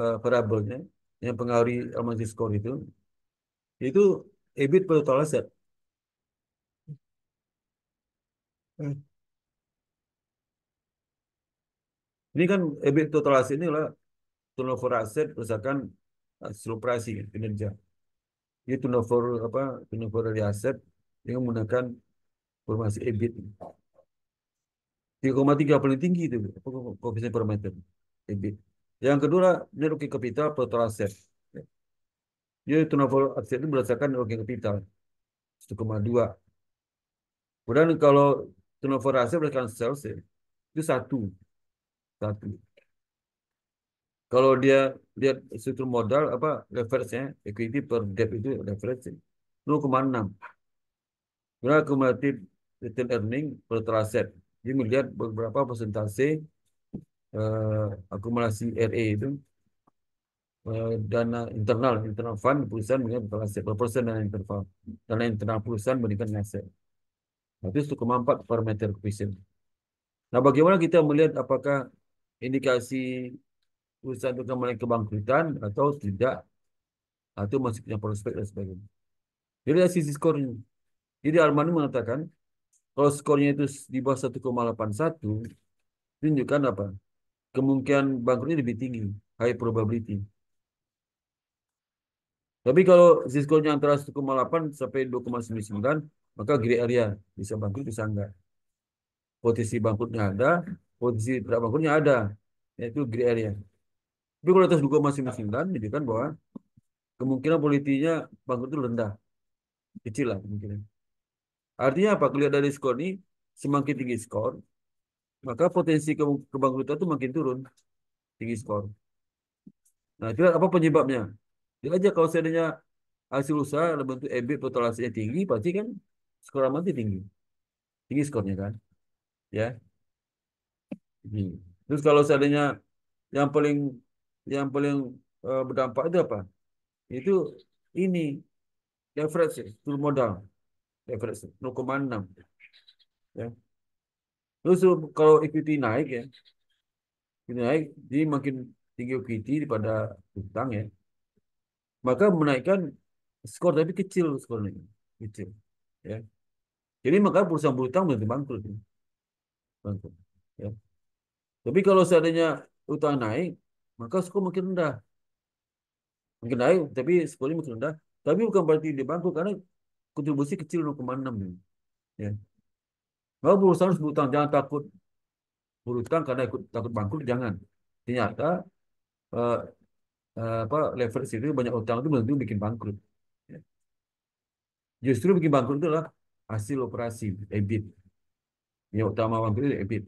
uh, variabelnya yang pengaruhi romantic score itu, itu EBIT per total aset. Hmm. Ini kan EBIT total aset ini adalah turnover aset berdasarkan hasil uh, operasi kinerja. Ini turnover apa turnover dari aset yang menggunakan informasi EBIT. 3,3 paling tinggi itu koefisien parameter EBIT. Yang kedua, net working capital per total asset. Jadi turnover aset itu berdasarkan net working capital 1,2. Kemudian kalau turnover aset berdasarkan sales ya, itu satu, satu. Kalau dia lihat struktur modal apa leverage-nya equity per debt itu leverage 0,6. Ya, Kemudian kumulatif return earning per total asset. Jadi melihat beberapa persentase uh, akumulasi RE itu eh, dana internal internal fund perusahaan mengenai aset berapa persen dana internal dana internal perusahaan berikan aset itu 1,4 per meter koefisien. Nah, bagaimana kita melihat apakah indikasi perusahaan itu akan kebangkrutan atau tidak atau masih punya prospek dan sebagainya. Jadi dari sisi skornya. Jadi Armani mengatakan kalau skornya itu di bawah 1,81 tunjukkan apa? kemungkinan bangkrutnya lebih tinggi, high probability. Tapi kalau ziskonya antara 1,8 sampai 2,99, maka gray area bisa bangkrut bisa enggak. Potensi bangkrutnya ada, potensi tidak bangkrutnya ada, yaitu gray area. Tapi kalau atas 2,99 menunjukkan bahwa kemungkinan politinya bangkrut itu rendah. Kecil lah kemungkinan. Artinya apa? Kelihatan dari skor ini, semakin tinggi skor, maka potensi kebangkrutan itu makin turun tinggi skor. Nah, itu apa penyebabnya? Dia ya aja kalau seandainya hasil usaha dalam bentuk EBIT hasilnya tinggi, pasti kan skor amati tinggi. Tinggi skornya kan? Ya. Hmm. Terus kalau seandainya yang paling yang paling uh, berdampak itu apa? Itu ini leverage, tool modal. Leverage 0,6. Ya. Terus kalau equity naik ya, equity naik, jadi makin tinggi equity daripada utang ya, maka menaikkan skor tapi kecil skornya, kecil. Ya. Jadi maka perusahaan berutang berhenti bangkrut. Ya. Bangkrut. Ya. Tapi kalau seandainya utang naik, maka skor makin rendah. Makin naik, tapi skornya makin rendah. Tapi bukan berarti dia bangkrut, karena kontribusi kecil 0,6. Ya. Kalau berusaha harus berhutang, jangan takut berutang karena ikut takut bangkrut, jangan. Ternyata uh, eh, uh, eh, apa leverage itu banyak utang itu belum bikin bangkrut. Ya. Justru bikin bangkrut itu adalah hasil operasi EBIT. Yang utama bangkrut itu EBIT.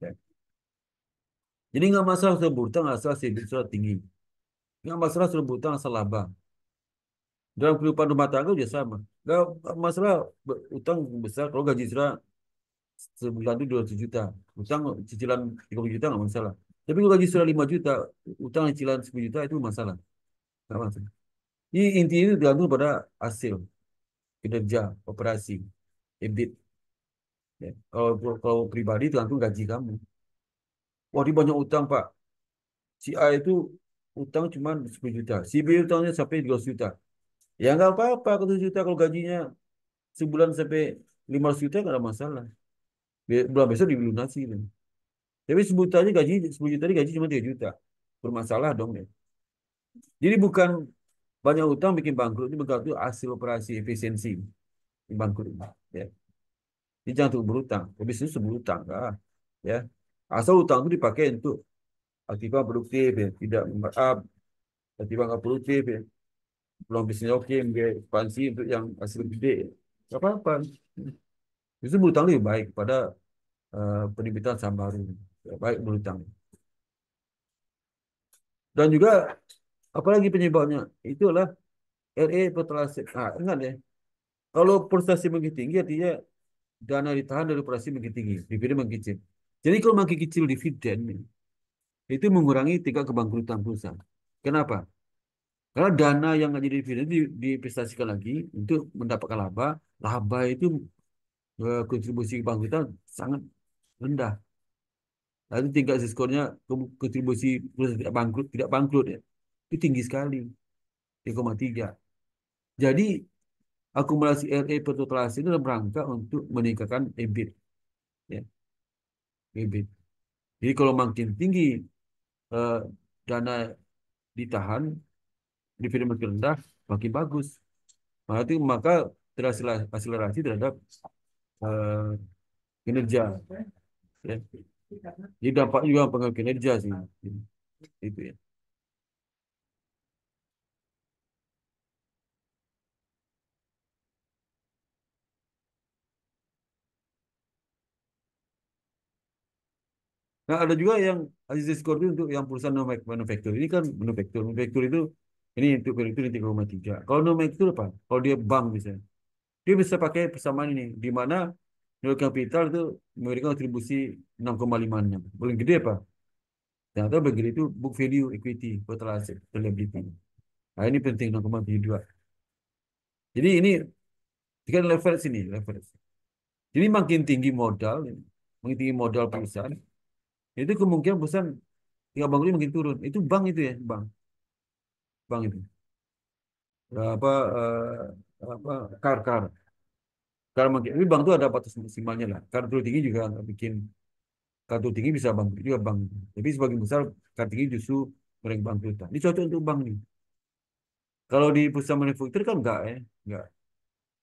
Ya. Jadi nggak masalah sudah berhutang asal EBIT sudah tinggi. Nggak masalah sudah berhutang asal laba. Dalam kehidupan rumah tangga juga sama. Nggak masalah utang besar kalau gaji sudah sebulan itu 200 juta. Utang cicilan 30 juta nggak masalah. Tapi kalau gaji sudah 5 juta, utang cicilan 10 juta itu masalah. Nggak masalah. Ini intinya itu tergantung pada hasil kinerja operasi EBIT. Ya. Kalau, kalau pribadi tergantung gaji kamu. Wah, di banyak utang, Pak. Si A itu utang cuma 10 juta. Si B utangnya sampai 200 juta. Ya nggak apa-apa kalau juta kalau gajinya sebulan sampai 500 juta nggak ada masalah bulan besok dilunasi gitu. Tapi sebutannya gaji 10 juta ini gaji cuma tiga juta. Bermasalah dong ya. Jadi bukan banyak utang bikin bangkrut ini bukan itu hasil operasi efisiensi bangkrut ya. Ini jangan untuk berutang. Habis itu utang, lah. ya. Asal utang itu dipakai untuk aktivitas produktif ya, tidak maaf aktivitas nggak produktif ya. Belum bisnis oke, okay, ekspansi untuk yang hasil gede. Ya. Gak apa-apa itu berhutang lebih baik kepada uh, eh, penerbitan saham baru. baik berhutang Dan juga apalagi penyebabnya itu adalah RE ah, ingat ya. Kalau prestasi makin tinggi artinya dana ditahan dari operasi makin tinggi, dividen makin kecil. Jadi kalau makin kecil dividen itu mengurangi tingkat kebangkrutan perusahaan. Kenapa? Karena dana yang nggak jadi dividen diinvestasikan lagi untuk mendapatkan laba. Laba itu kontribusi kita sangat rendah. Lalu tingkat skornya kontribusi tidak bangkrut, tidak bangkrut ya. Itu tinggi sekali. 3,3. Jadi akumulasi RE per total aset dalam rangka untuk meningkatkan EBIT. Ya. EBIT. Jadi kalau makin tinggi eh, dana ditahan, dividen makin rendah, makin bagus. Maka, maka terhasil akselerasi terhadap uh, kinerja. Ya. Jadi dampak juga pengaruh kinerja sih. Itu ya. Nah, ada juga yang Aziz Discord untuk yang perusahaan manufaktur. Ini kan manufaktur. Manufaktur itu ini untuk itu nanti tiga. Kalau manufaktur apa? Kalau dia bank misalnya dia bisa pakai persamaan ini, di mana nilai kapital itu memberikan kontribusi nya Paling gede apa? Ternyata paling gede itu book value equity, total asset, total liability. Nah, ini penting 6,72. Jadi ini kan leverage ini, leverage. Jadi makin tinggi modal, makin tinggi modal perusahaan, itu kemungkinan perusahaan tiga bank ini makin turun. Itu bank itu ya, bank. Bank itu. Apa, eh, apa, kar-kar. Karena mungkin, ini bank itu ada batas maksimalnya lah. Kartu tinggi juga nggak bikin kartu tinggi bisa bank juga bank. Tapi sebagian besar kartu tinggi justru mereka bangkrutan. Ini cocok untuk bank nih. Kalau di pusat manufaktur kan enggak ya, eh, enggak.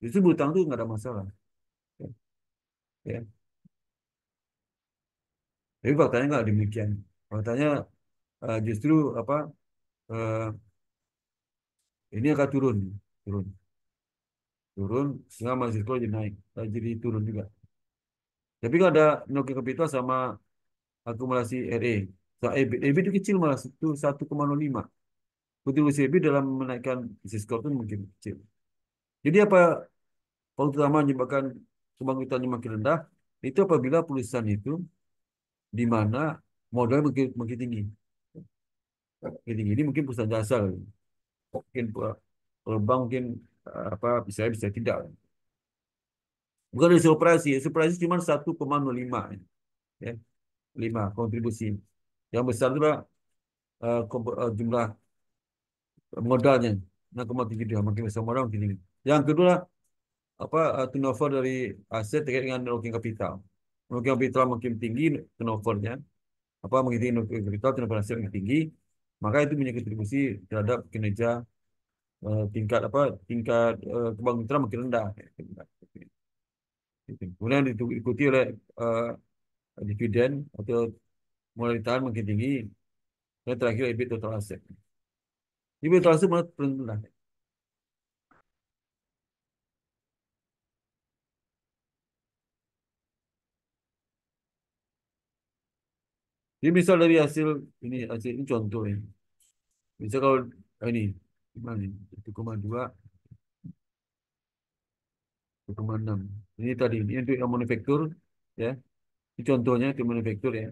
Justru berutang tuh enggak ada masalah. Ya. ya. Tapi faktanya enggak demikian. Faktanya uh, justru apa uh, ini akan turun, turun turun sehingga mahasiswa jadi naik eh, jadi turun juga tapi kalau ada Nokia Capital sama akumulasi RE so, EBIT, eh, EBIT itu kecil malah itu lima. kontribusi EBIT dalam menaikkan Cisco itu mungkin kecil jadi apa kalau utama menyebabkan kebangkitannya makin rendah itu apabila perusahaan itu di mana modal makin, makin tinggi makin tinggi ini mungkin perusahaan jasa mungkin kalau eh, bank mungkin Eh, apa bisa bisa tidak. Bukan hasil operasi, hasil operasi cuma 1,05 ya. lima kontribusi. Yang besar itu uh, jumlah modalnya 6,7 makin besar modal makin tinggi. Yang kedua apa turnover dari aset terkait dengan working capital. Working capital makin tinggi turnovernya apa makin tinggi working capital turnover aset makin tinggi maka itu punya kontribusi terhadap kinerja Eh, tingkat apa tingkat uh, eh, kebang Mitra makin rendah. Kemudian diikuti oleh uh, dividen atau modalitas makin tinggi. Dan terakhir EBIT total aset. EBIT total aset mulai rendah. Jadi misal dari hasil ini hasil ini contoh ini. Ya. Misal kalau ini 7,2 7,6 ini tadi ini untuk yang manufaktur ya ini contohnya ke manufaktur ya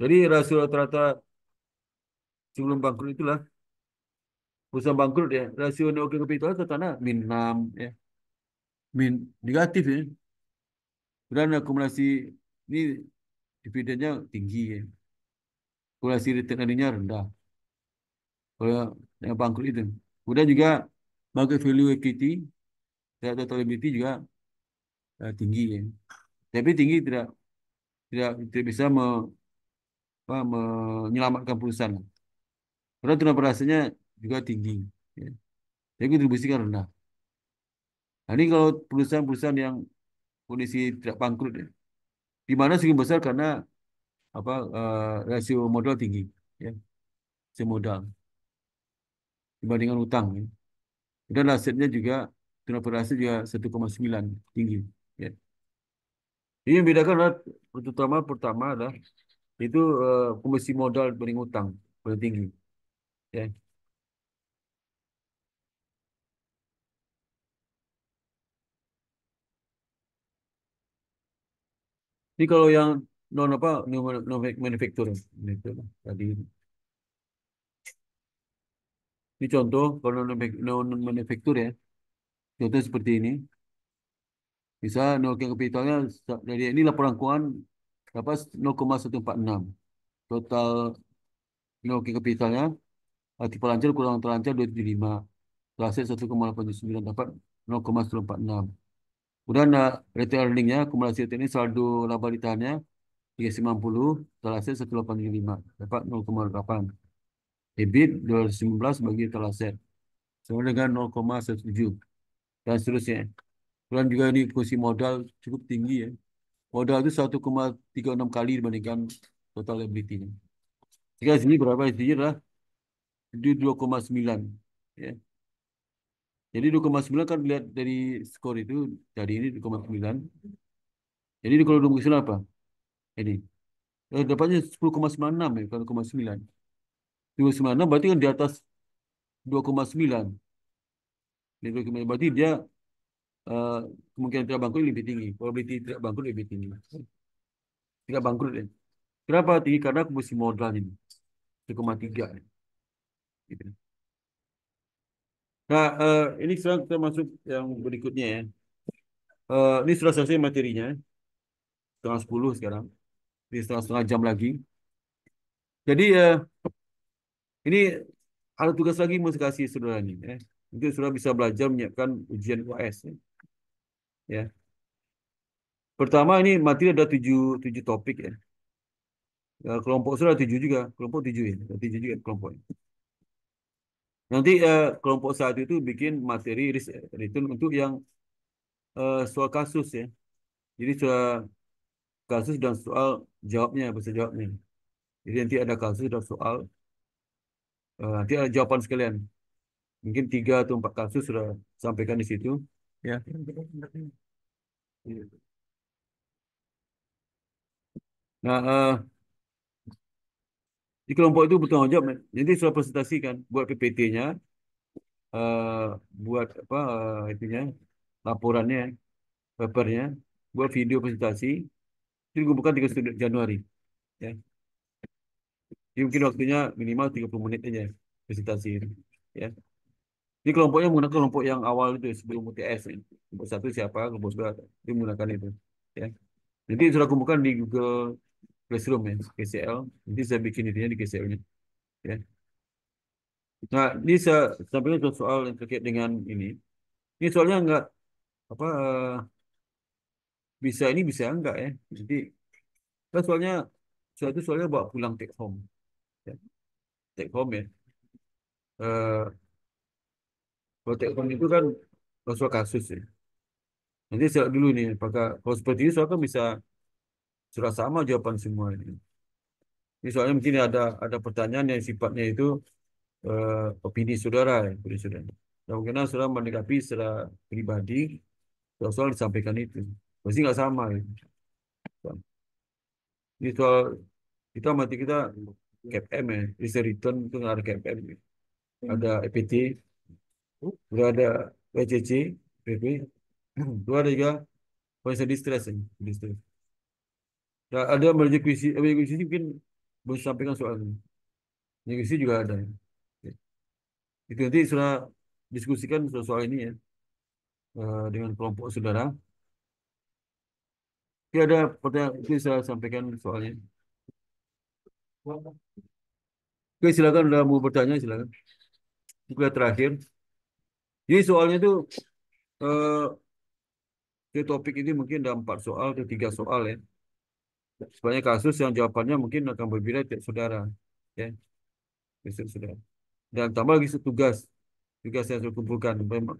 jadi rasio rata-rata sebelum bangkrut itulah perusahaan bangkrut ya rasio neo capital tanah min 6 ya min negatif ya dan akumulasi ini dividennya tinggi ya akumulasi return rendah kalau yang bangkrut itu kemudian juga market value equity atau equity juga uh, tinggi ya tapi tinggi tidak tidak tidak bisa me, apa, menyelamatkan perusahaan karena tuna berasanya juga tinggi ya. jadi kontribusi kan rendah nah, ini kalau perusahaan-perusahaan yang kondisi tidak bangkrut ya di mana sebagian besar karena apa uh, rasio modal tinggi ya rasio modal dibandingkan utang. Ya. Dan asetnya juga turnover aset juga 1,9 tinggi. Ya. Ini yang bedakan adalah terutama pertama adalah itu uh, komisi modal dibanding utang paling tinggi. Ya. Ini kalau yang non apa non itu tadi ini contoh kalau non-manufaktur ya. Contoh seperti ini. Bisa nolkan kapitalnya dari ini laporan keuangan dapat 0,146. Total nolkan kapitalnya ah, tipe lancar kurang terlancar 275. Teraset 1,89 dapat 0,146. Kemudian uh, retail earningnya akumulasi ini saldo laba ditahannya 390, total aset 185 dapat 0,8 debit 219 bagi telah set sama dengan 0,17 dan seterusnya. Kemudian juga ini kursi modal cukup tinggi ya. Modal itu 1,36 kali dibandingkan total liability-nya. Jika sini berapa sini adalah 2,9 ya. Jadi 2,9 kan dilihat dari skor itu dari ini 2,9. Jadi kalau 2,9 apa? Ini. Eh, dapatnya 10,96 ya, bukan 296 berarti kan di atas 2,9. Berarti dia uh, kemungkinan tidak bangkrut lebih tinggi. Probability tidak bangkrut lebih tinggi. Tidak bangkrut ya. Kenapa tinggi? Karena kubusi modal ini. 1,3. Gitu. Nah, uh, ini sekarang kita masuk yang berikutnya ya. Uh, ini sudah selesai materinya. Setengah 10 sekarang. Ini setengah, setengah jam lagi. Jadi uh, ini ada tugas lagi mesti kasih saudara ini. Ya. Untuk saudara bisa belajar menyiapkan ujian UAS. Ya. ya. Pertama ini materi ada tujuh, tujuh topik ya. ya kelompok saudara tujuh juga. Kelompok tujuh ya. Ada tujuh juga kelompoknya. Nanti eh, kelompok satu itu bikin materi return untuk yang eh, soal kasus ya. Jadi soal kasus dan soal jawabnya, bahasa jawabnya. Jadi nanti ada kasus dan soal Eh, nanti ada jawaban sekalian. Mungkin tiga atau empat kasus sudah sampaikan di situ. Ya. Iya. Nah, uh, di kelompok itu bertanggung jawab. Jadi sudah presentasikan, buat PPT-nya, uh, eh, buat apa uh, itunya, laporannya, papernya, buat video presentasi. Itu dikumpulkan 3 Januari. Ya. Jadi mungkin waktunya minimal 30 menit aja presentasi ini. Ya. Ini kelompoknya menggunakan kelompok yang awal itu ya, sebelum UTS. Ya. Kelompok satu siapa, kelompok dua dia menggunakan itu. Ya. Nanti sudah kumpulkan di Google Classroom ya, KCL. Nanti saya bikin itunya di KCL-nya. Ya. Nah, ini saya sampaikan ke soal yang terkait dengan ini. Ini soalnya enggak apa eh, bisa ini bisa enggak ya. Jadi Kan soalnya, soalnya bawa pulang take home take home ya Uh, kalau take home itu kan soal kasus ya nanti saya dulu nih apakah kalau seperti ini soal kan bisa sudah sama jawaban semua ini ini soalnya mungkin ada ada pertanyaan yang sifatnya itu uh, opini saudara ya, opini saudara dan mungkin saudara menikapi secara pribadi soal-soal disampaikan itu pasti nggak sama ya. Ini soal kita mati kita KPM ya, bisa return itu ya. hmm. ada KPM ya. Ada EPT, udah ada WCC, PP, dua ada juga Poison Distress. Ya. Distress. Ya, ada belajar kuisi, merger kuisi mungkin belum sampaikan soalnya. ini. kuisi juga ada. Ya. Itu nanti sudah diskusikan soal, soal ini ya eh, dengan kelompok saudara. Tidak ada pertanyaan itu saya sampaikan soalnya. Oke, silakan udah mau bertanya silakan. Juga terakhir. Jadi soalnya itu eh, di topik ini mungkin ada empat soal atau tiga soal ya. Sebanyak kasus yang jawabannya mungkin akan berbeda tiap saudara. Ya. Besok saudara. Dan tambah lagi tugas. Tugas yang saya kumpulkan.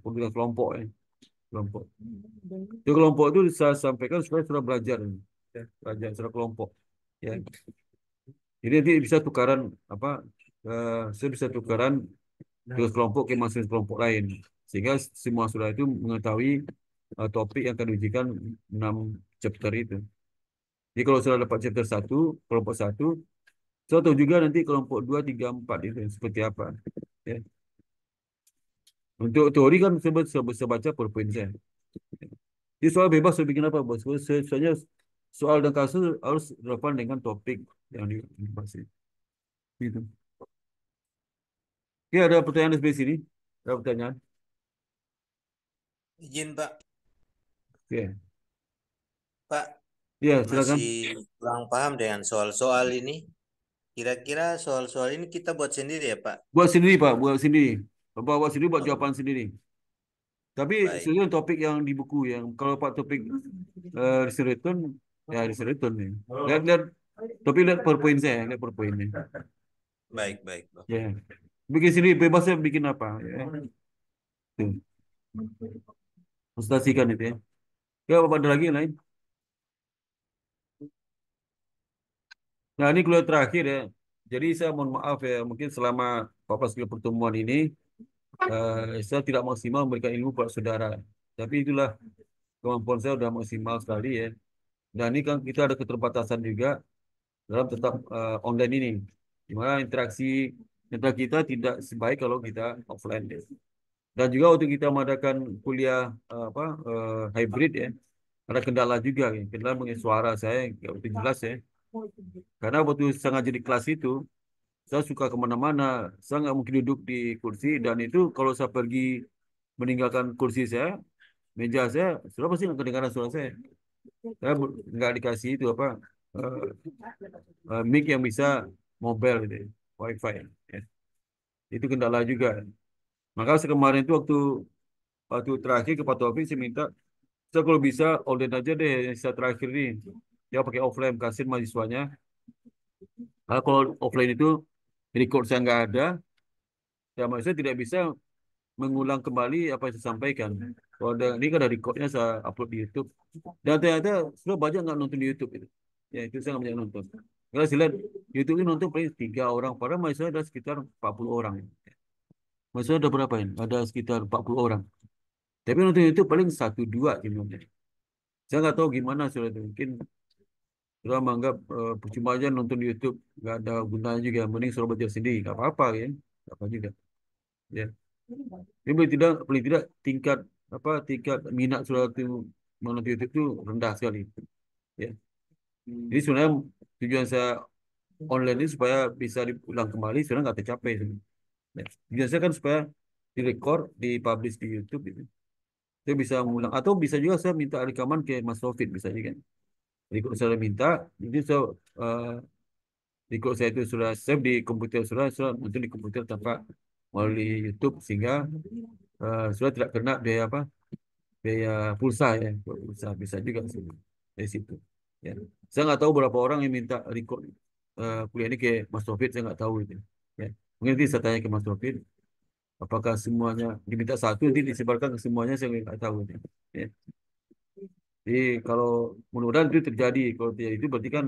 Tugas kelompok ya. Kelompok. Jadi kelompok itu saya sampaikan supaya sudah belajar. Ya. Belajar secara kelompok. Ya. Jadi nanti bisa tukaran apa uh, saya bisa tukaran ke nah. kelompok ke masing-masing kelompok lain sehingga semua saudara itu mengetahui uh, topik yang akan diujikan enam chapter itu. Jadi kalau saudara dapat chapter satu kelompok satu, saya tahu juga nanti kelompok dua, tiga, empat itu seperti apa. Ya. Untuk teori kan saya bisa, bisa baca powerpoint saya. Jadi soal bebas saya bikin apa? Soalnya soal dan kasus harus relevan dengan topik yang di interpretasi. Gitu. Oke, ada pertanyaan di sini? Ada pertanyaan? Izin, Pak. Oke. Pak, ya, silakan. masih kurang paham dengan soal-soal ini. Kira-kira soal-soal ini kita buat sendiri ya, Pak? Buat sendiri, Pak. Buat sendiri. Bapak buat sendiri, buat oh. jawaban sendiri. Tapi sebenarnya topik yang di buku yang kalau Pak topik uh, eh, return ya return ni. Lihat-lihat tapi lihat per saya, ya, lihat per ini. Baik, baik. Ya. Bikin sini bebas bebasnya bikin apa? Ya. Tuh. itu ya. Ya, Bapak ada lagi yang lain? Nah, ini kuliah terakhir ya. Jadi saya mohon maaf ya, mungkin selama Bapak sekali pertemuan ini, uh, saya tidak maksimal memberikan ilmu buat saudara. Tapi itulah kemampuan saya sudah maksimal sekali ya. Dan ini kan kita ada keterbatasan juga dalam tetap uh, online ini. Dimana interaksi data kita tidak sebaik kalau kita offline. Deh. Ya. Dan juga untuk kita mengadakan kuliah uh, apa uh, hybrid ya, ada kendala juga. Ya. Kendala mengenai suara saya nggak begitu jelas ya. Karena waktu saya ngajar di kelas itu, saya suka kemana-mana. Saya nggak mungkin duduk di kursi dan itu kalau saya pergi meninggalkan kursi saya, meja saya, sudah pasti nggak kedengaran suara saya. Saya nggak dikasih itu apa uh, uh, mic yang bisa mobile ini wifi ya. itu kendala juga maka kemarin itu waktu waktu terakhir ke Pak Taufik saya minta saya kalau bisa online aja deh yang saya terakhir ini ya pakai offline kasih mahasiswanya nah, kalau offline itu record saya nggak ada ya maksudnya tidak bisa mengulang kembali apa yang saya sampaikan kalau ada ini kan ada recordnya saya upload di YouTube dan ternyata sudah banyak nggak nonton di YouTube itu ya itu saya nggak banyak nonton kalau dilihat YouTube ini nonton paling tiga orang padahal mahasiswa ada sekitar 40 orang mahasiswa ada berapa ya ada sekitar 40 orang tapi nonton YouTube paling satu dua gimana, gitu. saya nggak tahu gimana sudah mungkin sudah menganggap uh, percuma aja nonton di YouTube nggak ada gunanya juga mending suruh belajar sendiri nggak apa-apa ya nggak apa juga ya ini paling tidak paling tidak tingkat apa tingkat minat sudah itu menonton YouTube itu rendah sekali ya Hmm. Jadi sebenarnya tujuan saya online ini supaya bisa diulang kembali sebenarnya nggak tercapai. Sebenarnya. Nah, tujuan saya kan supaya direkor, dipublish di YouTube gitu. Dia bisa mengulang atau bisa juga saya minta rekaman ke Mas Sofit juga kan. Jadi kalau saya minta, jadi saya uh, di kalau saya itu sudah save di komputer sudah, sudah muncul di komputer tanpa melalui YouTube sehingga uh, sudah tidak kena biaya apa biaya pulsa ya pulsa bisa juga di situ. Ya. Saya nggak tahu berapa orang yang minta record uh, kuliah ini ke Mas Taufik, saya nggak tahu itu. Ya. Mungkin nanti saya tanya ke Mas Taufik, apakah semuanya diminta satu nanti disebarkan ke semuanya saya nggak tahu. Itu. Ya. Jadi kalau mudah-mudahan itu terjadi, kalau tidak itu berarti kan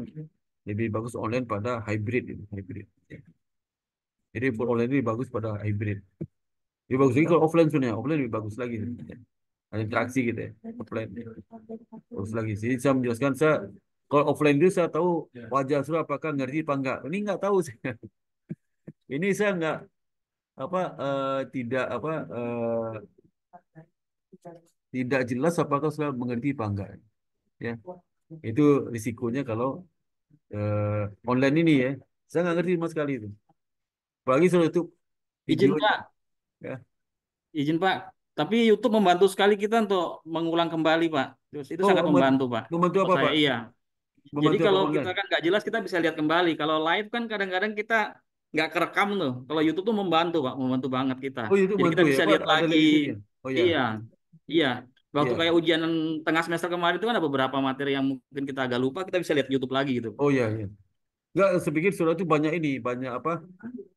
lebih bagus online pada hybrid, hybrid. Ya. Jadi online lebih bagus pada hybrid. Lebih bagus lagi kalau offline sebenarnya, offline lebih bagus lagi. Ya ada interaksi gitu ya offline bagus lagi sih saya menjelaskan saya kalau offline itu saya tahu yeah. wajah suruh apakah ngerti apa enggak. Ini enggak tahu saya. ini saya enggak apa uh, tidak apa uh, tidak jelas apakah sudah mengerti apa enggak. Ya. Itu risikonya kalau uh, online ini ya. Saya enggak ngerti sama sekali itu. Apalagi soal itu izin Pak. Ya. Izin Pak. Tapi YouTube membantu sekali kita untuk mengulang kembali Pak. Terus itu oh, sangat membantu Pak. Membantu apa Pak? iya. Jadi kalau online. kita kan. kan nggak jelas kita bisa lihat kembali. Kalau live kan kadang-kadang kita nggak kerekam tuh. Kalau YouTube tuh membantu pak, membantu banget kita. Oh, YouTube Jadi kita ya, bisa pak, lihat lagi. Gitu ya? Oh, iya. iya. iya, Waktu iya. kayak ujian tengah semester kemarin itu kan ada beberapa materi yang mungkin kita agak lupa, kita bisa lihat YouTube lagi gitu. Oh iya, iya. Enggak, saya pikir itu banyak ini, banyak apa?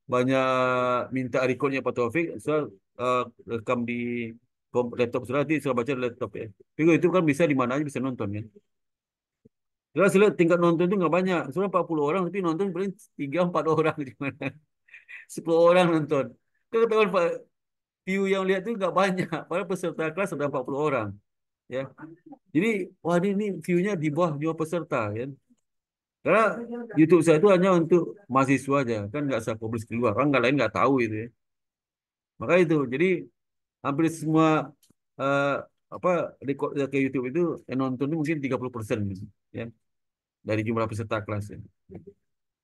Banyak minta recordnya Pak Taufik, saya uh, rekam di laptop Surat, nanti saya baca di laptop ya. Tapi itu kan bisa di mana aja bisa nonton ya. Jelas lihat tingkat nonton itu nggak banyak. Sebenarnya 40 orang tapi nonton paling 3 4 orang di mana. 10 orang nonton. Kalau tahu Pak view yang lihat itu nggak banyak. Padahal peserta kelas ada 40 orang. Ya. Jadi wah ini, ini view-nya di bawah dua peserta ya. Karena YouTube saya itu hanya untuk mahasiswa aja, kan nggak saya publish keluar, orang nggak lain nggak tahu itu ya. Maka itu, jadi hampir semua uh, apa record eh, ke YouTube itu yang nonton itu mungkin 30 persen ya dari jumlah peserta kelas ya.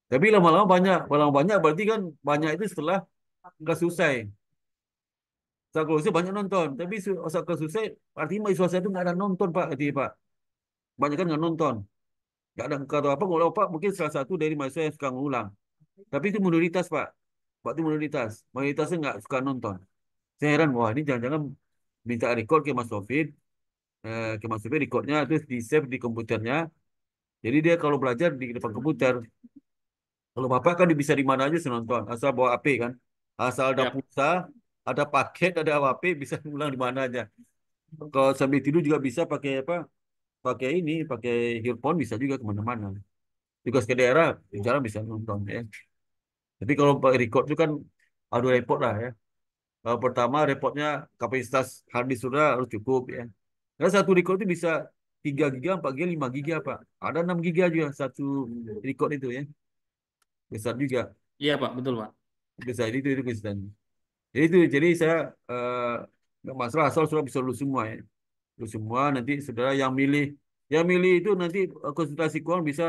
Tapi lama-lama banyak, lama banyak berarti kan banyak itu setelah nggak selesai. saya kelas selesai banyak nonton, tapi saat kelas selesai artinya mahasiswa saya itu nggak ada nonton pak, artinya pak. Banyak kan nggak nonton, nggak ada kata apa kalau pak mungkin salah satu dari mahasiswa yang suka ngulang. Tapi itu minoritas pak, pak tuh minoritas, mayoritasnya nggak suka nonton. Saya heran wah ini jangan-jangan minta record ke Mas Sofit eh, ke Mas Sofit recordnya terus di save di komputernya jadi dia kalau belajar di depan komputer kalau bapak kan bisa di mana aja senonton, asal bawa HP kan asal ada ya. pulsa ada paket ada HP bisa pulang di mana aja kalau sambil tidur juga bisa pakai apa pakai ini pakai earphone bisa juga kemana-mana tugas ke daerah jarang bisa nonton ya tapi kalau record itu kan aduh repot lah ya uh, pertama repotnya kapasitas hard disk sudah harus cukup ya. Karena satu record itu bisa 3 giga, 4 giga, 5 giga Pak. Ada 6 giga juga satu record itu ya. Besar juga. Iya Pak, betul Pak. Besar itu itu kesulitan. Jadi itu jadi saya uh, masalah asal sudah bisa lulus semua ya. Lulus semua nanti saudara yang milih yang milih itu nanti eh, konsultasi keuangan bisa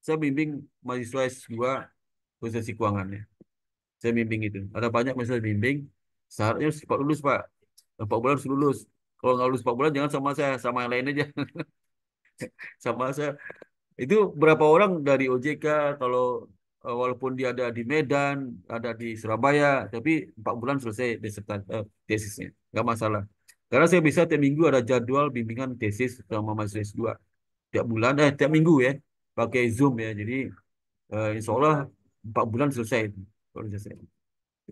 saya bimbing mahasiswa S2 konsultasi keuangannya. Saya bimbing itu. Ada banyak mahasiswa bimbing. Seharusnya pak lulus, Pak. empat bulan harus lulus. Kalau nggak lulus empat bulan, jangan sama saya. Sama yang lain aja. sama saya. Itu berapa orang dari OJK, kalau eh, walaupun dia ada di Medan, ada di Surabaya, tapi empat bulan selesai disertan, eh, tesisnya. Nggak masalah. Karena saya bisa tiap minggu ada jadwal bimbingan tesis sama mahasiswa S2. Tiap bulan, eh, tiap minggu ya. Pakai Zoom ya. Jadi, eh, insya Allah empat bulan selesai. Kalau selesai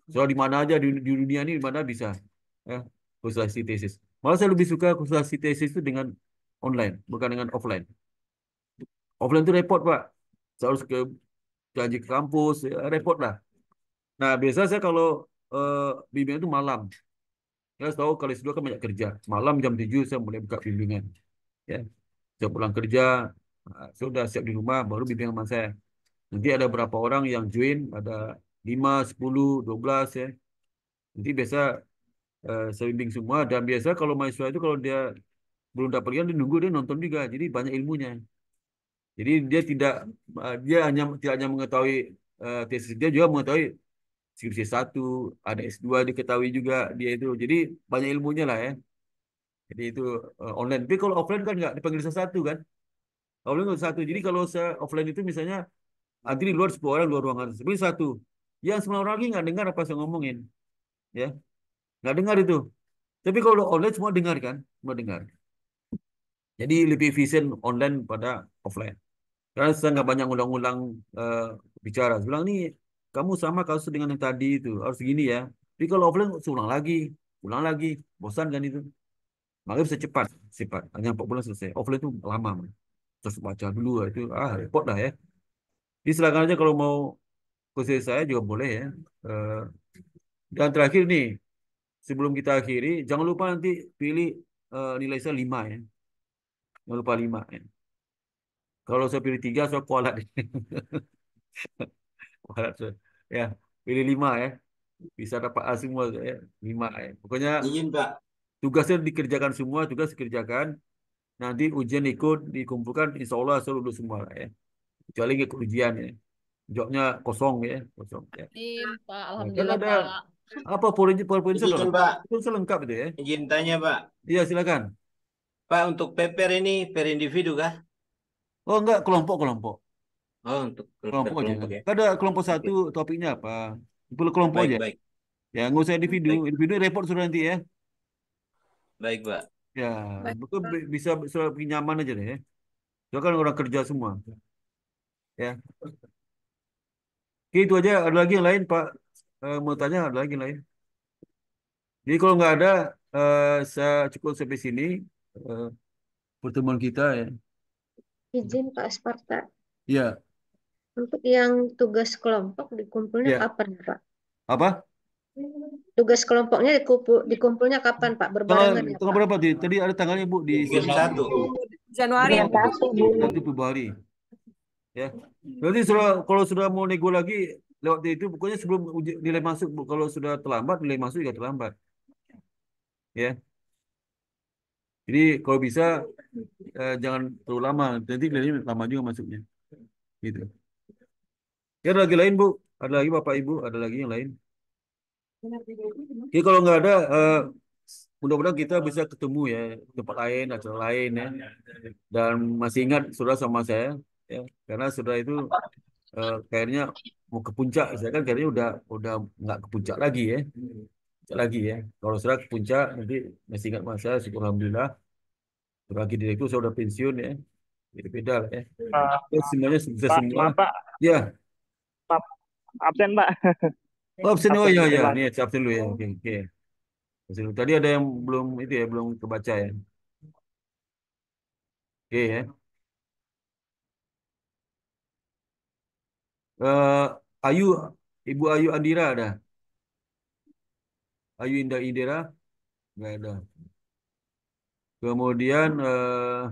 soal di mana aja di, di dunia ini di mana bisa ya konsultasi tesis malah saya lebih suka konsultasi tesis itu dengan online bukan dengan offline offline itu repot pak saya harus ke janji ke kampus ya, repot lah nah biasa saya kalau uh, bimbingan itu malam saya tahu kali sudah kan banyak kerja. Malam jam 7 saya mulai buka bimbingan. Ya. Saya pulang kerja, ah, sudah siap di rumah, baru bimbingan sama saya. Nanti ada berapa orang yang join, ada 5, 10, 12 ya. Nanti biasa uh, eh, saya bimbing semua dan biasa kalau mahasiswa itu kalau dia belum dapat lihat, dia nunggu dia nonton juga. Jadi banyak ilmunya. Jadi dia tidak eh, dia hanya tidak hanya mengetahui uh, tesis dia juga mengetahui skripsi satu, ada S2 diketahui juga dia itu. Jadi banyak ilmunya lah ya. Jadi itu uh, online. Tapi kalau offline kan nggak dipanggil satu kan. Offline satu. Jadi kalau saya offline itu misalnya nanti di luar sebuah orang luar ruangan. Sebenarnya satu. Yang semua orang lagi nggak dengar apa yang ngomongin. Ya. Nggak dengar itu. Tapi kalau online semua dengar kan? Semua dengar. Jadi lebih efisien online pada offline. Karena saya nggak banyak ulang-ulang uh, eh, bicara. Saya bilang, nih kamu sama kasus dengan yang tadi itu. Harus gini ya. Tapi kalau offline, ulang lagi. Ulang lagi. Bosan kan itu. Makanya bisa cepat. Cepat. Hanya 4 bulan selesai. Offline itu lama. Terus baca dulu. Itu ah repot dah ya. Jadi silakan aja kalau mau posisi saya juga boleh ya. Eh, dan terakhir nih, sebelum kita akhiri, jangan lupa nanti pilih eh, nilai saya 5 ya. Jangan lupa 5 ya. Kalau saya pilih 3, saya kualat. kualat saya. Ya, pilih 5 ya. Bisa dapat A semua ya. 5 ya. Pokoknya Ingin, Pak. tugasnya dikerjakan semua, tugas dikerjakan. Nanti ujian ikut, dikumpulkan, insya Allah saya lulus semua ya. Kecuali ikut ujian ya joknya kosong ya, kosong ya. Amin, iya, Pak. Nah, kan Alhamdulillah, Mungkin ada Pak. Apa poin-poin Pak. Itu lengkap itu ya. Izin tanya, Pak. Iya, silakan. Pak, untuk paper ini per individu kah? Oh, enggak, kelompok-kelompok. Oh, untuk kelompok, kelompok, aja. Ya. Ada kelompok satu topiknya apa? Kelompok baik, aja. Baik. Ya, nggak usah individu. Baik. Individu repot sudah nanti ya. Baik, Pak. Ya, baik, Pak. bisa sudah nyaman aja deh ya. Soalnya kan orang kerja semua. Ya. Oke, itu aja. Ada lagi yang lain, Pak? Eh, mau tanya ada lagi yang lain? Jadi kalau nggak ada, eh, saya cukup sampai sini eh, pertemuan kita ya. Izin Pak Sparta. Ya. Untuk yang tugas kelompok dikumpulnya ya. kapan, Pak? Apa? Tugas kelompoknya dikumpul, dikumpulnya kapan, Pak? Berbarengan tanggal, ya, tanggal berapa? tadi? tadi ada tanggalnya, Bu, di 21. Januari. Januari. Januari. Ya, Ya. Berarti sudah, kalau sudah mau nego lagi lewat itu pokoknya sebelum nilai masuk kalau sudah terlambat nilai masuk juga terlambat. Ya. Jadi kalau bisa eh, jangan terlalu lama nanti nilainya lama juga masuknya. Gitu. Ya ada lagi lain Bu, ada lagi Bapak Ibu, ada lagi yang lain. Oke, kalau nggak ada eh, mudah-mudahan kita bisa ketemu ya tempat lain acara lain ya dan masih ingat sudah sama saya ya karena sudah itu uh, kayaknya mau ke puncak saya kan kayaknya udah udah nggak ke puncak lagi ya puncak lagi ya kalau sudah ke puncak nanti masih ingat masa syukur alhamdulillah lagi diriku saya sudah pensiun ya beda beda lah ya uh, semuanya sudah semua pak, ya pak absen pak oh, absen oh ya ya nih absen dulu ya oke okay, oke okay. tadi ada yang belum itu ya belum kebaca ya oke okay, ya uh, Ayu Ibu Ayu Andira ada? Ayu Indah Indira? Nggak ada. Kemudian uh,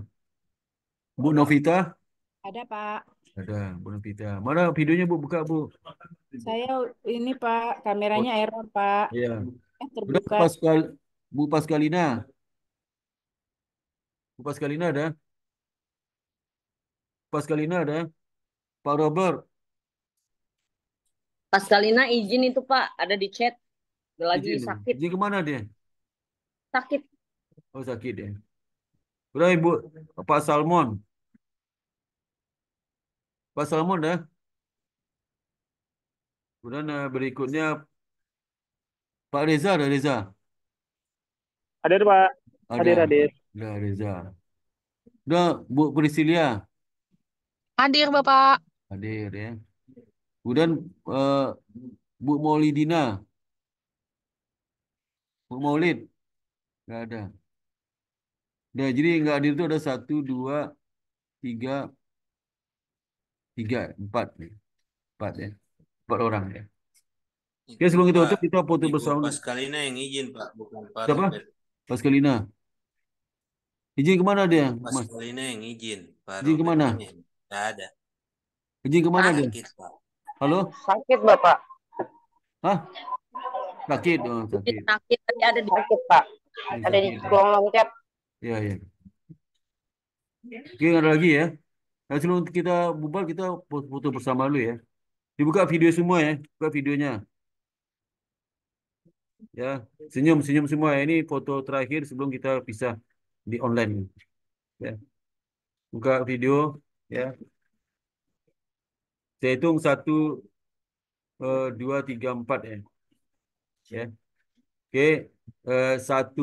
Bu Novita? Ada Pak. Ada Bu Novita. Mana videonya Bu? Buka Bu. Saya ini Pak, kameranya oh. error Pak. Iya. Eh, terbuka. Pascal, Bu Pascalina. Bu Pascalina ada? Pascalina ada? Pak Robert. Paskalina izin itu Pak, ada di chat. Udah lagi izin. sakit. Izin kemana dia? Sakit. Oh sakit ya. Udah Ibu, Pak Salmon. Pak Salmon dah. Ya. Kemudian eh, berikutnya Pak Reza ada Reza. Ada Pak. Ada. Hadir hadir. Ada Reza. Udah Bu Priscilia. Hadir Bapak. Hadir ya. Kemudian uh, Bu Maulidina. Bu Maulid. Nggak ada. Nah, jadi yang nggak hadir itu ada satu, dua, tiga, tiga, empat. Empat ya. Empat orang ya. Oke, sebelum kita tutup, kita foto bersama. Pascalina yang izin, Pak. Bukan Pak. Siapa? Pascalina. Izin kemana dia? Pascalina yang izin. Pak izin kemana? Enggak ada. Izin kemana ah, dia? Kita. Halo? Sakit, Bapak. Hah? Sakit, oh, sakit. Sakit, tadi ada di sakit, Pak. Ya, ada sakit, di kolong loncat. Iya, iya. Oke, ada lagi ya. Nah, sebelum kita bubar, kita foto bersama dulu ya. Dibuka video semua ya, buka videonya. Ya, senyum-senyum semua ya. Ini foto terakhir sebelum kita bisa di online. Ya. Buka video ya. Saya hitung satu, uh, dua, tiga, empat ya. Ya. Oke, okay. uh, eh, satu,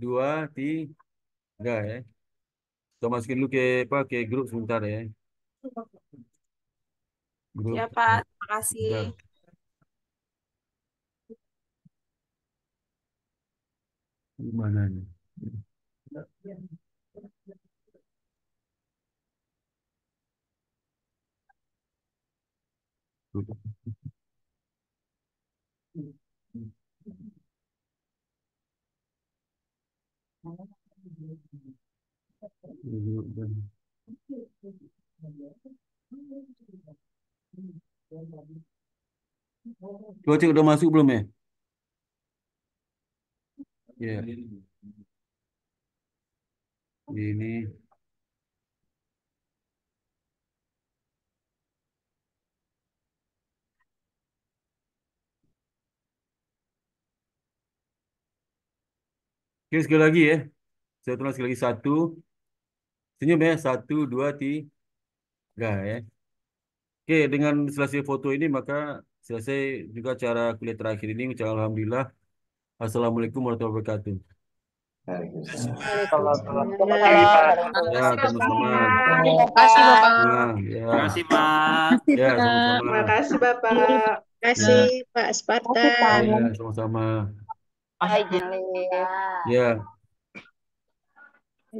dua, tiga ya. Kita masukin dulu ke apa ke grup sebentar ya. Grup. Ya Pak, terima kasih. Di mana nih? Coba cek udah masuk belum ya? Iya. Yeah. Ini. kita sekali lagi ya. Saya tulis sekali lagi. Satu. Senyum ya. Satu, dua, tiga ya. Oke, dengan selesai foto ini maka selesai juga cara kuliah terakhir ini. Ucapkan Alhamdulillah. Assalamualaikum warahmatullahi wabarakatuh. Ya, ya. ya, sama-sama. Terima kasih, Bapak. Terima kasih, Pak. terima kasih pak Terima kasih, Bapak. Terima kasih, Pak Spartan. Ya, sama-sama. Hai Jinlip. Ya.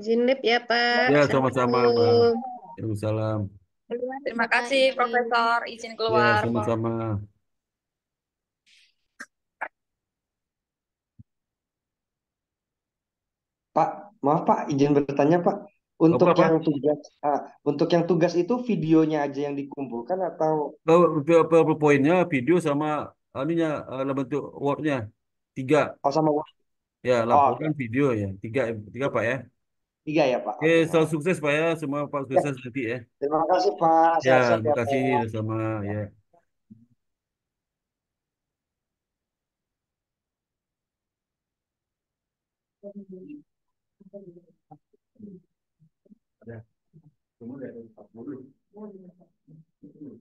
Jinlip ya Pak. Ya sama-sama Pak. Salam. Terima kasih Profesor izin keluar. Ya sama-sama. Pak, maaf Pak, izin bertanya Pak. Untuk apa, yang Pak? tugas, ah, untuk yang tugas itu videonya aja yang dikumpulkan atau? Oh, poinnya video sama anunya, eh, dalam bentuk word Tiga. Oh sama gua. Ya, laporan oh, video ya. Tiga, tiga Pak ya. Tiga ya Pak. Oke, okay, selalu sukses Pak ya. Semua Pak ya. sukses ya. nanti ya. Terima kasih Pak. Ya, Sehat terima ya, kasih ya. sama ya. ya. Ada.